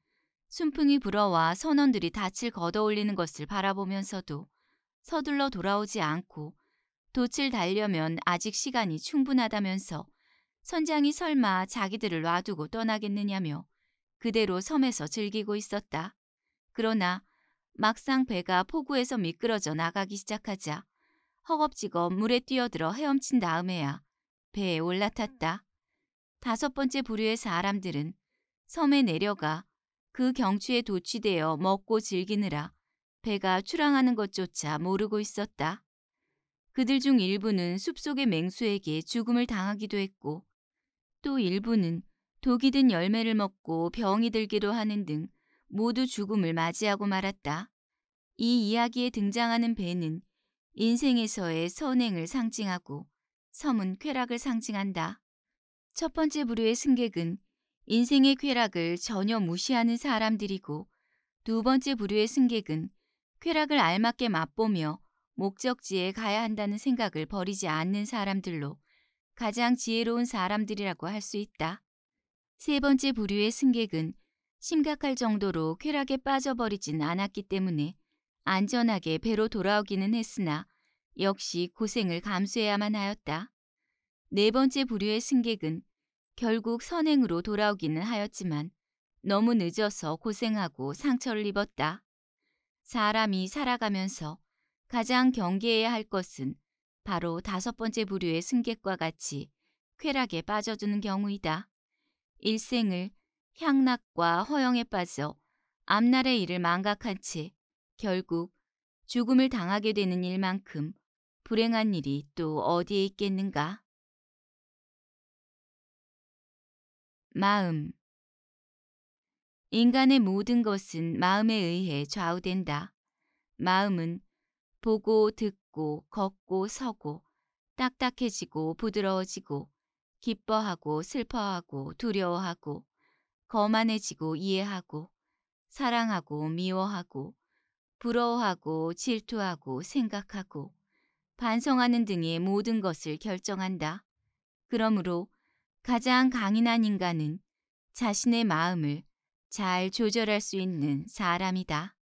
순풍이 불어와 선원들이 닻을 걷어올리는 것을 바라보면서도 서둘러 돌아오지 않고 돛을 달려면 아직 시간이 충분하다면서 선장이 설마 자기들을 놔두고 떠나겠느냐며 그대로 섬에서 즐기고 있었다. 그러나 막상 배가 폭우에서 미끄러져 나가기 시작하자 허겁지겁 물에 뛰어들어 헤엄친 다음에야 배에 올라탔다. 다섯 번째 부류의 사람들은 섬에 내려가 그경추에 도취되어 먹고 즐기느라 배가 출항하는 것조차 모르고 있었다. 그들 중 일부는 숲속의 맹수에게 죽음을 당하기도 했고 또 일부는 독이 든 열매를 먹고 병이 들기도 하는 등 모두 죽음을 맞이하고 말았다. 이 이야기에 등장하는 배는 인생에서의 선행을 상징하고 섬은 쾌락을 상징한다. 첫 번째 부류의 승객은 인생의 쾌락을 전혀 무시하는 사람들이고 두 번째 부류의 승객은 쾌락을 알맞게 맛보며 목적지에 가야 한다는 생각을 버리지 않는 사람들로 가장 지혜로운 사람들이라고 할 수 있다. 세 번째 부류의 승객은 심각할 정도로 쾌락에 빠져버리진 않았기 때문에 안전하게 배로 돌아오기는 했으나 역시 고생을 감수해야만 하였다. 네 번째 부류의 승객은 결국 선행으로 돌아오기는 하였지만 너무 늦어서 고생하고 상처를 입었다. 사람이 살아가면서 가장 경계해야 할 것은 바로 다섯 번째 부류의 승객과 같이 쾌락에 빠져드는 경우이다. 일생을 향락과 허영에 빠져 앞날의 일을 망각한 채 결국 죽음을 당하게 되는 일만큼 불행한 일이 또 어디에 있겠는가? 마음 인간의 모든 것은 마음에 의해 좌우된다. 마음은 보고 듣고 걷고 서고 딱딱해지고 부드러워지고 기뻐하고 슬퍼하고 두려워하고 거만해지고 이해하고 사랑하고 미워하고 부러워하고 질투하고 생각하고 반성하는 등의 모든 것을 결정한다. 그러므로 가장 강인한 인간은 자신의 마음을 잘 조절할 수 있는 사람이다.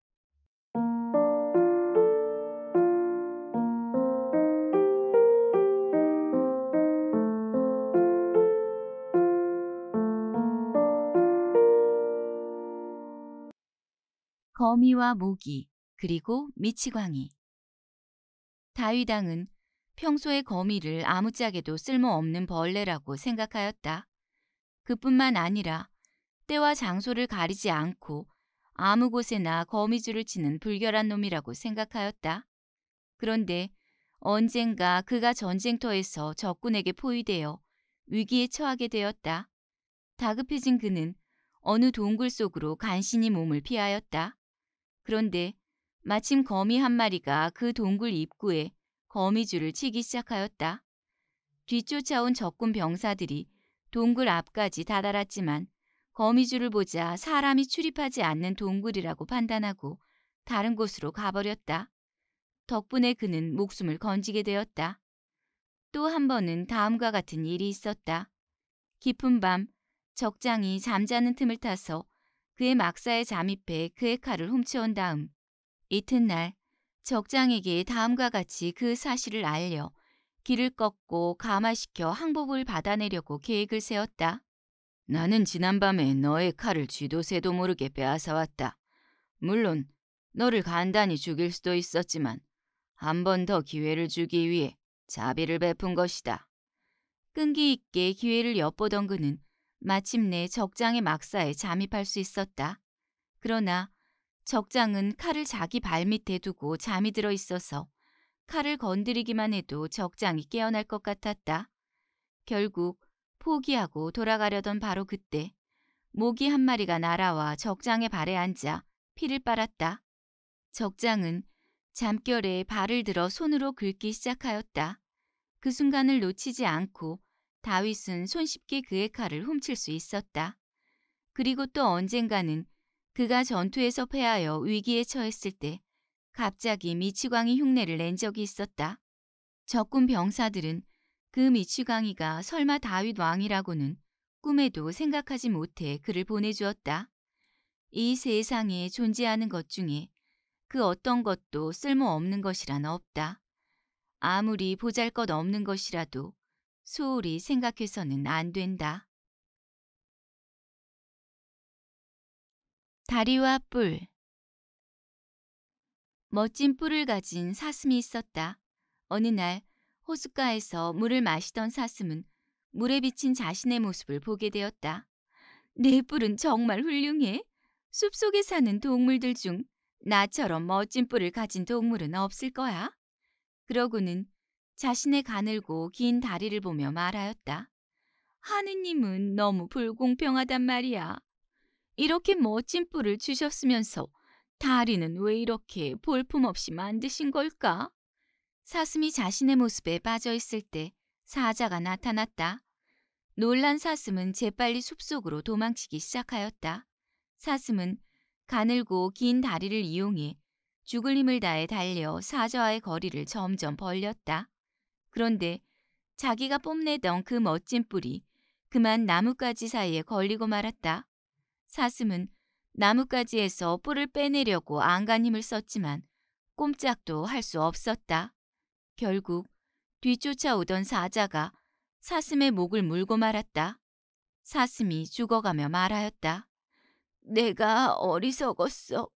거미와 모기, 그리고 미치광이. 다윗왕은 평소에 거미를 아무짝에도 쓸모없는 벌레라고 생각하였다. 그뿐만 아니라 때와 장소를 가리지 않고 아무 곳에나 거미줄을 치는 불결한 놈이라고 생각하였다. 그런데 언젠가 그가 전쟁터에서 적군에게 포위되어 위기에 처하게 되었다. 다급해진 그는 어느 동굴 속으로 간신히 몸을 피하였다. 그런데 마침 거미 한 마리가 그 동굴 입구에 거미줄을 치기 시작하였다. 뒤쫓아온 적군 병사들이 동굴 앞까지 다다랐지만 거미줄을 보자 사람이 출입하지 않는 동굴이라고 판단하고 다른 곳으로 가버렸다. 덕분에 그는 목숨을 건지게 되었다. 또 한 번은 다음과 같은 일이 있었다. 깊은 밤 적장이 잠자는 틈을 타서 그의 막사에 잠입해 그의 칼을 훔쳐온 다음 이튿날 적장에게 다음과 같이 그 사실을 알려 길을 꺾고 감화시켜 항복을 받아내려고 계획을 세웠다. 나는 지난밤에 너의 칼을 쥐도새도 모르게 빼앗아왔다. 물론 너를 간단히 죽일 수도 있었지만 한 번 더 기회를 주기 위해 자비를 베푼 것이다. 끈기 있게 기회를 엿보던 그는 마침내 적장의 막사에 잠입할 수 있었다. 그러나 적장은 칼을 자기 발밑에 두고 잠이 들어 있어서 칼을 건드리기만 해도 적장이 깨어날 것 같았다. 결국 포기하고 돌아가려던 바로 그때 모기 한 마리가 날아와 적장의 발에 앉아 피를 빨았다. 적장은 잠결에 발을 들어 손으로 긁기 시작하였다. 그 순간을 놓치지 않고 다윗은 손쉽게 그의 칼을 훔칠 수 있었다. 그리고 또 언젠가는 그가 전투에서 패하여 위기에 처했을 때 갑자기 미치광이 흉내를 낸 적이 있었다. 적군 병사들은 그 미치광이가 설마 다윗 왕이라고는 꿈에도 생각하지 못해 그를 보내주었다. 이 세상에 존재하는 것 중에 그 어떤 것도 쓸모없는 것이란 없다. 아무리 보잘것 없는 것이라도 소홀히 생각해서는 안 된다. 다리와 뿔 멋진 뿔을 가진 사슴이 있었다. 어느 날 호숫가에서 물을 마시던 사슴은 물에 비친 자신의 모습을 보게 되었다. 내 뿔은 정말 훌륭해. 숲속에 사는 동물들 중 나처럼 멋진 뿔을 가진 동물은 없을 거야. 그러고는 자신의 가늘고 긴 다리를 보며 말하였다. 하느님은 너무 불공평하단 말이야. 이렇게 멋진 뿔을 주셨으면서 다리는 왜 이렇게 볼품없이 만드신 걸까? 사슴이 자신의 모습에 빠져 있을 때 사자가 나타났다. 놀란 사슴은 재빨리 숲속으로 도망치기 시작하였다. 사슴은 가늘고 긴 다리를 이용해 죽을 힘을 다해 달려 사자와의 거리를 점점 벌렸다. 그런데 자기가 뽐내던 그 멋진 뿔이 그만 나뭇가지 사이에 걸리고 말았다. 사슴은 나뭇가지에서 뿔을 빼내려고 안간힘을 썼지만 꼼짝도 할 수 없었다. 결국 뒤쫓아오던 사자가 사슴의 목을 물고 말았다. 사슴이 죽어가며 말하였다. 내가 어리석었어.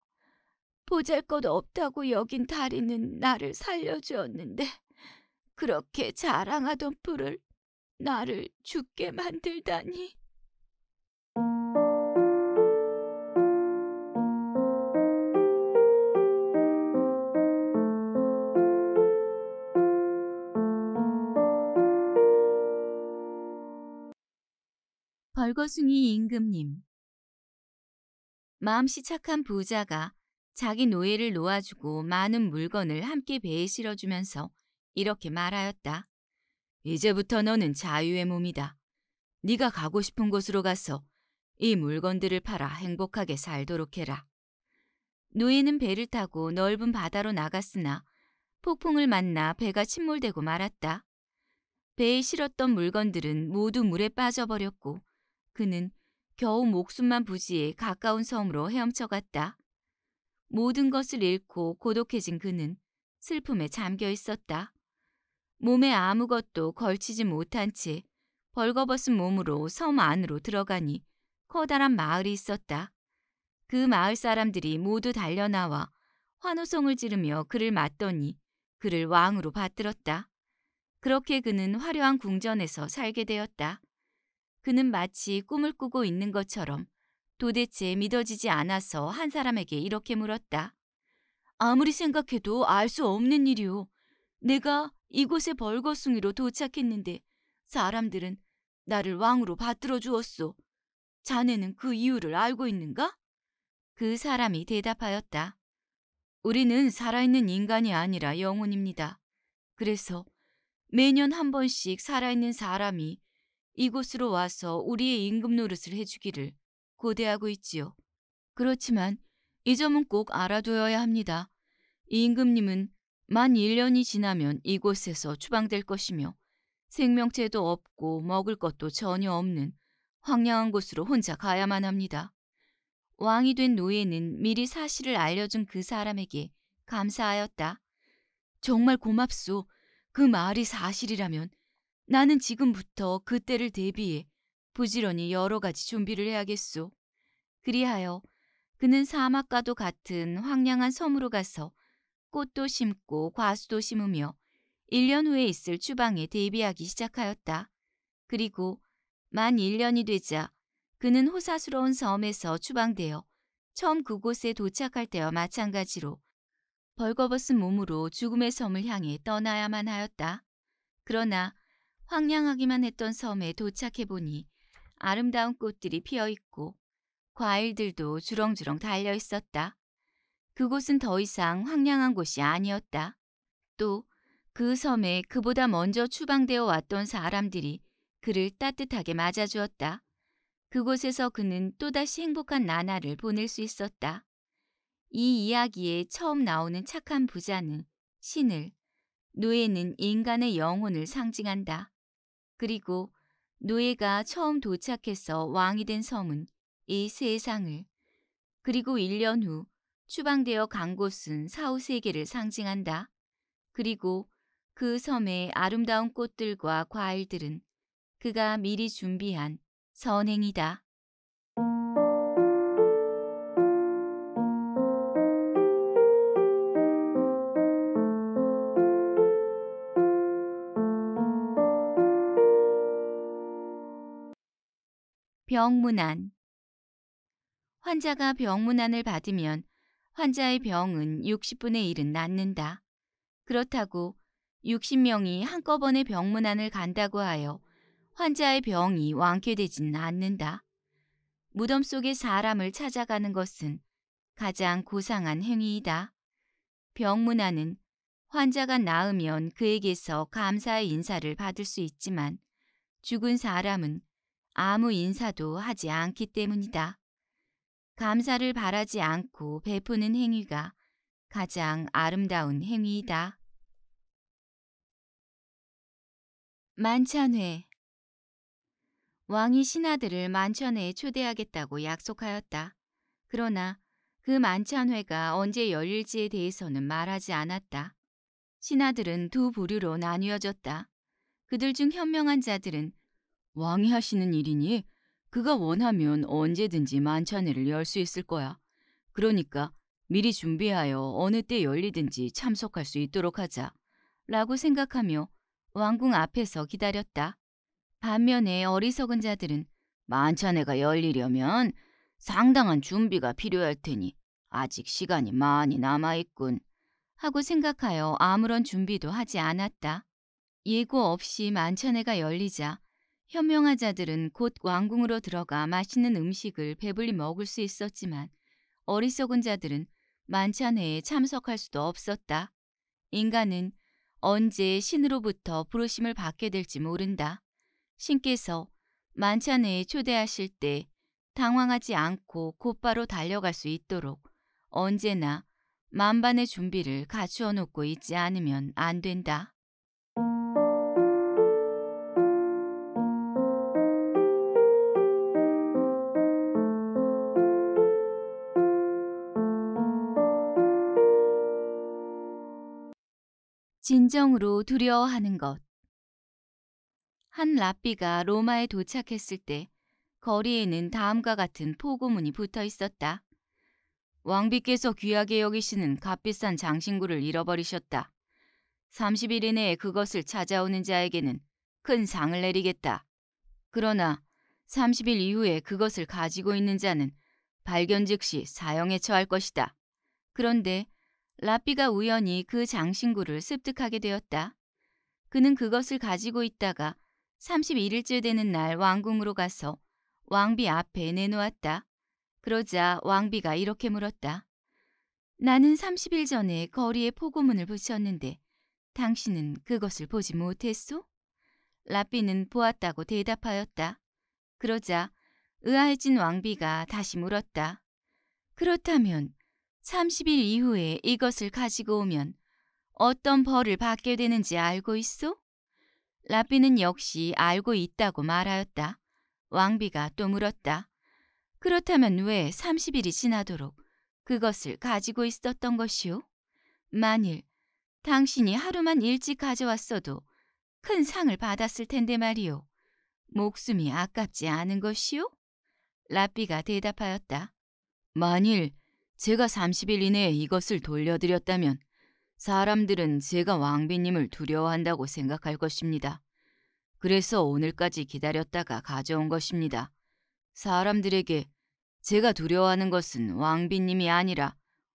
보잘것 없다고 여긴 다리는 나를 살려주었는데 그렇게 자랑하던 뿔을 나를 죽게 만들다니. 벌거숭이 임금님 마음씨 착한 부자가 자기 노예를 놓아주고 많은 물건을 함께 배에 실어주면서 이렇게 말하였다. 이제부터 너는 자유의 몸이다. 네가 가고 싶은 곳으로 가서 이 물건들을 팔아 행복하게 살도록 해라. 노예는 배를 타고 넓은 바다로 나갔으나 폭풍을 만나 배가 침몰되고 말았다. 배에 실었던 물건들은 모두 물에 빠져버렸고 그는 겨우 목숨만 부지에 가까운 섬으로 헤엄쳐 갔다. 모든 것을 잃고 고독해진 그는 슬픔에 잠겨 있었다. 몸에 아무것도 걸치지 못한 채 벌거벗은 몸으로 섬 안으로 들어가니 커다란 마을이 있었다. 그 마을 사람들이 모두 달려나와 환호성을 지르며 그를 맞더니 그를 왕으로 받들었다. 그렇게 그는 화려한 궁전에서 살게 되었다. 그는 마치 꿈을 꾸고 있는 것처럼 도대체 믿어지지 않아서 한 사람에게 이렇게 물었다. 아무리 생각해도 알 수 없는 일이오. 내가 이곳에 벌거숭이로 도착했는데 사람들은 나를 왕으로 받들어 주었소. 자네는 그 이유를 알고 있는가? 그 사람이 대답하였다. 우리는 살아있는 인간이 아니라 영혼입니다. 그래서 매년 한 번씩 살아있는 사람이 이곳으로 와서 우리의 임금 노릇을 해주기를 고대하고 있지요. 그렇지만 이 점은 꼭 알아둬야 합니다. 임금님은 만 1년이 지나면 이곳에서 추방될 것이며 생명체도 없고 먹을 것도 전혀 없는 황량한 곳으로 혼자 가야만 합니다. 왕이 된 노예는 미리 사실을 알려준 그 사람에게 감사하였다. 정말 고맙소. 그 말이 사실이라면 나는 지금부터 그때를 대비해 부지런히 여러 가지 준비를 해야겠소. 그리하여 그는 사막과도 같은 황량한 섬으로 가서 꽃도 심고 과수도 심으며 1년 후에 있을 추방에 대비하기 시작하였다. 그리고 만 1년이 되자 그는 호사스러운 섬에서 추방되어 처음 그곳에 도착할 때와 마찬가지로 벌거벗은 몸으로 죽음의 섬을 향해 떠나야만 하였다. 그러나 황량하기만 했던 섬에 도착해보니 아름다운 꽃들이 피어있고 과일들도 주렁주렁 달려 있었다. 그곳은 더 이상 황량한 곳이 아니었다. 또 그 섬에 그보다 먼저 추방되어 왔던 사람들이 그를 따뜻하게 맞아주었다. 그곳에서 그는 또다시 행복한 나날을 보낼 수 있었다. 이 이야기에 처음 나오는 착한 부자는 신을, 노예는 인간의 영혼을 상징한다. 그리고 노예가 처음 도착해서 왕이 된 섬은 이 세상을, 그리고 1년 후 추방되어 간 곳은 사후 세계를 상징한다. 그리고 그 섬의 아름다운 꽃들과 과일들은 그가 미리 준비한 선행이다. 병문안 환자가 병문안을 받으면 환자의 병은 60분의 1은 낫는다. 그렇다고 60명이 한꺼번에 병문안을 간다고 하여 환자의 병이 완쾌되진 않는다. 무덤 속에 사람을 찾아가는 것은 가장 고상한 행위이다. 병문안은 환자가 나으면 그에게서 감사의 인사를 받을 수 있지만 죽은 사람은 아무 인사도 하지 않기 때문이다. 감사를 바라지 않고 베푸는 행위가 가장 아름다운 행위이다. 만찬회 왕이 신하들을 만찬회에 초대하겠다고 약속하였다. 그러나 그 만찬회가 언제 열릴지에 대해서는 말하지 않았다. 신하들은 두 부류로 나뉘어졌다. 그들 중 현명한 자들은 왕이 하시는 일이니 그가 원하면 언제든지 만찬회를 열 수 있을 거야. 그러니까 미리 준비하여 어느 때 열리든지 참석할 수 있도록 하자. 라고 생각하며 왕궁 앞에서 기다렸다. 반면에 어리석은 자들은 만찬회가 열리려면 상당한 준비가 필요할 테니 아직 시간이 많이 남아있군. 하고 생각하여 아무런 준비도 하지 않았다. 예고 없이 만찬회가 열리자 현명한 자들은 곧 왕궁으로 들어가 맛있는 음식을 배불리 먹을 수 있었지만 어리석은 자들은 만찬회에 참석할 수도 없었다. 인간은 언제 신으로부터 부르심을 받게 될지 모른다. 신께서 만찬회에 초대하실 때 당황하지 않고 곧바로 달려갈 수 있도록 언제나 만반의 준비를 갖추어 놓고 있지 않으면 안 된다. 진정으로 두려워하는 것. 한랍비가 로마에 도착했을 때 거리에는 다음과 같은 포고문이 붙어 있었다. 왕비께서 귀하게 여기시는 값비싼 장신구를 잃어버리셨다. 30일 이내에 그것을 찾아오는 자에게는 큰 상을 내리겠다. 그러나 30일 이후에 그것을 가지고 있는 자는 발견 즉시 사형에 처할 것이다. 그런데 라삐가 우연히 그 장신구를 습득하게 되었다. 그는 그것을 가지고 있다가 31일째 되는 날 왕궁으로 가서 왕비 앞에 내놓았다. 그러자 왕비가 이렇게 물었다. 나는 30일 전에 거리에 포고문을 붙였는데 당신은 그것을 보지 못했소? 라삐는 보았다고 대답하였다. 그러자 의아해진 왕비가 다시 물었다. 그렇다면 30일 이후에 이것을 가지고 오면 어떤 벌을 받게 되는지 알고 있소? 라비는 역시 알고 있다고 말하였다. 왕비가 또 물었다. 그렇다면 왜 30일이 지나도록 그것을 가지고 있었던 것이오? 만일 당신이 하루만 일찍 가져왔어도 큰 상을 받았을 텐데 말이오. 목숨이 아깝지 않은 것이오? 라비가 대답하였다. 만일 제가 30일 이내에 이것을 돌려드렸다면 사람들은 제가 왕비님을 두려워한다고 생각할 것입니다. 그래서 오늘까지 기다렸다가 가져온 것입니다. 사람들에게 제가 두려워하는 것은 왕비님이 아니라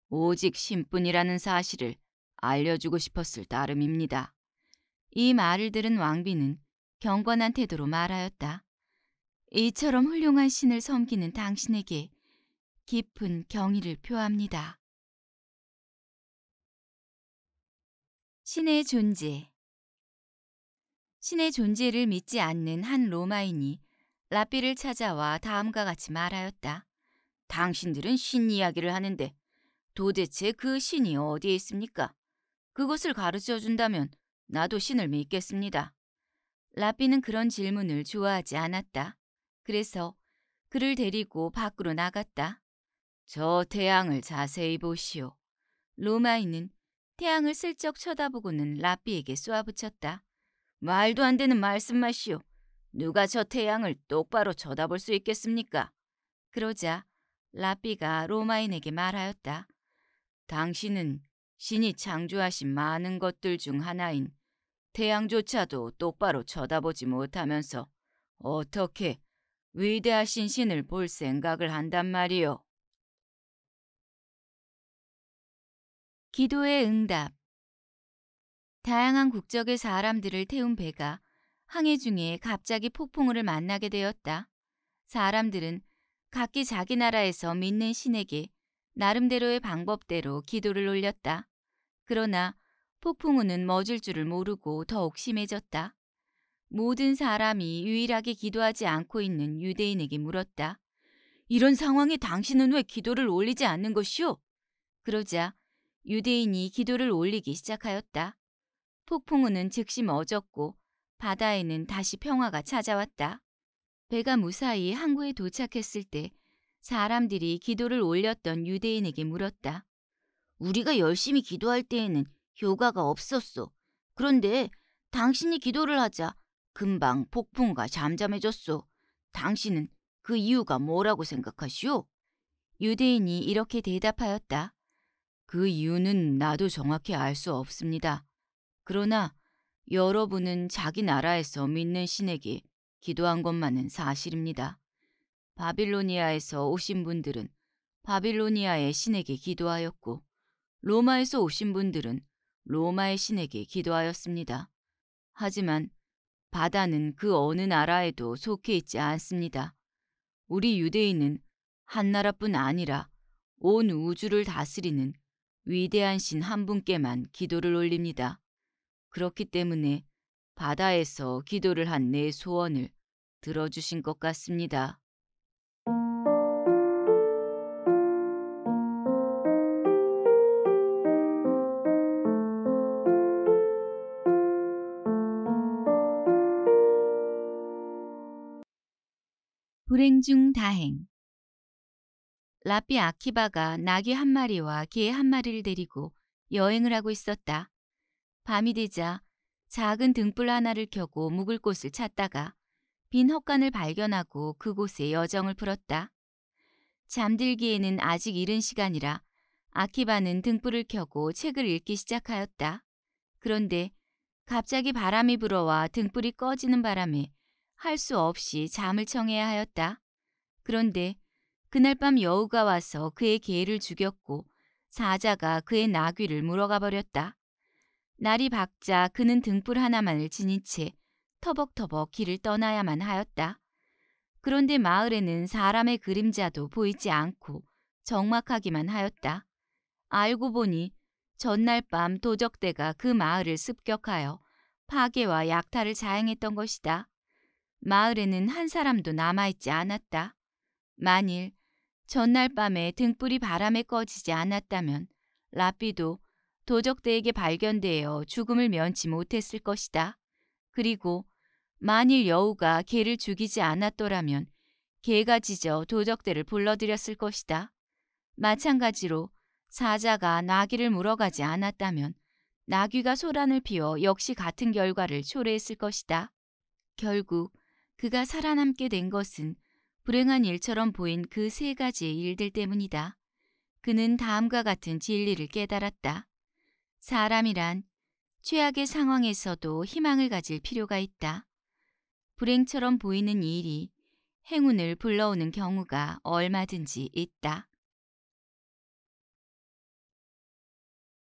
오직 신뿐이라는 사실을 알려주고 싶었을 따름입니다. 이 말을 들은 왕비는 경건한 태도로 말하였다. 이처럼 훌륭한 신을 섬기는 당신에게 깊은 경의를 표합니다. 신의 존재 신의 존재를 믿지 않는 한 로마인이 라삐를 찾아와 다음과 같이 말하였다. 당신들은 신 이야기를 하는데 도대체 그 신이 어디에 있습니까? 그것을 가르쳐 준다면 나도 신을 믿겠습니다. 라삐는 그런 질문을 좋아하지 않았다. 그래서 그를 데리고 밖으로 나갔다. 저 태양을 자세히 보시오. 로마인은 태양을 슬쩍 쳐다보고는 라비에게 쏘아붙였다. 말도 안 되는 말씀 마시오. 누가 저 태양을 똑바로 쳐다볼 수 있겠습니까? 그러자 라비가 로마인에게 말하였다. 당신은 신이 창조하신 많은 것들 중 하나인 태양조차도 똑바로 쳐다보지 못하면서 어떻게 위대하신 신을 볼 생각을 한단 말이오. 기도의 응답 다양한 국적의 사람들을 태운 배가 항해 중에 갑자기 폭풍우를 만나게 되었다. 사람들은 각기 자기 나라에서 믿는 신에게 나름대로의 방법대로 기도를 올렸다. 그러나 폭풍우는 멎을 줄을 모르고 더욱 심해졌다. 모든 사람이 유일하게 기도하지 않고 있는 유대인에게 물었다. 이런 상황에 당신은 왜 기도를 올리지 않는 것이오? 그러자 유대인이 기도를 올리기 시작하였다. 폭풍우는 즉시 멎었고 바다에는 다시 평화가 찾아왔다. 배가 무사히 항구에 도착했을 때 사람들이 기도를 올렸던 유대인에게 물었다. 우리가 열심히 기도할 때에는 효과가 없었소 그런데 당신이 기도를 하자 금방 폭풍우가 잠잠해졌소. 당신은 그 이유가 뭐라고 생각하시오? 유대인이 이렇게 대답하였다. 그 이유는 나도 정확히 알 수 없습니다. 그러나 여러분은 자기 나라에서 믿는 신에게 기도한 것만은 사실입니다. 바빌로니아에서 오신 분들은 바빌로니아의 신에게 기도하였고 로마에서 오신 분들은 로마의 신에게 기도하였습니다. 하지만 바다는 그 어느 나라에도 속해 있지 않습니다. 우리 유대인은 한 나라뿐 아니라 온 우주를 다스리는 위대한 신 한 분께만 기도를 올립니다. 그렇기 때문에 바다에서 기도를 한 내 소원을 들어주신 것 같습니다. 불행 중 다행 라비 아키바가 나귀 한 마리와 개 한 마리를 데리고 여행을 하고 있었다. 밤이 되자 작은 등불 하나를 켜고 묵을 곳을 찾다가 빈 헛간을 발견하고 그곳에 여정을 풀었다. 잠들기에는 아직 이른 시간이라 아키바는 등불을 켜고 책을 읽기 시작하였다. 그런데 갑자기 바람이 불어와 등불이 꺼지는 바람에 할 수 없이 잠을 청해야 하였다. 그런데 그날 밤 여우가 와서 그의 개를 죽였고 사자가 그의 나귀를 물어가 버렸다. 날이 밝자 그는 등불 하나만을 지닌 채 터벅터벅 길을 떠나야만 하였다. 그런데 마을에는 사람의 그림자도 보이지 않고 정막하기만 하였다. 알고 보니 전날 밤 도적대가 그 마을을 습격하여 파괴와 약탈을 자행했던 것이다. 마을에는 한 사람도 남아있지 않았다. 만일 전날 밤에 등불이 바람에 꺼지지 않았다면 라삐도 도적대에게 발견되어 죽음을 면치 못했을 것이다. 그리고 만일 여우가 개를 죽이지 않았더라면 개가 짖어 도적대를 불러들였을 것이다. 마찬가지로 사자가 나귀를 물어가지 않았다면 나귀가 소란을 피워 역시 같은 결과를 초래했을 것이다. 결국 그가 살아남게 된 것은 불행한 일처럼 보인 그 세 가지의 일들 때문이다. 그는 다음과 같은 진리를 깨달았다. 사람이란 최악의 상황에서도 희망을 가질 필요가 있다. 불행처럼 보이는 일이 행운을 불러오는 경우가 얼마든지 있다.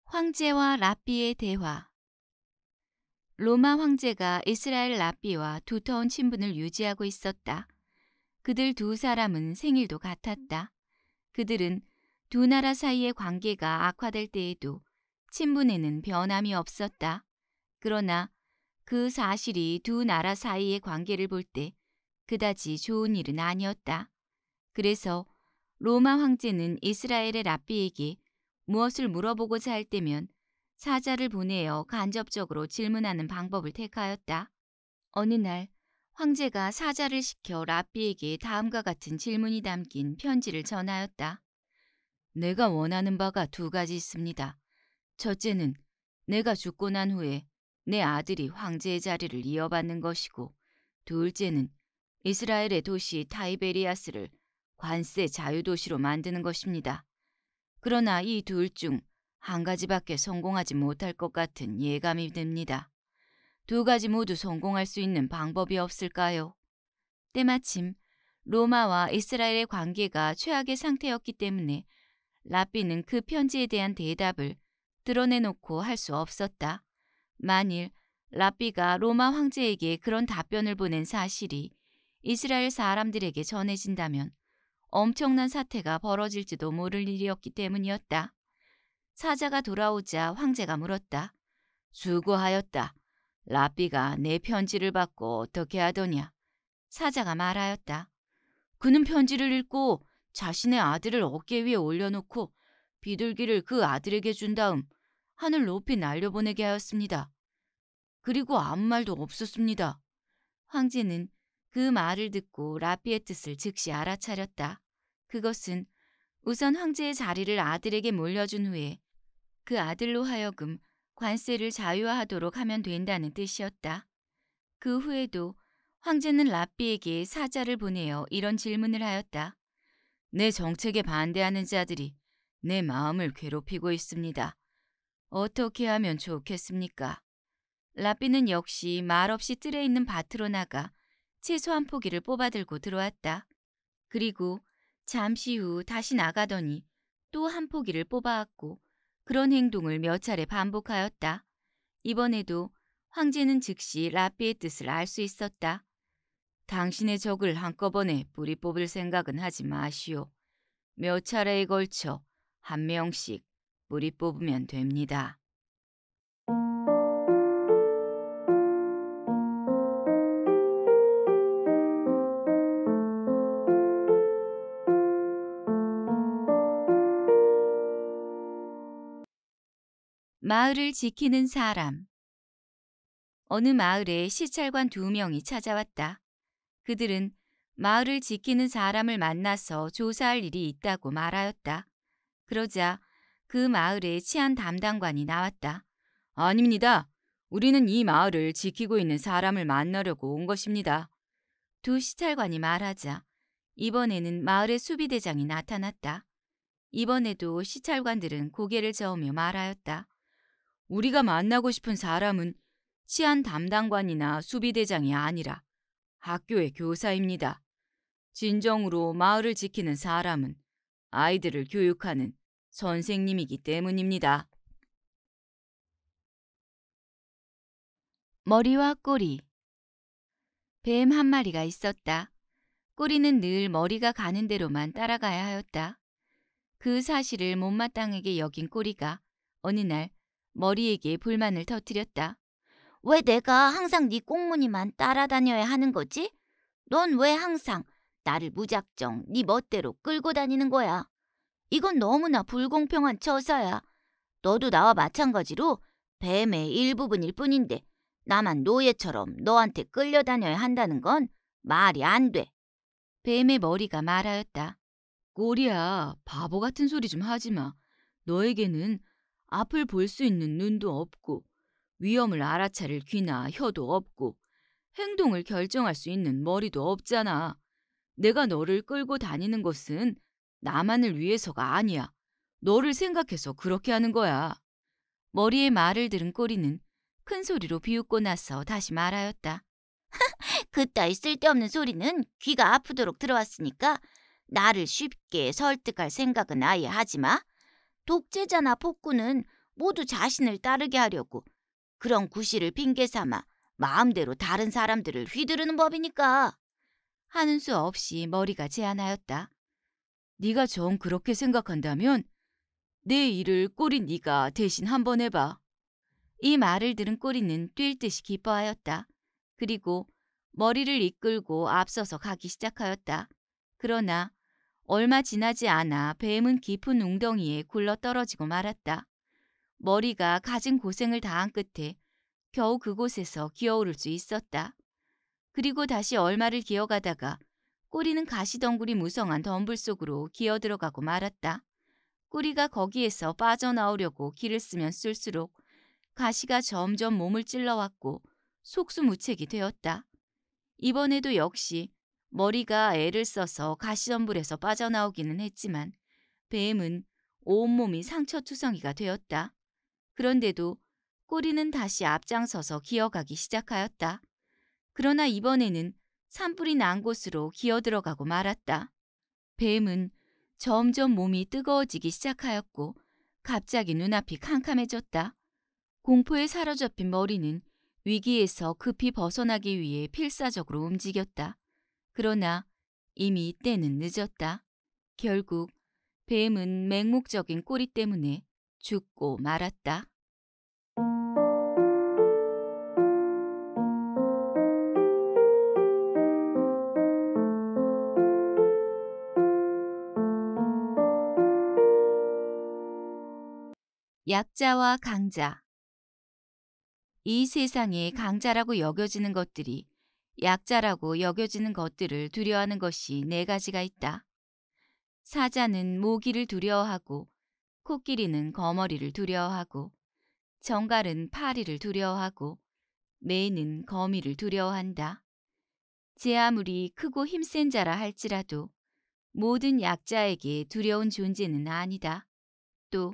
황제와 라삐의 대화 로마 황제가 이스라엘 라삐와 두터운 친분을 유지하고 있었다. 그들 두 사람은 생일도 같았다. 그들은 두 나라 사이의 관계가 악화될 때에도 친분에는 변함이 없었다. 그러나 그 사실이 두 나라 사이의 관계를 볼 때 그다지 좋은 일은 아니었다. 그래서 로마 황제는 이스라엘의 랍비에게 무엇을 물어보고자 할 때면 사자를 보내어 간접적으로 질문하는 방법을 택하였다. 어느 날 황제가 사자를 시켜 라삐에게 다음과 같은 질문이 담긴 편지를 전하였다. 내가 원하는 바가 두 가지 있습니다. 첫째는 내가 죽고 난 후에 내 아들이 황제의 자리를 이어받는 것이고 둘째는 이스라엘의 도시 타이베리아스를 관세 자유도시로 만드는 것입니다. 그러나 이 둘 중 한 가지밖에 성공하지 못할 것 같은 예감이 듭니다. 두 가지 모두 성공할 수 있는 방법이 없을까요? 때마침 로마와 이스라엘의 관계가 최악의 상태였기 때문에 라삐는 그 편지에 대한 대답을 드러내놓고 할 수 없었다. 만일 라삐가 로마 황제에게 그런 답변을 보낸 사실이 이스라엘 사람들에게 전해진다면 엄청난 사태가 벌어질지도 모를 일이었기 때문이었다. 사자가 돌아오자 황제가 물었다. 수고하였다. 라삐가 내 편지를 받고 어떻게 하더냐. 사자가 말하였다. 그는 편지를 읽고 자신의 아들을 어깨 위에 올려놓고 비둘기를 그 아들에게 준 다음 하늘 높이 날려보내게 하였습니다. 그리고 아무 말도 없었습니다. 황제는 그 말을 듣고 라삐의 뜻을 즉시 알아차렸다. 그것은 우선 황제의 자리를 아들에게 몰려준 후에 그 아들로 하여금 관세를 자유화하도록 하면 된다는 뜻이었다. 그 후에도 황제는 라삐에게 사자를 보내어 이런 질문을 하였다. 내 정책에 반대하는 자들이 내 마음을 괴롭히고 있습니다. 어떻게 하면 좋겠습니까? 라삐는 역시 말없이 뜰에 있는 밭으로 나가 채소 한 포기를 뽑아들고 들어왔다. 그리고 잠시 후 다시 나가더니 또 한 포기를 뽑아왔고 그런 행동을 몇 차례 반복하였다. 이번에도 황제는 즉시 라삐의 뜻을 알 수 있었다. 당신의 적을 한꺼번에 뿌리 뽑을 생각은 하지 마시오. 몇 차례에 걸쳐 한 명씩 뿌리 뽑으면 됩니다. 마을을 지키는 사람. 어느 마을에 시찰관 두 명이 찾아왔다. 그들은 마을을 지키는 사람을 만나서 조사할 일이 있다고 말하였다. 그러자 그 마을의 치안 담당관이 나왔다. 아닙니다. 우리는 이 마을을 지키고 있는 사람을 만나려고 온 것입니다. 두 시찰관이 말하자 이번에는 마을의 수비대장이 나타났다. 이번에도 시찰관들은 고개를 저으며 말하였다. 우리가 만나고 싶은 사람은 치안 담당관이나 수비대장이 아니라 학교의 교사입니다. 진정으로 마을을 지키는 사람은 아이들을 교육하는 선생님이기 때문입니다. 머리와 꼬리 뱀 한 마리가 있었다. 꼬리는 늘 머리가 가는 대로만 따라가야 하였다. 그 사실을 못마땅하게 여긴 꼬리가 어느 날 머리에게 불만을 터뜨렸다. 왜 내가 항상 네 꽁무니만 따라다녀야 하는 거지? 넌 왜 항상 나를 무작정 네 멋대로 끌고 다니는 거야? 이건 너무나 불공평한 처사야. 너도 나와 마찬가지로 뱀의 일부분일 뿐인데 나만 노예처럼 너한테 끌려다녀야 한다는 건 말이 안 돼. 뱀의 머리가 말하였다. 꼬리야, 바보 같은 소리 좀 하지 마. 너에게는 앞을 볼 수 있는 눈도 없고 위험을 알아차릴 귀나 혀도 없고 행동을 결정할 수 있는 머리도 없잖아. 내가 너를 끌고 다니는 것은 나만을 위해서가 아니야. 너를 생각해서 그렇게 하는 거야. 머리의 말을 들은 꼬리는 큰 소리로 비웃고 나서 다시 말하였다. *laughs* 그따위 쓸데없는 소리는 귀가 아프도록 들어왔으니까 나를 쉽게 설득할 생각은 아예 하지 마. 독재자나 폭군은 모두 자신을 따르게 하려고 그런 구실을 핑계 삼아 마음대로 다른 사람들을 휘두르는 법이니까 하는 수 없이 머리가 제안하였다. 네가 정 그렇게 생각한다면 내 일을 꼬리 네가 대신 한번 해봐. 이 말을 들은 꼬리는 뛸 듯이 기뻐하였다. 그리고 머리를 이끌고 앞서서 가기 시작하였다. 그러나 얼마 지나지 않아 뱀은 깊은 웅덩이에 굴러떨어지고 말았다. 머리가 가진 고생을 다한 끝에 겨우 그곳에서 기어오를 수 있었다. 그리고 다시 얼마를 기어가다가 꼬리는 가시덩굴이 무성한 덤불 속으로 기어들어가고 말았다. 꼬리가 거기에서 빠져나오려고 길을 쓰면 쓸수록 가시가 점점 몸을 찔러왔고 속수무책이 되었다. 이번에도 역시 머리가 애를 써서 가시덤불에서 빠져나오기는 했지만 뱀은 온몸이 상처투성이가 되었다. 그런데도 꼬리는 다시 앞장서서 기어가기 시작하였다. 그러나 이번에는 산불이 난 곳으로 기어들어가고 말았다. 뱀은 점점 몸이 뜨거워지기 시작하였고 갑자기 눈앞이 캄캄해졌다. 공포에 사로잡힌 머리는 위기에서 급히 벗어나기 위해 필사적으로 움직였다. 그러나 이미 때는 늦었다. 결국 뱀은 맹목적인 꼬리 때문에 죽고 말았다. 약자와 강자 이 세상에 강자라고 여겨지는 것들이 약자라고 여겨지는 것들을 두려워하는 것이 네 가지가 있다. 사자는 모기를 두려워하고 코끼리는 거머리를 두려워하고 정갈은 파리를 두려워하고 매는 거미를 두려워한다. 제 아무리 크고 힘센 자라 할지라도 모든 약자에게 두려운 존재는 아니다. 또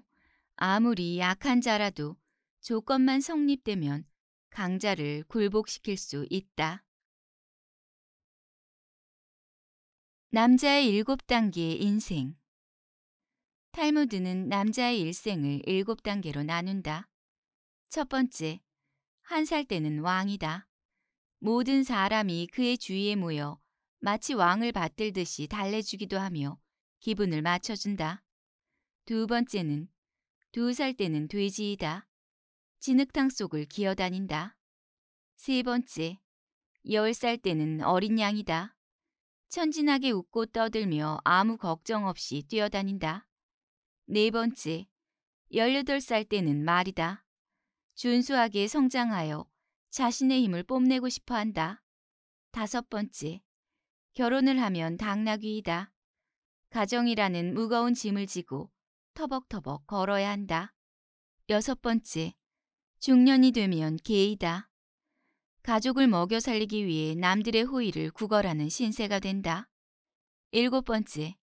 아무리 약한 자라도 조건만 성립되면 강자를 굴복시킬 수 있다. 남자의 일곱 단계의 인생 탈무드는 남자의 일생을 일곱 단계로 나눈다. 첫 번째, 한 살 때는 왕이다. 모든 사람이 그의 주위에 모여 마치 왕을 받들듯이 달래주기도 하며 기분을 맞춰준다. 두 번째는 두 살 때는 돼지이다. 진흙탕 속을 기어다닌다. 세 번째, 열 살 때는 어린 양이다. 천진하게 웃고 떠들며 아무 걱정 없이 뛰어다닌다. 네 번째, 18살 때는 말이다. 준수하게 성장하여 자신의 힘을 뽐내고 싶어 한다. 다섯 번째, 결혼을 하면 당나귀이다. 가정이라는 무거운 짐을 지고 터벅터벅 걸어야 한다. 여섯 번째, 중년이 되면 개이다. 가족을 먹여 살리기 위해 남들의 호의를 구걸하는 신세가 된다. 일곱 번째,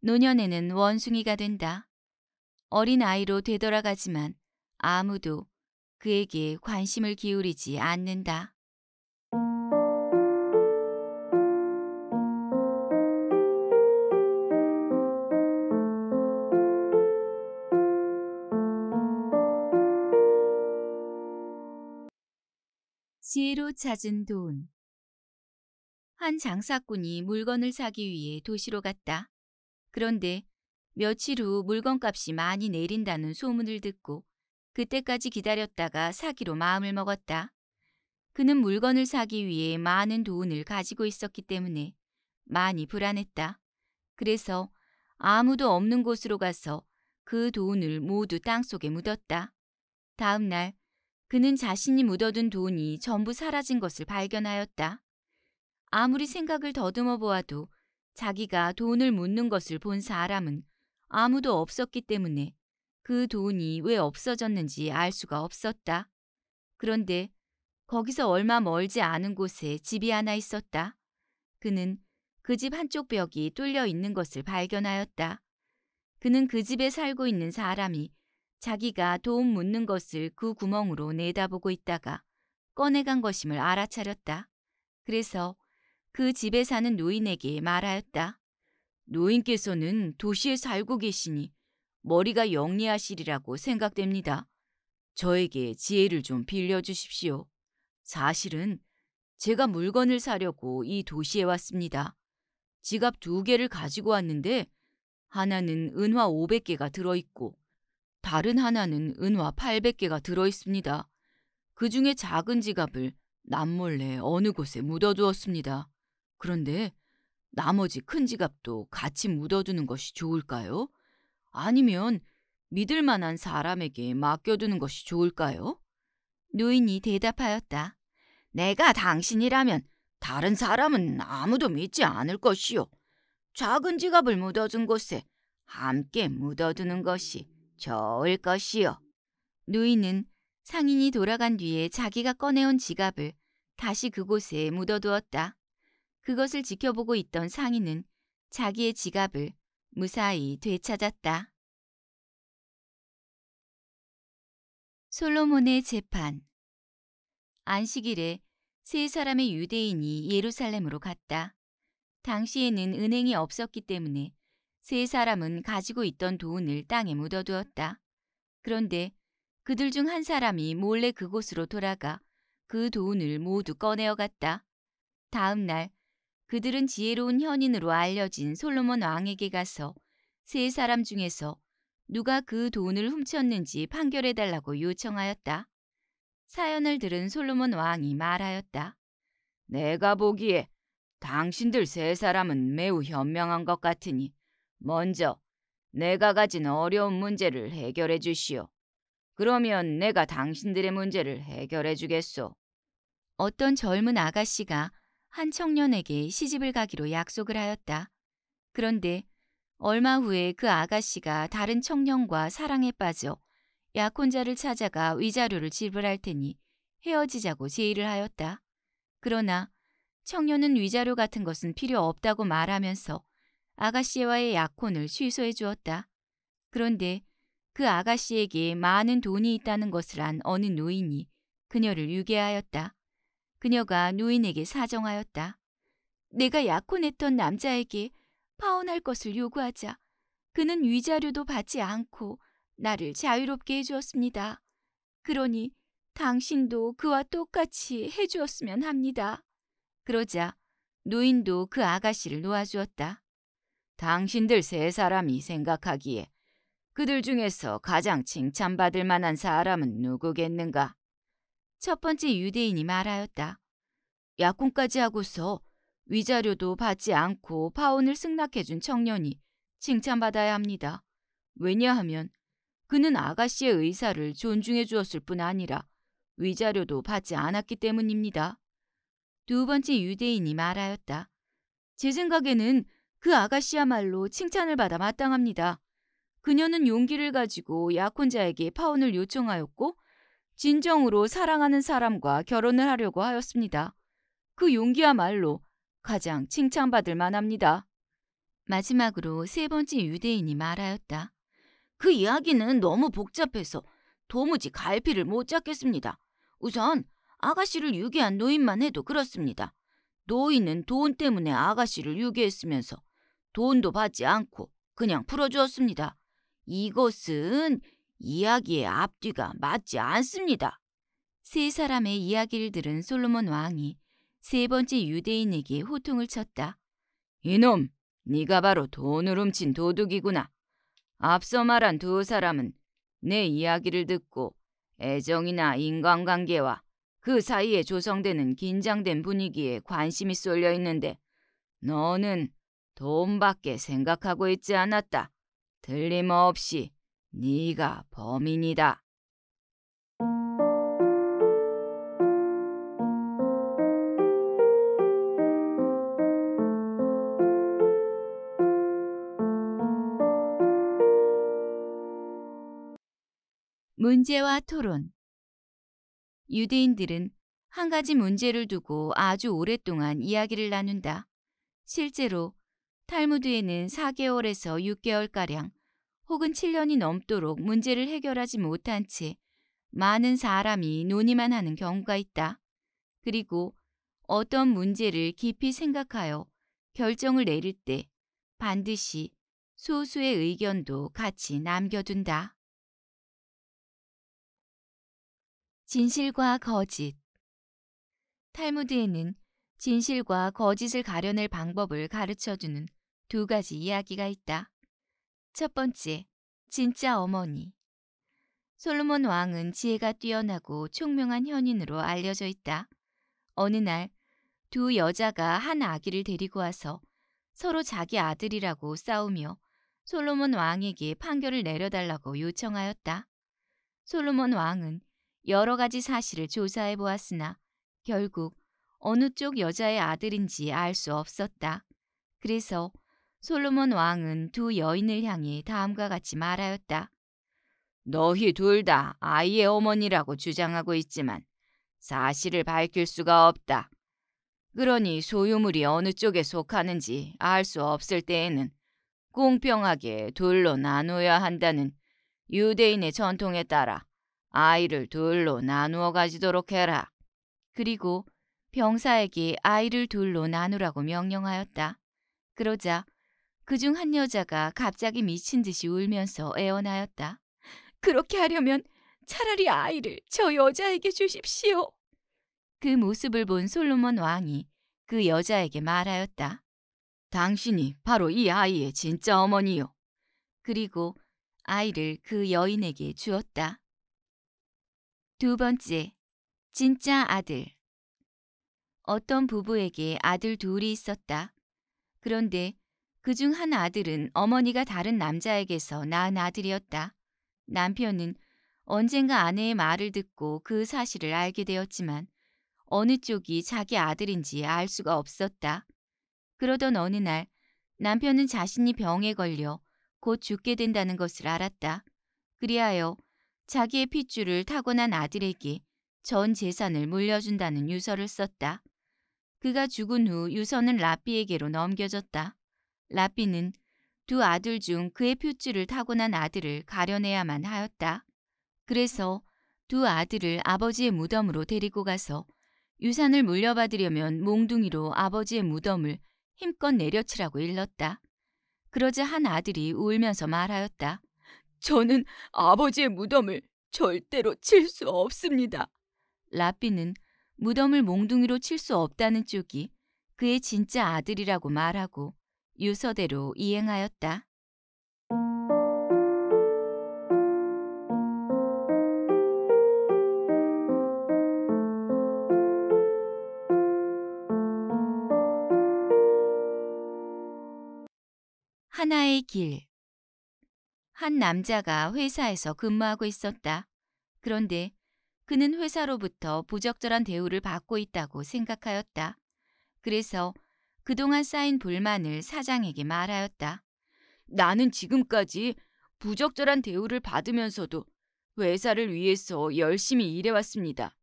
노년에는 원숭이가 된다. 어린 아이로 되돌아가지만 아무도 그에게 관심을 기울이지 않는다. 지혜로 찾은 돈. 한 장사꾼이 물건을 사기 위해 도시로 갔다. 그런데 며칠 후 물건값이 많이 내린다는 소문을 듣고 그때까지 기다렸다가 사기로 마음을 먹었다. 그는 물건을 사기 위해 많은 돈을 가지고 있었기 때문에 많이 불안했다. 그래서 아무도 없는 곳으로 가서 그 돈을 모두 땅속에 묻었다. 다음 날 그는 자신이 묻어둔 돈이 전부 사라진 것을 발견하였다. 아무리 생각을 더듬어 보아도 자기가 돈을 묻는 것을 본 사람은 아무도 없었기 때문에 그 돈이 왜 없어졌는지 알 수가 없었다. 그런데 거기서 얼마 멀지 않은 곳에 집이 하나 있었다. 그는 그 집 한쪽 벽이 뚫려 있는 것을 발견하였다. 그는 그 집에 살고 있는 사람이 자기가 도움 묻는 것을 그 구멍으로 내다보고 있다가 꺼내간 것임을 알아차렸다. 그래서 그 집에 사는 노인에게 말하였다. 노인께서는 도시에 살고 계시니 머리가 영리하시리라고 생각됩니다. 저에게 지혜를 좀 빌려주십시오. 사실은 제가 물건을 사려고 이 도시에 왔습니다. 지갑 두 개를 가지고 왔는데 하나는 은화 500개가 들어있고 다른 하나는 은화 800개가 들어있습니다. 그 중에 작은 지갑을 남몰래 어느 곳에 묻어두었습니다. 그런데 나머지 큰 지갑도 같이 묻어두는 것이 좋을까요? 아니면 믿을 만한 사람에게 맡겨두는 것이 좋을까요? 노인이 대답하였다. 내가 당신이라면 다른 사람은 아무도 믿지 않을 것이요. 작은 지갑을 묻어준 곳에 함께 묻어두는 것이 좋을 것이요. 누이는 상인이 돌아간 뒤에 자기가 꺼내온 지갑을 다시 그곳에 묻어두었다. 그것을 지켜보고 있던 상인은 자기의 지갑을 무사히 되찾았다. 솔로몬의 재판 안식일에 세 사람의 유대인이 예루살렘으로 갔다. 당시에는 은행이 없었기 때문에 세 사람은 가지고 있던 돈을 땅에 묻어두었다. 그런데 그들 중 한 사람이 몰래 그곳으로 돌아가 그 돈을 모두 꺼내어 갔다. 다음 날 그들은 지혜로운 현인으로 알려진 솔로몬 왕에게 가서 세 사람 중에서 누가 그 돈을 훔쳤는지 판결해달라고 요청하였다. 사연을 들은 솔로몬 왕이 말하였다. 내가 보기에 당신들 세 사람은 매우 현명한 것 같으니 먼저 내가 가진 어려운 문제를 해결해 주시오. 그러면 내가 당신들의 문제를 해결해 주겠소. 어떤 젊은 아가씨가 한 청년에게 시집을 가기로 약속을 하였다. 그런데 얼마 후에 그 아가씨가 다른 청년과 사랑에 빠져 약혼자를 찾아가 위자료를 지불할 테니 헤어지자고 제의를 하였다. 그러나 청년은 위자료 같은 것은 필요 없다고 말하면서 아가씨와의 약혼을 취소해 주었다. 그런데 그 아가씨에게 많은 돈이 있다는 것을 안 어느 노인이 그녀를 유괴하였다. 그녀가 노인에게 사정하였다. 내가 약혼했던 남자에게 파혼할 것을 요구하자 그는 위자료도 받지 않고 나를 자유롭게 해주었습니다. 그러니 당신도 그와 똑같이 해주었으면 합니다. 그러자 노인도 그 아가씨를 놓아주었다. 당신들 세 사람이 생각하기에 그들 중에서 가장 칭찬받을 만한 사람은 누구겠는가? 첫 번째 유대인이 말하였다. 약혼까지 하고서 위자료도 받지 않고 파혼을 승낙해준 청년이 칭찬받아야 합니다. 왜냐하면 그는 아가씨의 의사를 존중해 주었을 뿐 아니라 위자료도 받지 않았기 때문입니다. 두 번째 유대인이 말하였다. 제 생각에는 그 아가씨야말로 칭찬을 받아 마땅합니다. 그녀는 용기를 가지고 약혼자에게 파혼을 요청하였고 진정으로 사랑하는 사람과 결혼을 하려고 하였습니다. 그 용기야말로 가장 칭찬받을 만합니다. 마지막으로 세 번째 유대인이 말하였다. 그 이야기는 너무 복잡해서 도무지 갈피를 못 잡겠습니다. 우선 아가씨를 유괴한 노인만 해도 그렇습니다. 노인은 돈 때문에 아가씨를 유괴했으면서 돈도 받지 않고 그냥 풀어주었습니다. 이것은 이야기의 앞뒤가 맞지 않습니다. 세 사람의 이야기를 들은 솔로몬 왕이 세 번째 유대인에게 호통을 쳤다. 이놈, 네가 바로 돈을 훔친 도둑이구나. 앞서 말한 두 사람은 내 이야기를 듣고 애정이나 인간관계와 그 사이에 조성되는 긴장된 분위기에 관심이 쏠려 있는데 너는 돈밖에 생각하고 있지 않았다. 들림없이 네가 범인이다. 문제와 토론 유대인들은 한 가지 문제를 두고 아주 오랫동안 이야기를 나눈다. 실제로 탈무드에는 4개월에서 6개월가량 혹은 7년이 넘도록 문제를 해결하지 못한 채 많은 사람이 논의만 하는 경우가 있다. 그리고 어떤 문제를 깊이 생각하여 결정을 내릴 때 반드시 소수의 의견도 같이 남겨둔다. 진실과 거짓 탈무드에는 진실과 거짓을 가려낼 방법을 가르쳐주는 두 가지 이야기가 있다. 첫 번째, 진짜 어머니. 솔로몬 왕은 지혜가 뛰어나고 총명한 현인으로 알려져 있다. 어느 날 두 여자가 한 아기를 데리고 와서 서로 자기 아들이라고 싸우며 솔로몬 왕에게 판결을 내려달라고 요청하였다. 솔로몬 왕은 여러 가지 사실을 조사해 보았으나 결국 어느 쪽 여자의 아들인지 알 수 없었다. 그래서 솔로몬 왕은 두 여인을 향해 다음과 같이 말하였다. 너희 둘 다 아이의 어머니라고 주장하고 있지만 사실을 밝힐 수가 없다. 그러니 소유물이 어느 쪽에 속하는지 알 수 없을 때에는 공평하게 둘로 나누어야 한다는 유대인의 전통에 따라 아이를 둘로 나누어 가지도록 해라. 그리고 병사에게 아이를 둘로 나누라고 명령하였다. 그러자 그 중 한 여자가 갑자기 미친 듯이 울면서 애원하였다. 그렇게 하려면 차라리 아이를 저 여자에게 주십시오. 그 모습을 본 솔로몬 왕이 그 여자에게 말하였다. 당신이 바로 이 아이의 진짜 어머니요. 그리고 아이를 그 여인에게 주었다. 두 번째, 진짜 아들. 어떤 부부에게 아들 둘이 있었다. 그런데 그 중 한 아들은 어머니가 다른 남자에게서 낳은 아들이었다. 남편은 언젠가 아내의 말을 듣고 그 사실을 알게 되었지만 어느 쪽이 자기 아들인지 알 수가 없었다. 그러던 어느 날 남편은 자신이 병에 걸려 곧 죽게 된다는 것을 알았다. 그리하여 자기의 핏줄을 타고난 아들에게 전 재산을 물려준다는 유서를 썼다. 그가 죽은 후 유서는 라삐에게로 넘겨졌다. 라삐는 두 아들 중 그의 표지를 타고난 아들을 가려내야만 하였다. 그래서 두 아들을 아버지의 무덤으로 데리고 가서 유산을 물려받으려면 몽둥이로 아버지의 무덤을 힘껏 내려치라고 일렀다. 그러자 한 아들이 울면서 말하였다. 저는 아버지의 무덤을 절대로 칠 수 없습니다. 라삐는 무덤을 몽둥이로 칠 수 없다는 쪽이 그의 진짜 아들이라고 말하고 유서대로 이행하였다. 하나의 길. 한 남자가 회사에서 근무하고 있었다. 그런데 그는 회사로부터 부적절한 대우를 받고 있다고 생각하였다. 그래서 그동안 쌓인 불만을 사장에게 말하였다. 나는 지금까지 부적절한 대우를 받으면서도 회사를 위해서 열심히 일해왔습니다.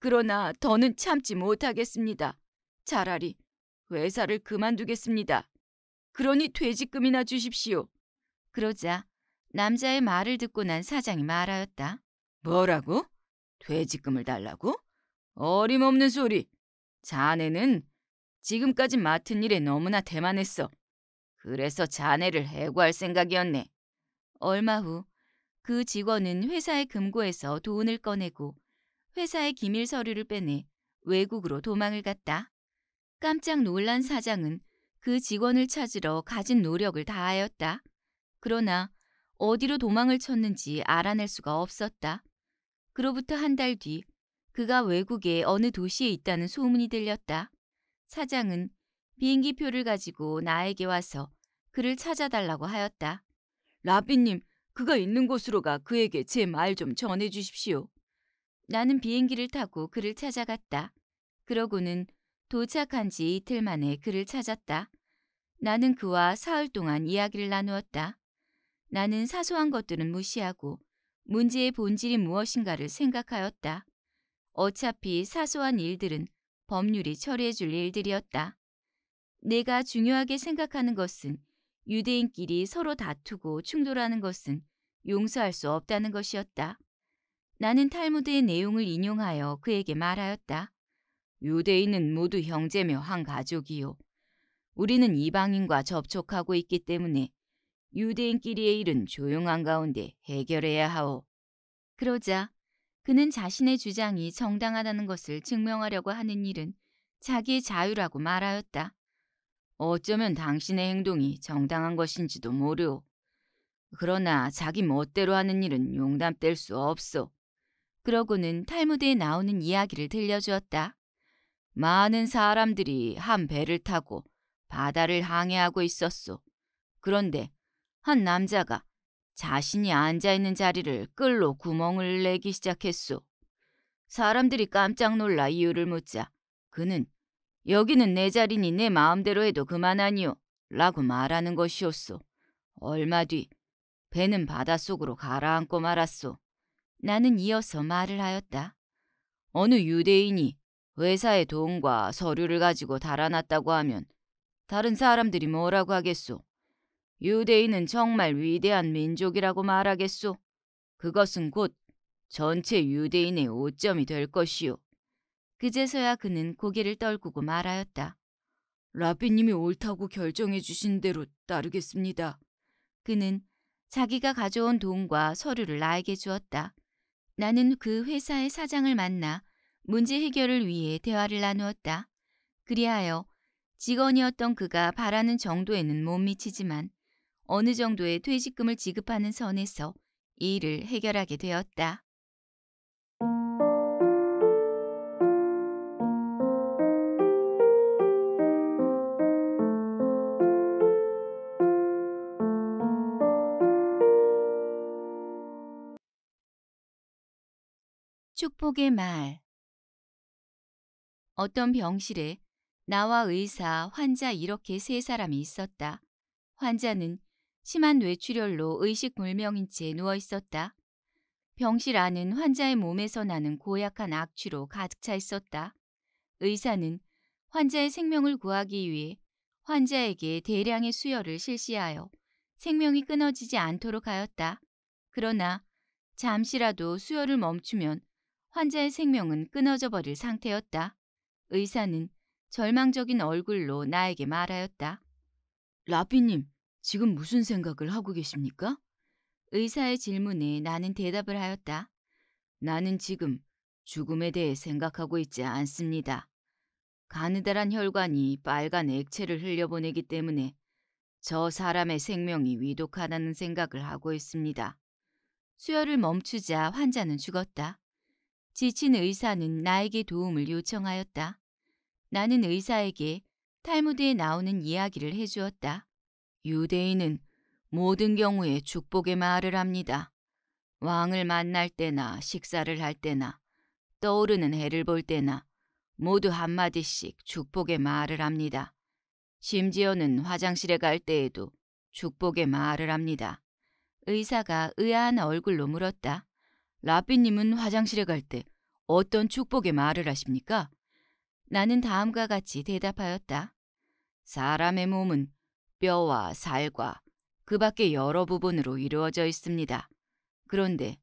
그러나 더는 참지 못하겠습니다. 차라리 회사를 그만두겠습니다. 그러니 퇴직금이나 주십시오. 그러자 남자의 말을 듣고 난 사장이 말하였다. 뭐라고? 돼지금을 달라고? 어림없는 소리. 자네는 지금까지 맡은 일에 너무나 대만했어. 그래서 자네를 해고할 생각이었네. 얼마 후 그 직원은 회사의 금고에서 돈을 꺼내고 회사의 기밀 서류를 빼내 외국으로 도망을 갔다. 깜짝 놀란 사장은 그 직원을 찾으러 가진 노력을 다하였다. 그러나 어디로 도망을 쳤는지 알아낼 수가 없었다. 그로부터 한 달 뒤 그가 외국의 어느 도시에 있다는 소문이 들렸다. 사장은 비행기표를 가지고 나에게 와서 그를 찾아달라고 하였다. 라비님, 그가 있는 곳으로 가 그에게 제 말 좀 전해주십시오. 나는 비행기를 타고 그를 찾아갔다. 그러고는 도착한 지 이틀 만에 그를 찾았다. 나는 그와 사흘 동안 이야기를 나누었다. 나는 사소한 것들은 무시하고 문제의 본질이 무엇인가를 생각하였다. 어차피 사소한 일들은 법률이 처리해 줄 일들이었다. 내가 중요하게 생각하는 것은 유대인끼리 서로 다투고 충돌하는 것은 용서할 수 없다는 것이었다. 나는 탈무드의 내용을 인용하여 그에게 말하였다. 유대인은 모두 형제며 한 가족이요. 우리는 이방인과 접촉하고 있기 때문에 유대인끼리의 일은 조용한 가운데 해결해야 하오. 그러자 그는 자신의 주장이 정당하다는 것을 증명하려고 하는 일은 자기의 자유라고 말하였다. 어쩌면 당신의 행동이 정당한 것인지도 모르오. 그러나 자기 멋대로 하는 일은 용담될 수 없소. 그러고는 탈무드에 나오는 이야기를 들려주었다. 많은 사람들이 한 배를 타고 바다를 항해하고 있었소. 그런데 한 남자가 자신이 앉아있는 자리를 끌로 구멍을 내기 시작했소. 사람들이 깜짝 놀라 이유를 묻자 그는 여기는 내 자리니 내 마음대로 해도 그만하니요 라고 말하는 것이었소. 얼마 뒤 배는 바닷속으로 가라앉고 말았소. 나는 이어서 말을 하였다. 어느 유대인이 회사의 돈과 서류를 가지고 달아났다고 하면 다른 사람들이 뭐라고 하겠소? 유대인은 정말 위대한 민족이라고 말하겠소. 그것은 곧 전체 유대인의 오점이 될 것이오. 그제서야 그는 고개를 떨구고 말하였다. 라비님이 옳다고 결정해 주신 대로 따르겠습니다. 그는 자기가 가져온 돈과 서류를 나에게 주었다. 나는 그 회사의 사장을 만나 문제 해결을 위해 대화를 나누었다. 그리하여 직원이었던 그가 바라는 정도에는 못 미치지만 어느 정도의 퇴직금을 지급하는 선에서 이 일을 해결하게 되었다. 축복의 말 어떤 병실에 나와 의사, 환자 이렇게 세 사람이 있었다. 환자는 심한 뇌출혈로 의식 불명인 채 누워 있었다. 병실 안은 환자의 몸에서 나는 고약한 악취로 가득 차 있었다. 의사는 환자의 생명을 구하기 위해 환자에게 대량의 수혈을 실시하여 생명이 끊어지지 않도록 하였다. 그러나 잠시라도 수혈을 멈추면 환자의 생명은 끊어져 버릴 상태였다. 의사는 절망적인 얼굴로 나에게 말하였다. 라비님, 지금 무슨 생각을 하고 계십니까? 의사의 질문에 나는 대답을 하였다. 나는 지금 죽음에 대해 생각하고 있지 않습니다. 가느다란 혈관이 빨간 액체를 흘려보내기 때문에 저 사람의 생명이 위독하다는 생각을 하고 있습니다. 수혈을 멈추자 환자는 죽었다. 지친 의사는 나에게 도움을 요청하였다. 나는 의사에게 탈무드에 나오는 이야기를 해주었다. 유대인은 모든 경우에 축복의 말을 합니다. 왕을 만날 때나 식사를 할 때나 떠오르는 해를 볼 때나 모두 한마디씩 축복의 말을 합니다. 심지어는 화장실에 갈 때에도 축복의 말을 합니다. 의사가 의아한 얼굴로 물었다. 라삐님은 화장실에 갈 때 어떤 축복의 말을 하십니까? 나는 다음과 같이 대답하였다. 사람의 몸은 뼈와 살과 그 밖의 여러 부분으로 이루어져 있습니다. 그런데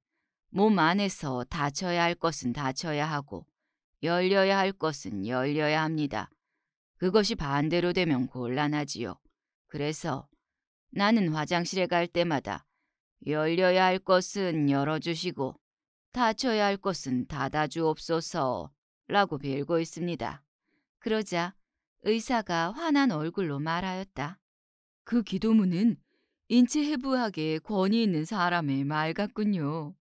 몸 안에서 다쳐야 할 것은 다쳐야 하고 열려야 할 것은 열려야 합니다. 그것이 반대로 되면 곤란하지요. 그래서 나는 화장실에 갈 때마다 열려야 할 것은 열어주시고 닫혀야 할 것은 닫아주옵소서 라고 빌고 있습니다. 그러자 의사가 화난 얼굴로 말하였다. 그 기도문은 인체해부학에 권위 있는 사람의 말 같군요.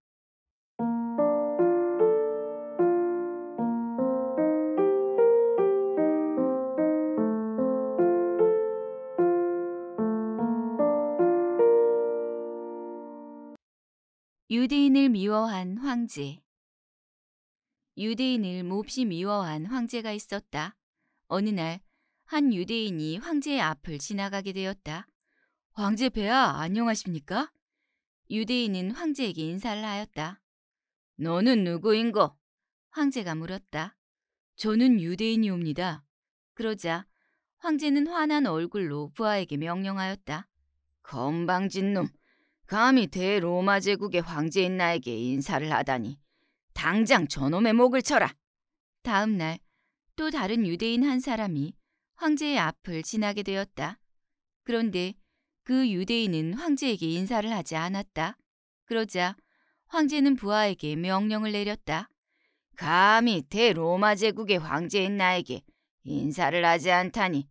유대인을 미워한 황제 유대인을 몹시 미워한 황제가 있었다. 어느 날한 유대인이 황제의 앞을 지나가게 되었다. 황제 배아 안녕하십니까? 유대인은 황제에게 인사를 하였다. 너는 누구인고? 황제가 물었다. 저는 유대인이옵니다. 그러자 황제는 화난 얼굴로 부하에게 명령하였다. 건방진 놈, 감히 대로마 제국의 황제인 나에게 인사를 하다니 당장 저놈의 목을 쳐라. 다음 날 또 다른 유대인 한 사람이 황제의 앞을 지나게 되었다. 그런데 그 유대인은 황제에게 인사를 하지 않았다. 그러자 황제는 부하에게 명령을 내렸다. 감히 대로마 제국의 황제인 나에게 인사를 하지 않다니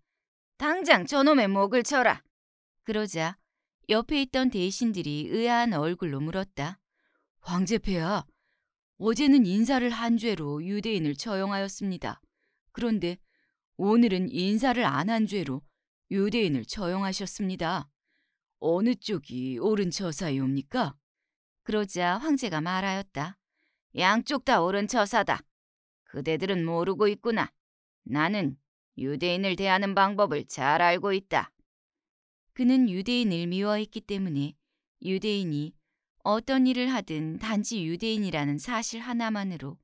당장 저놈의 목을 쳐라. 그러자 옆에 있던 대신들이 의아한 얼굴로 물었다. 황제폐하 어제는 인사를 한 죄로 유대인을 처형하였습니다. 그런데 오늘은 인사를 안 한 죄로 유대인을 처형하셨습니다. 어느 쪽이 옳은 처사이옵니까? 그러자 황제가 말하였다. 양쪽 다 옳은 처사다. 그대들은 모르고 있구나. 나는 유대인을 대하는 방법을 잘 알고 있다. 그는 유대인을 미워했기 때문에 유대인이 어떤 일을 하든 단지 유대인이라는 사실 하나만으로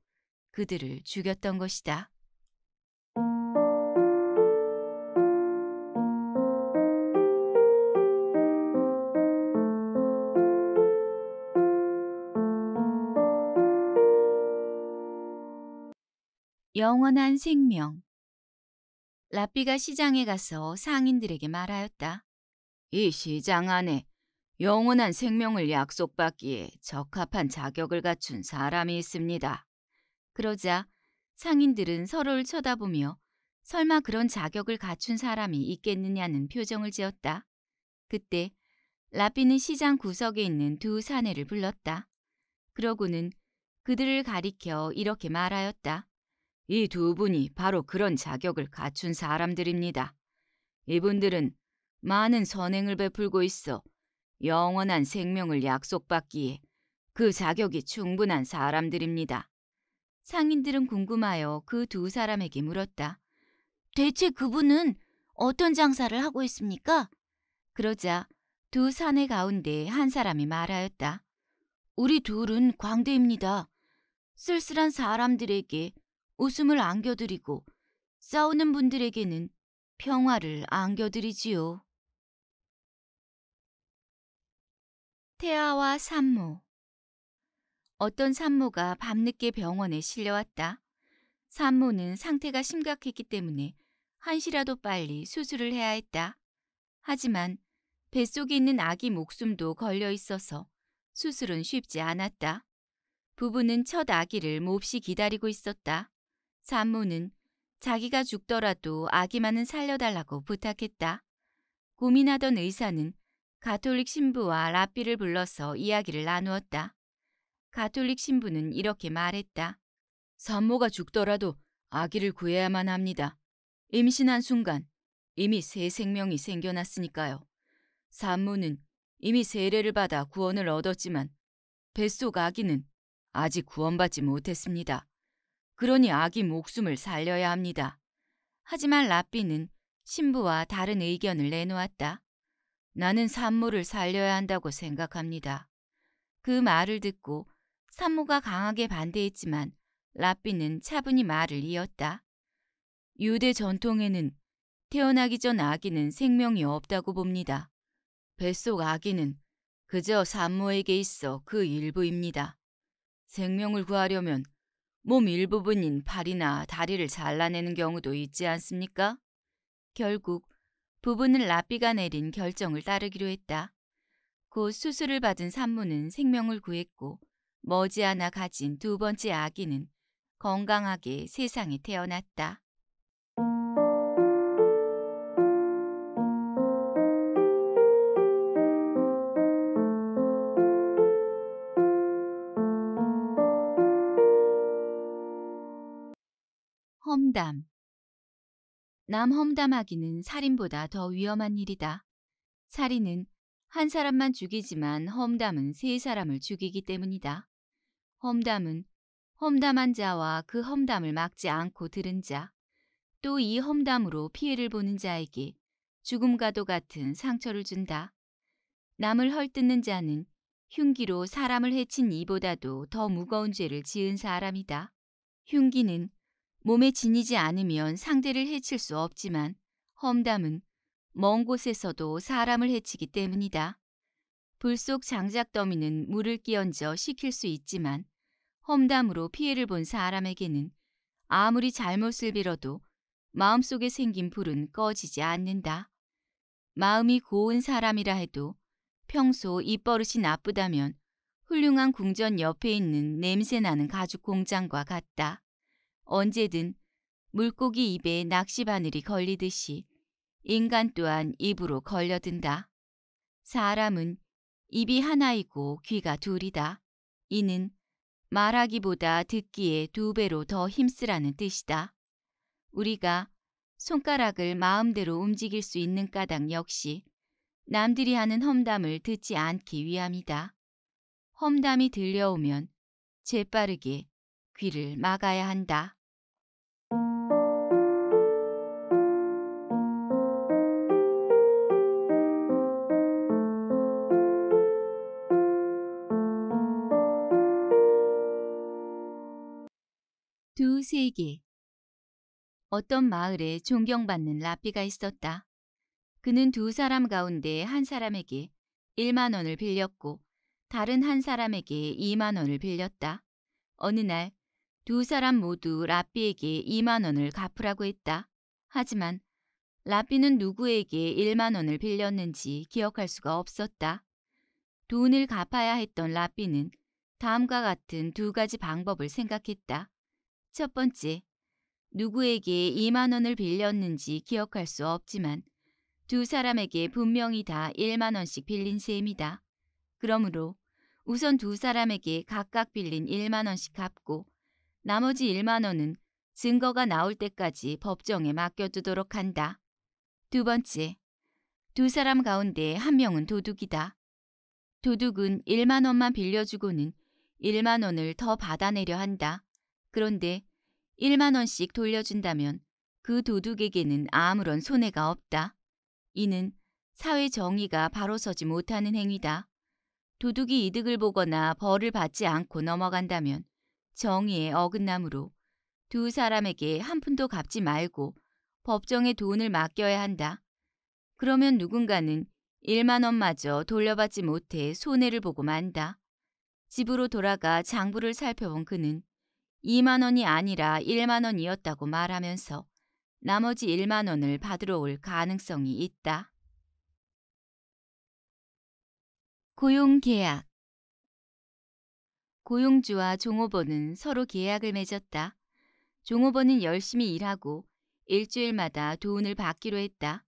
그들을 죽였던 것이다. 영원한 생명. 라삐가 시장에 가서 상인들에게 말하였다. 이 시장 안에 영원한 생명을 약속받기에 적합한 자격을 갖춘 사람이 있습니다. 그러자 상인들은 서로를 쳐다보며 설마 그런 자격을 갖춘 사람이 있겠느냐는 표정을 지었다. 그때 라삐는 시장 구석에 있는 두 사내를 불렀다. 그러고는 그들을 가리켜 이렇게 말하였다. 이두 분이 바로 그런 자격을 갖춘 사람들입니다. 이분들은 많은 선행을 베풀고 있어 영원한 생명을 약속받기에 그 자격이 충분한 사람들입니다. 상인들은 궁금하여 그 두 사람에게 물었다. 대체 그분은 어떤 장사를 하고 있습니까? 그러자 두 사내 가운데 한 사람이 말하였다. 우리 둘은 광대입니다. 쓸쓸한 사람들에게 웃음을 안겨드리고 싸우는 분들에게는 평화를 안겨드리지요. 태아와 산모 어떤 산모가 밤늦게 병원에 실려왔다. 산모는 상태가 심각했기 때문에 한시라도 빨리 수술을 해야 했다. 하지만 뱃속에 있는 아기 목숨도 걸려 있어서 수술은 쉽지 않았다. 부부는 첫 아기를 몹시 기다리고 있었다. 산모는 자기가 죽더라도 아기만은 살려달라고 부탁했다. 고민하던 의사는 가톨릭 신부와 라삐를 불러서 이야기를 나누었다. 가톨릭 신부는 이렇게 말했다. 산모가 죽더라도 아기를 구해야만 합니다. 임신한 순간 이미 새 생명이 생겨났으니까요. 산모는 이미 세례를 받아 구원을 얻었지만 뱃속 아기는 아직 구원받지 못했습니다. 그러니 아기 목숨을 살려야 합니다. 하지만 라삐는 신부와 다른 의견을 내놓았다. 나는 산모를 살려야 한다고 생각합니다. 그 말을 듣고 산모가 강하게 반대했지만 라삐는 차분히 말을 이었다. 유대 전통에는 태어나기 전 아기는 생명이 없다고 봅니다. 뱃속 아기는 그저 산모에게 있어 그 일부입니다. 생명을 구하려면 몸 일부분인 팔이나 다리를 잘라내는 경우도 있지 않습니까? 결국 부부는 라비가 내린 결정을 따르기로 했다. 곧 수술을 받은 산모는 생명을 구했고 머지않아 가진 두 번째 아기는 건강하게 세상에 태어났다. 험담. 남 험담하기는 살인보다 더 위험한 일이다. 살인은 한 사람만 죽이지만 험담은 세 사람을 죽이기 때문이다. 험담은 험담한 자와 그 험담을 막지 않고 들은 자, 또 이 험담으로 피해를 보는 자에게 죽음과도 같은 상처를 준다. 남을 헐뜯는 자는 흉기로 사람을 해친 이보다도 더 무거운 죄를 지은 사람이다. 흉기는 몸에 지니지 않으면 상대를 해칠 수 없지만 험담은 먼 곳에서도 사람을 해치기 때문이다. 불 속 장작 더미는 물을 끼얹어 식힐 수 있지만 험담으로 피해를 본 사람에게는 아무리 잘못을 빌어도 마음속에 생긴 불은 꺼지지 않는다. 마음이 고운 사람이라 해도 평소 입버릇이 나쁘다면 훌륭한 궁전 옆에 있는 냄새나는 가죽 공장과 같다. 언제든 물고기 입에 낚시바늘이 걸리듯이 인간 또한 입으로 걸려든다. 사람은 입이 하나이고 귀가 둘이다. 이는 말하기보다 듣기에 두 배로 더 힘쓰라는 뜻이다. 우리가 손가락을 마음대로 움직일 수 있는 까닭 역시 남들이 하는 험담을 듣지 않기 위함이다. 험담이 들려오면 재빠르게 귀를 막아야 한다. 두 세기 어떤 마을에 존경받는 라삐가 있었다. 그는 두 사람 가운데 한 사람에게 1만 원을 빌렸고 다른 한 사람에게 2만 원을 빌렸다. 어느 날두 사람 모두 라삐에게 2만 원을 갚으라고 했다. 하지만 라삐는 누구에게 1만 원을 빌렸는지 기억할 수가 없었다. 돈을 갚아야 했던 라삐는 다음과 같은 두 가지 방법을 생각했다. 첫 번째, 누구에게 2만 원을 빌렸는지 기억할 수 없지만 두 사람에게 분명히 다 1만 원씩 빌린 셈이다. 그러므로 우선 두 사람에게 각각 빌린 1만 원씩 갚고 나머지 1만 원은 증거가 나올 때까지 법정에 맡겨두도록 한다. 두 번째, 두 사람 가운데 한 명은 도둑이다. 도둑은 1만 원만 빌려주고는 1만 원을 더 받아내려 한다. 그런데 1만 원씩 돌려준다면 그 도둑에게는 아무런 손해가 없다. 이는 사회 정의가 바로 서지 못하는 행위다. 도둑이 이득을 보거나 벌을 받지 않고 넘어간다면 정의에 어긋남으로 두 사람에게 한 푼도 갚지 말고 법정에 돈을 맡겨야 한다. 그러면 누군가는 1만 원마저 돌려받지 못해 손해를 보고 만다. 집으로 돌아가 장부를 살펴본 그는 2만 원이 아니라 1만 원이었다고 말하면서 나머지 1만 원을 받으러 올 가능성이 있다. 고용 계약 고용주와 종업원은 서로 계약을 맺었다. 종업원은 열심히 일하고 일주일마다 돈을 받기로 했다.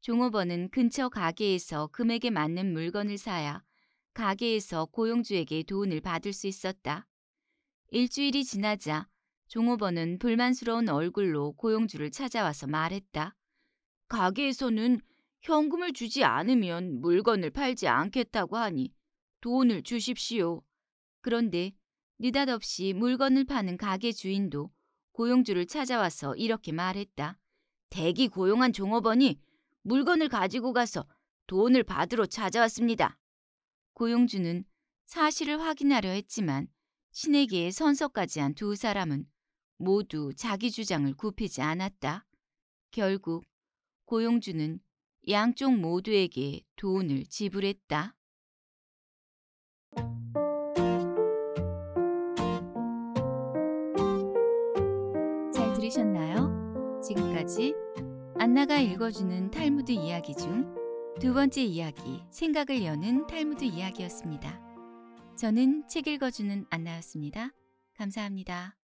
종업원은 근처 가게에서 금액에 맞는 물건을 사야 가게에서 고용주에게 돈을 받을 수 있었다. 일주일이 지나자 종업원은 불만스러운 얼굴로 고용주를 찾아와서 말했다. 가게에서는 현금을 주지 않으면 물건을 팔지 않겠다고 하니 돈을 주십시오. 그런데 느닷없이 물건을 파는 가게 주인도 고용주를 찾아와서 이렇게 말했다. 대기 고용한 종업원이 물건을 가지고 가서 돈을 받으러 찾아왔습니다. 고용주는 사실을 확인하려 했지만 신에게 선서까지 한 두 사람은 모두 자기 주장을 굽히지 않았다. 결국 고용주는 양쪽 모두에게 돈을 지불했다. 들리셨나요? 지금까지 안나가 읽어주는 탈무드 이야기 중 두 번째 이야기, 생각을 여는 탈무드 이야기였습니다. 저는 책 읽어주는 안나였습니다. 감사합니다.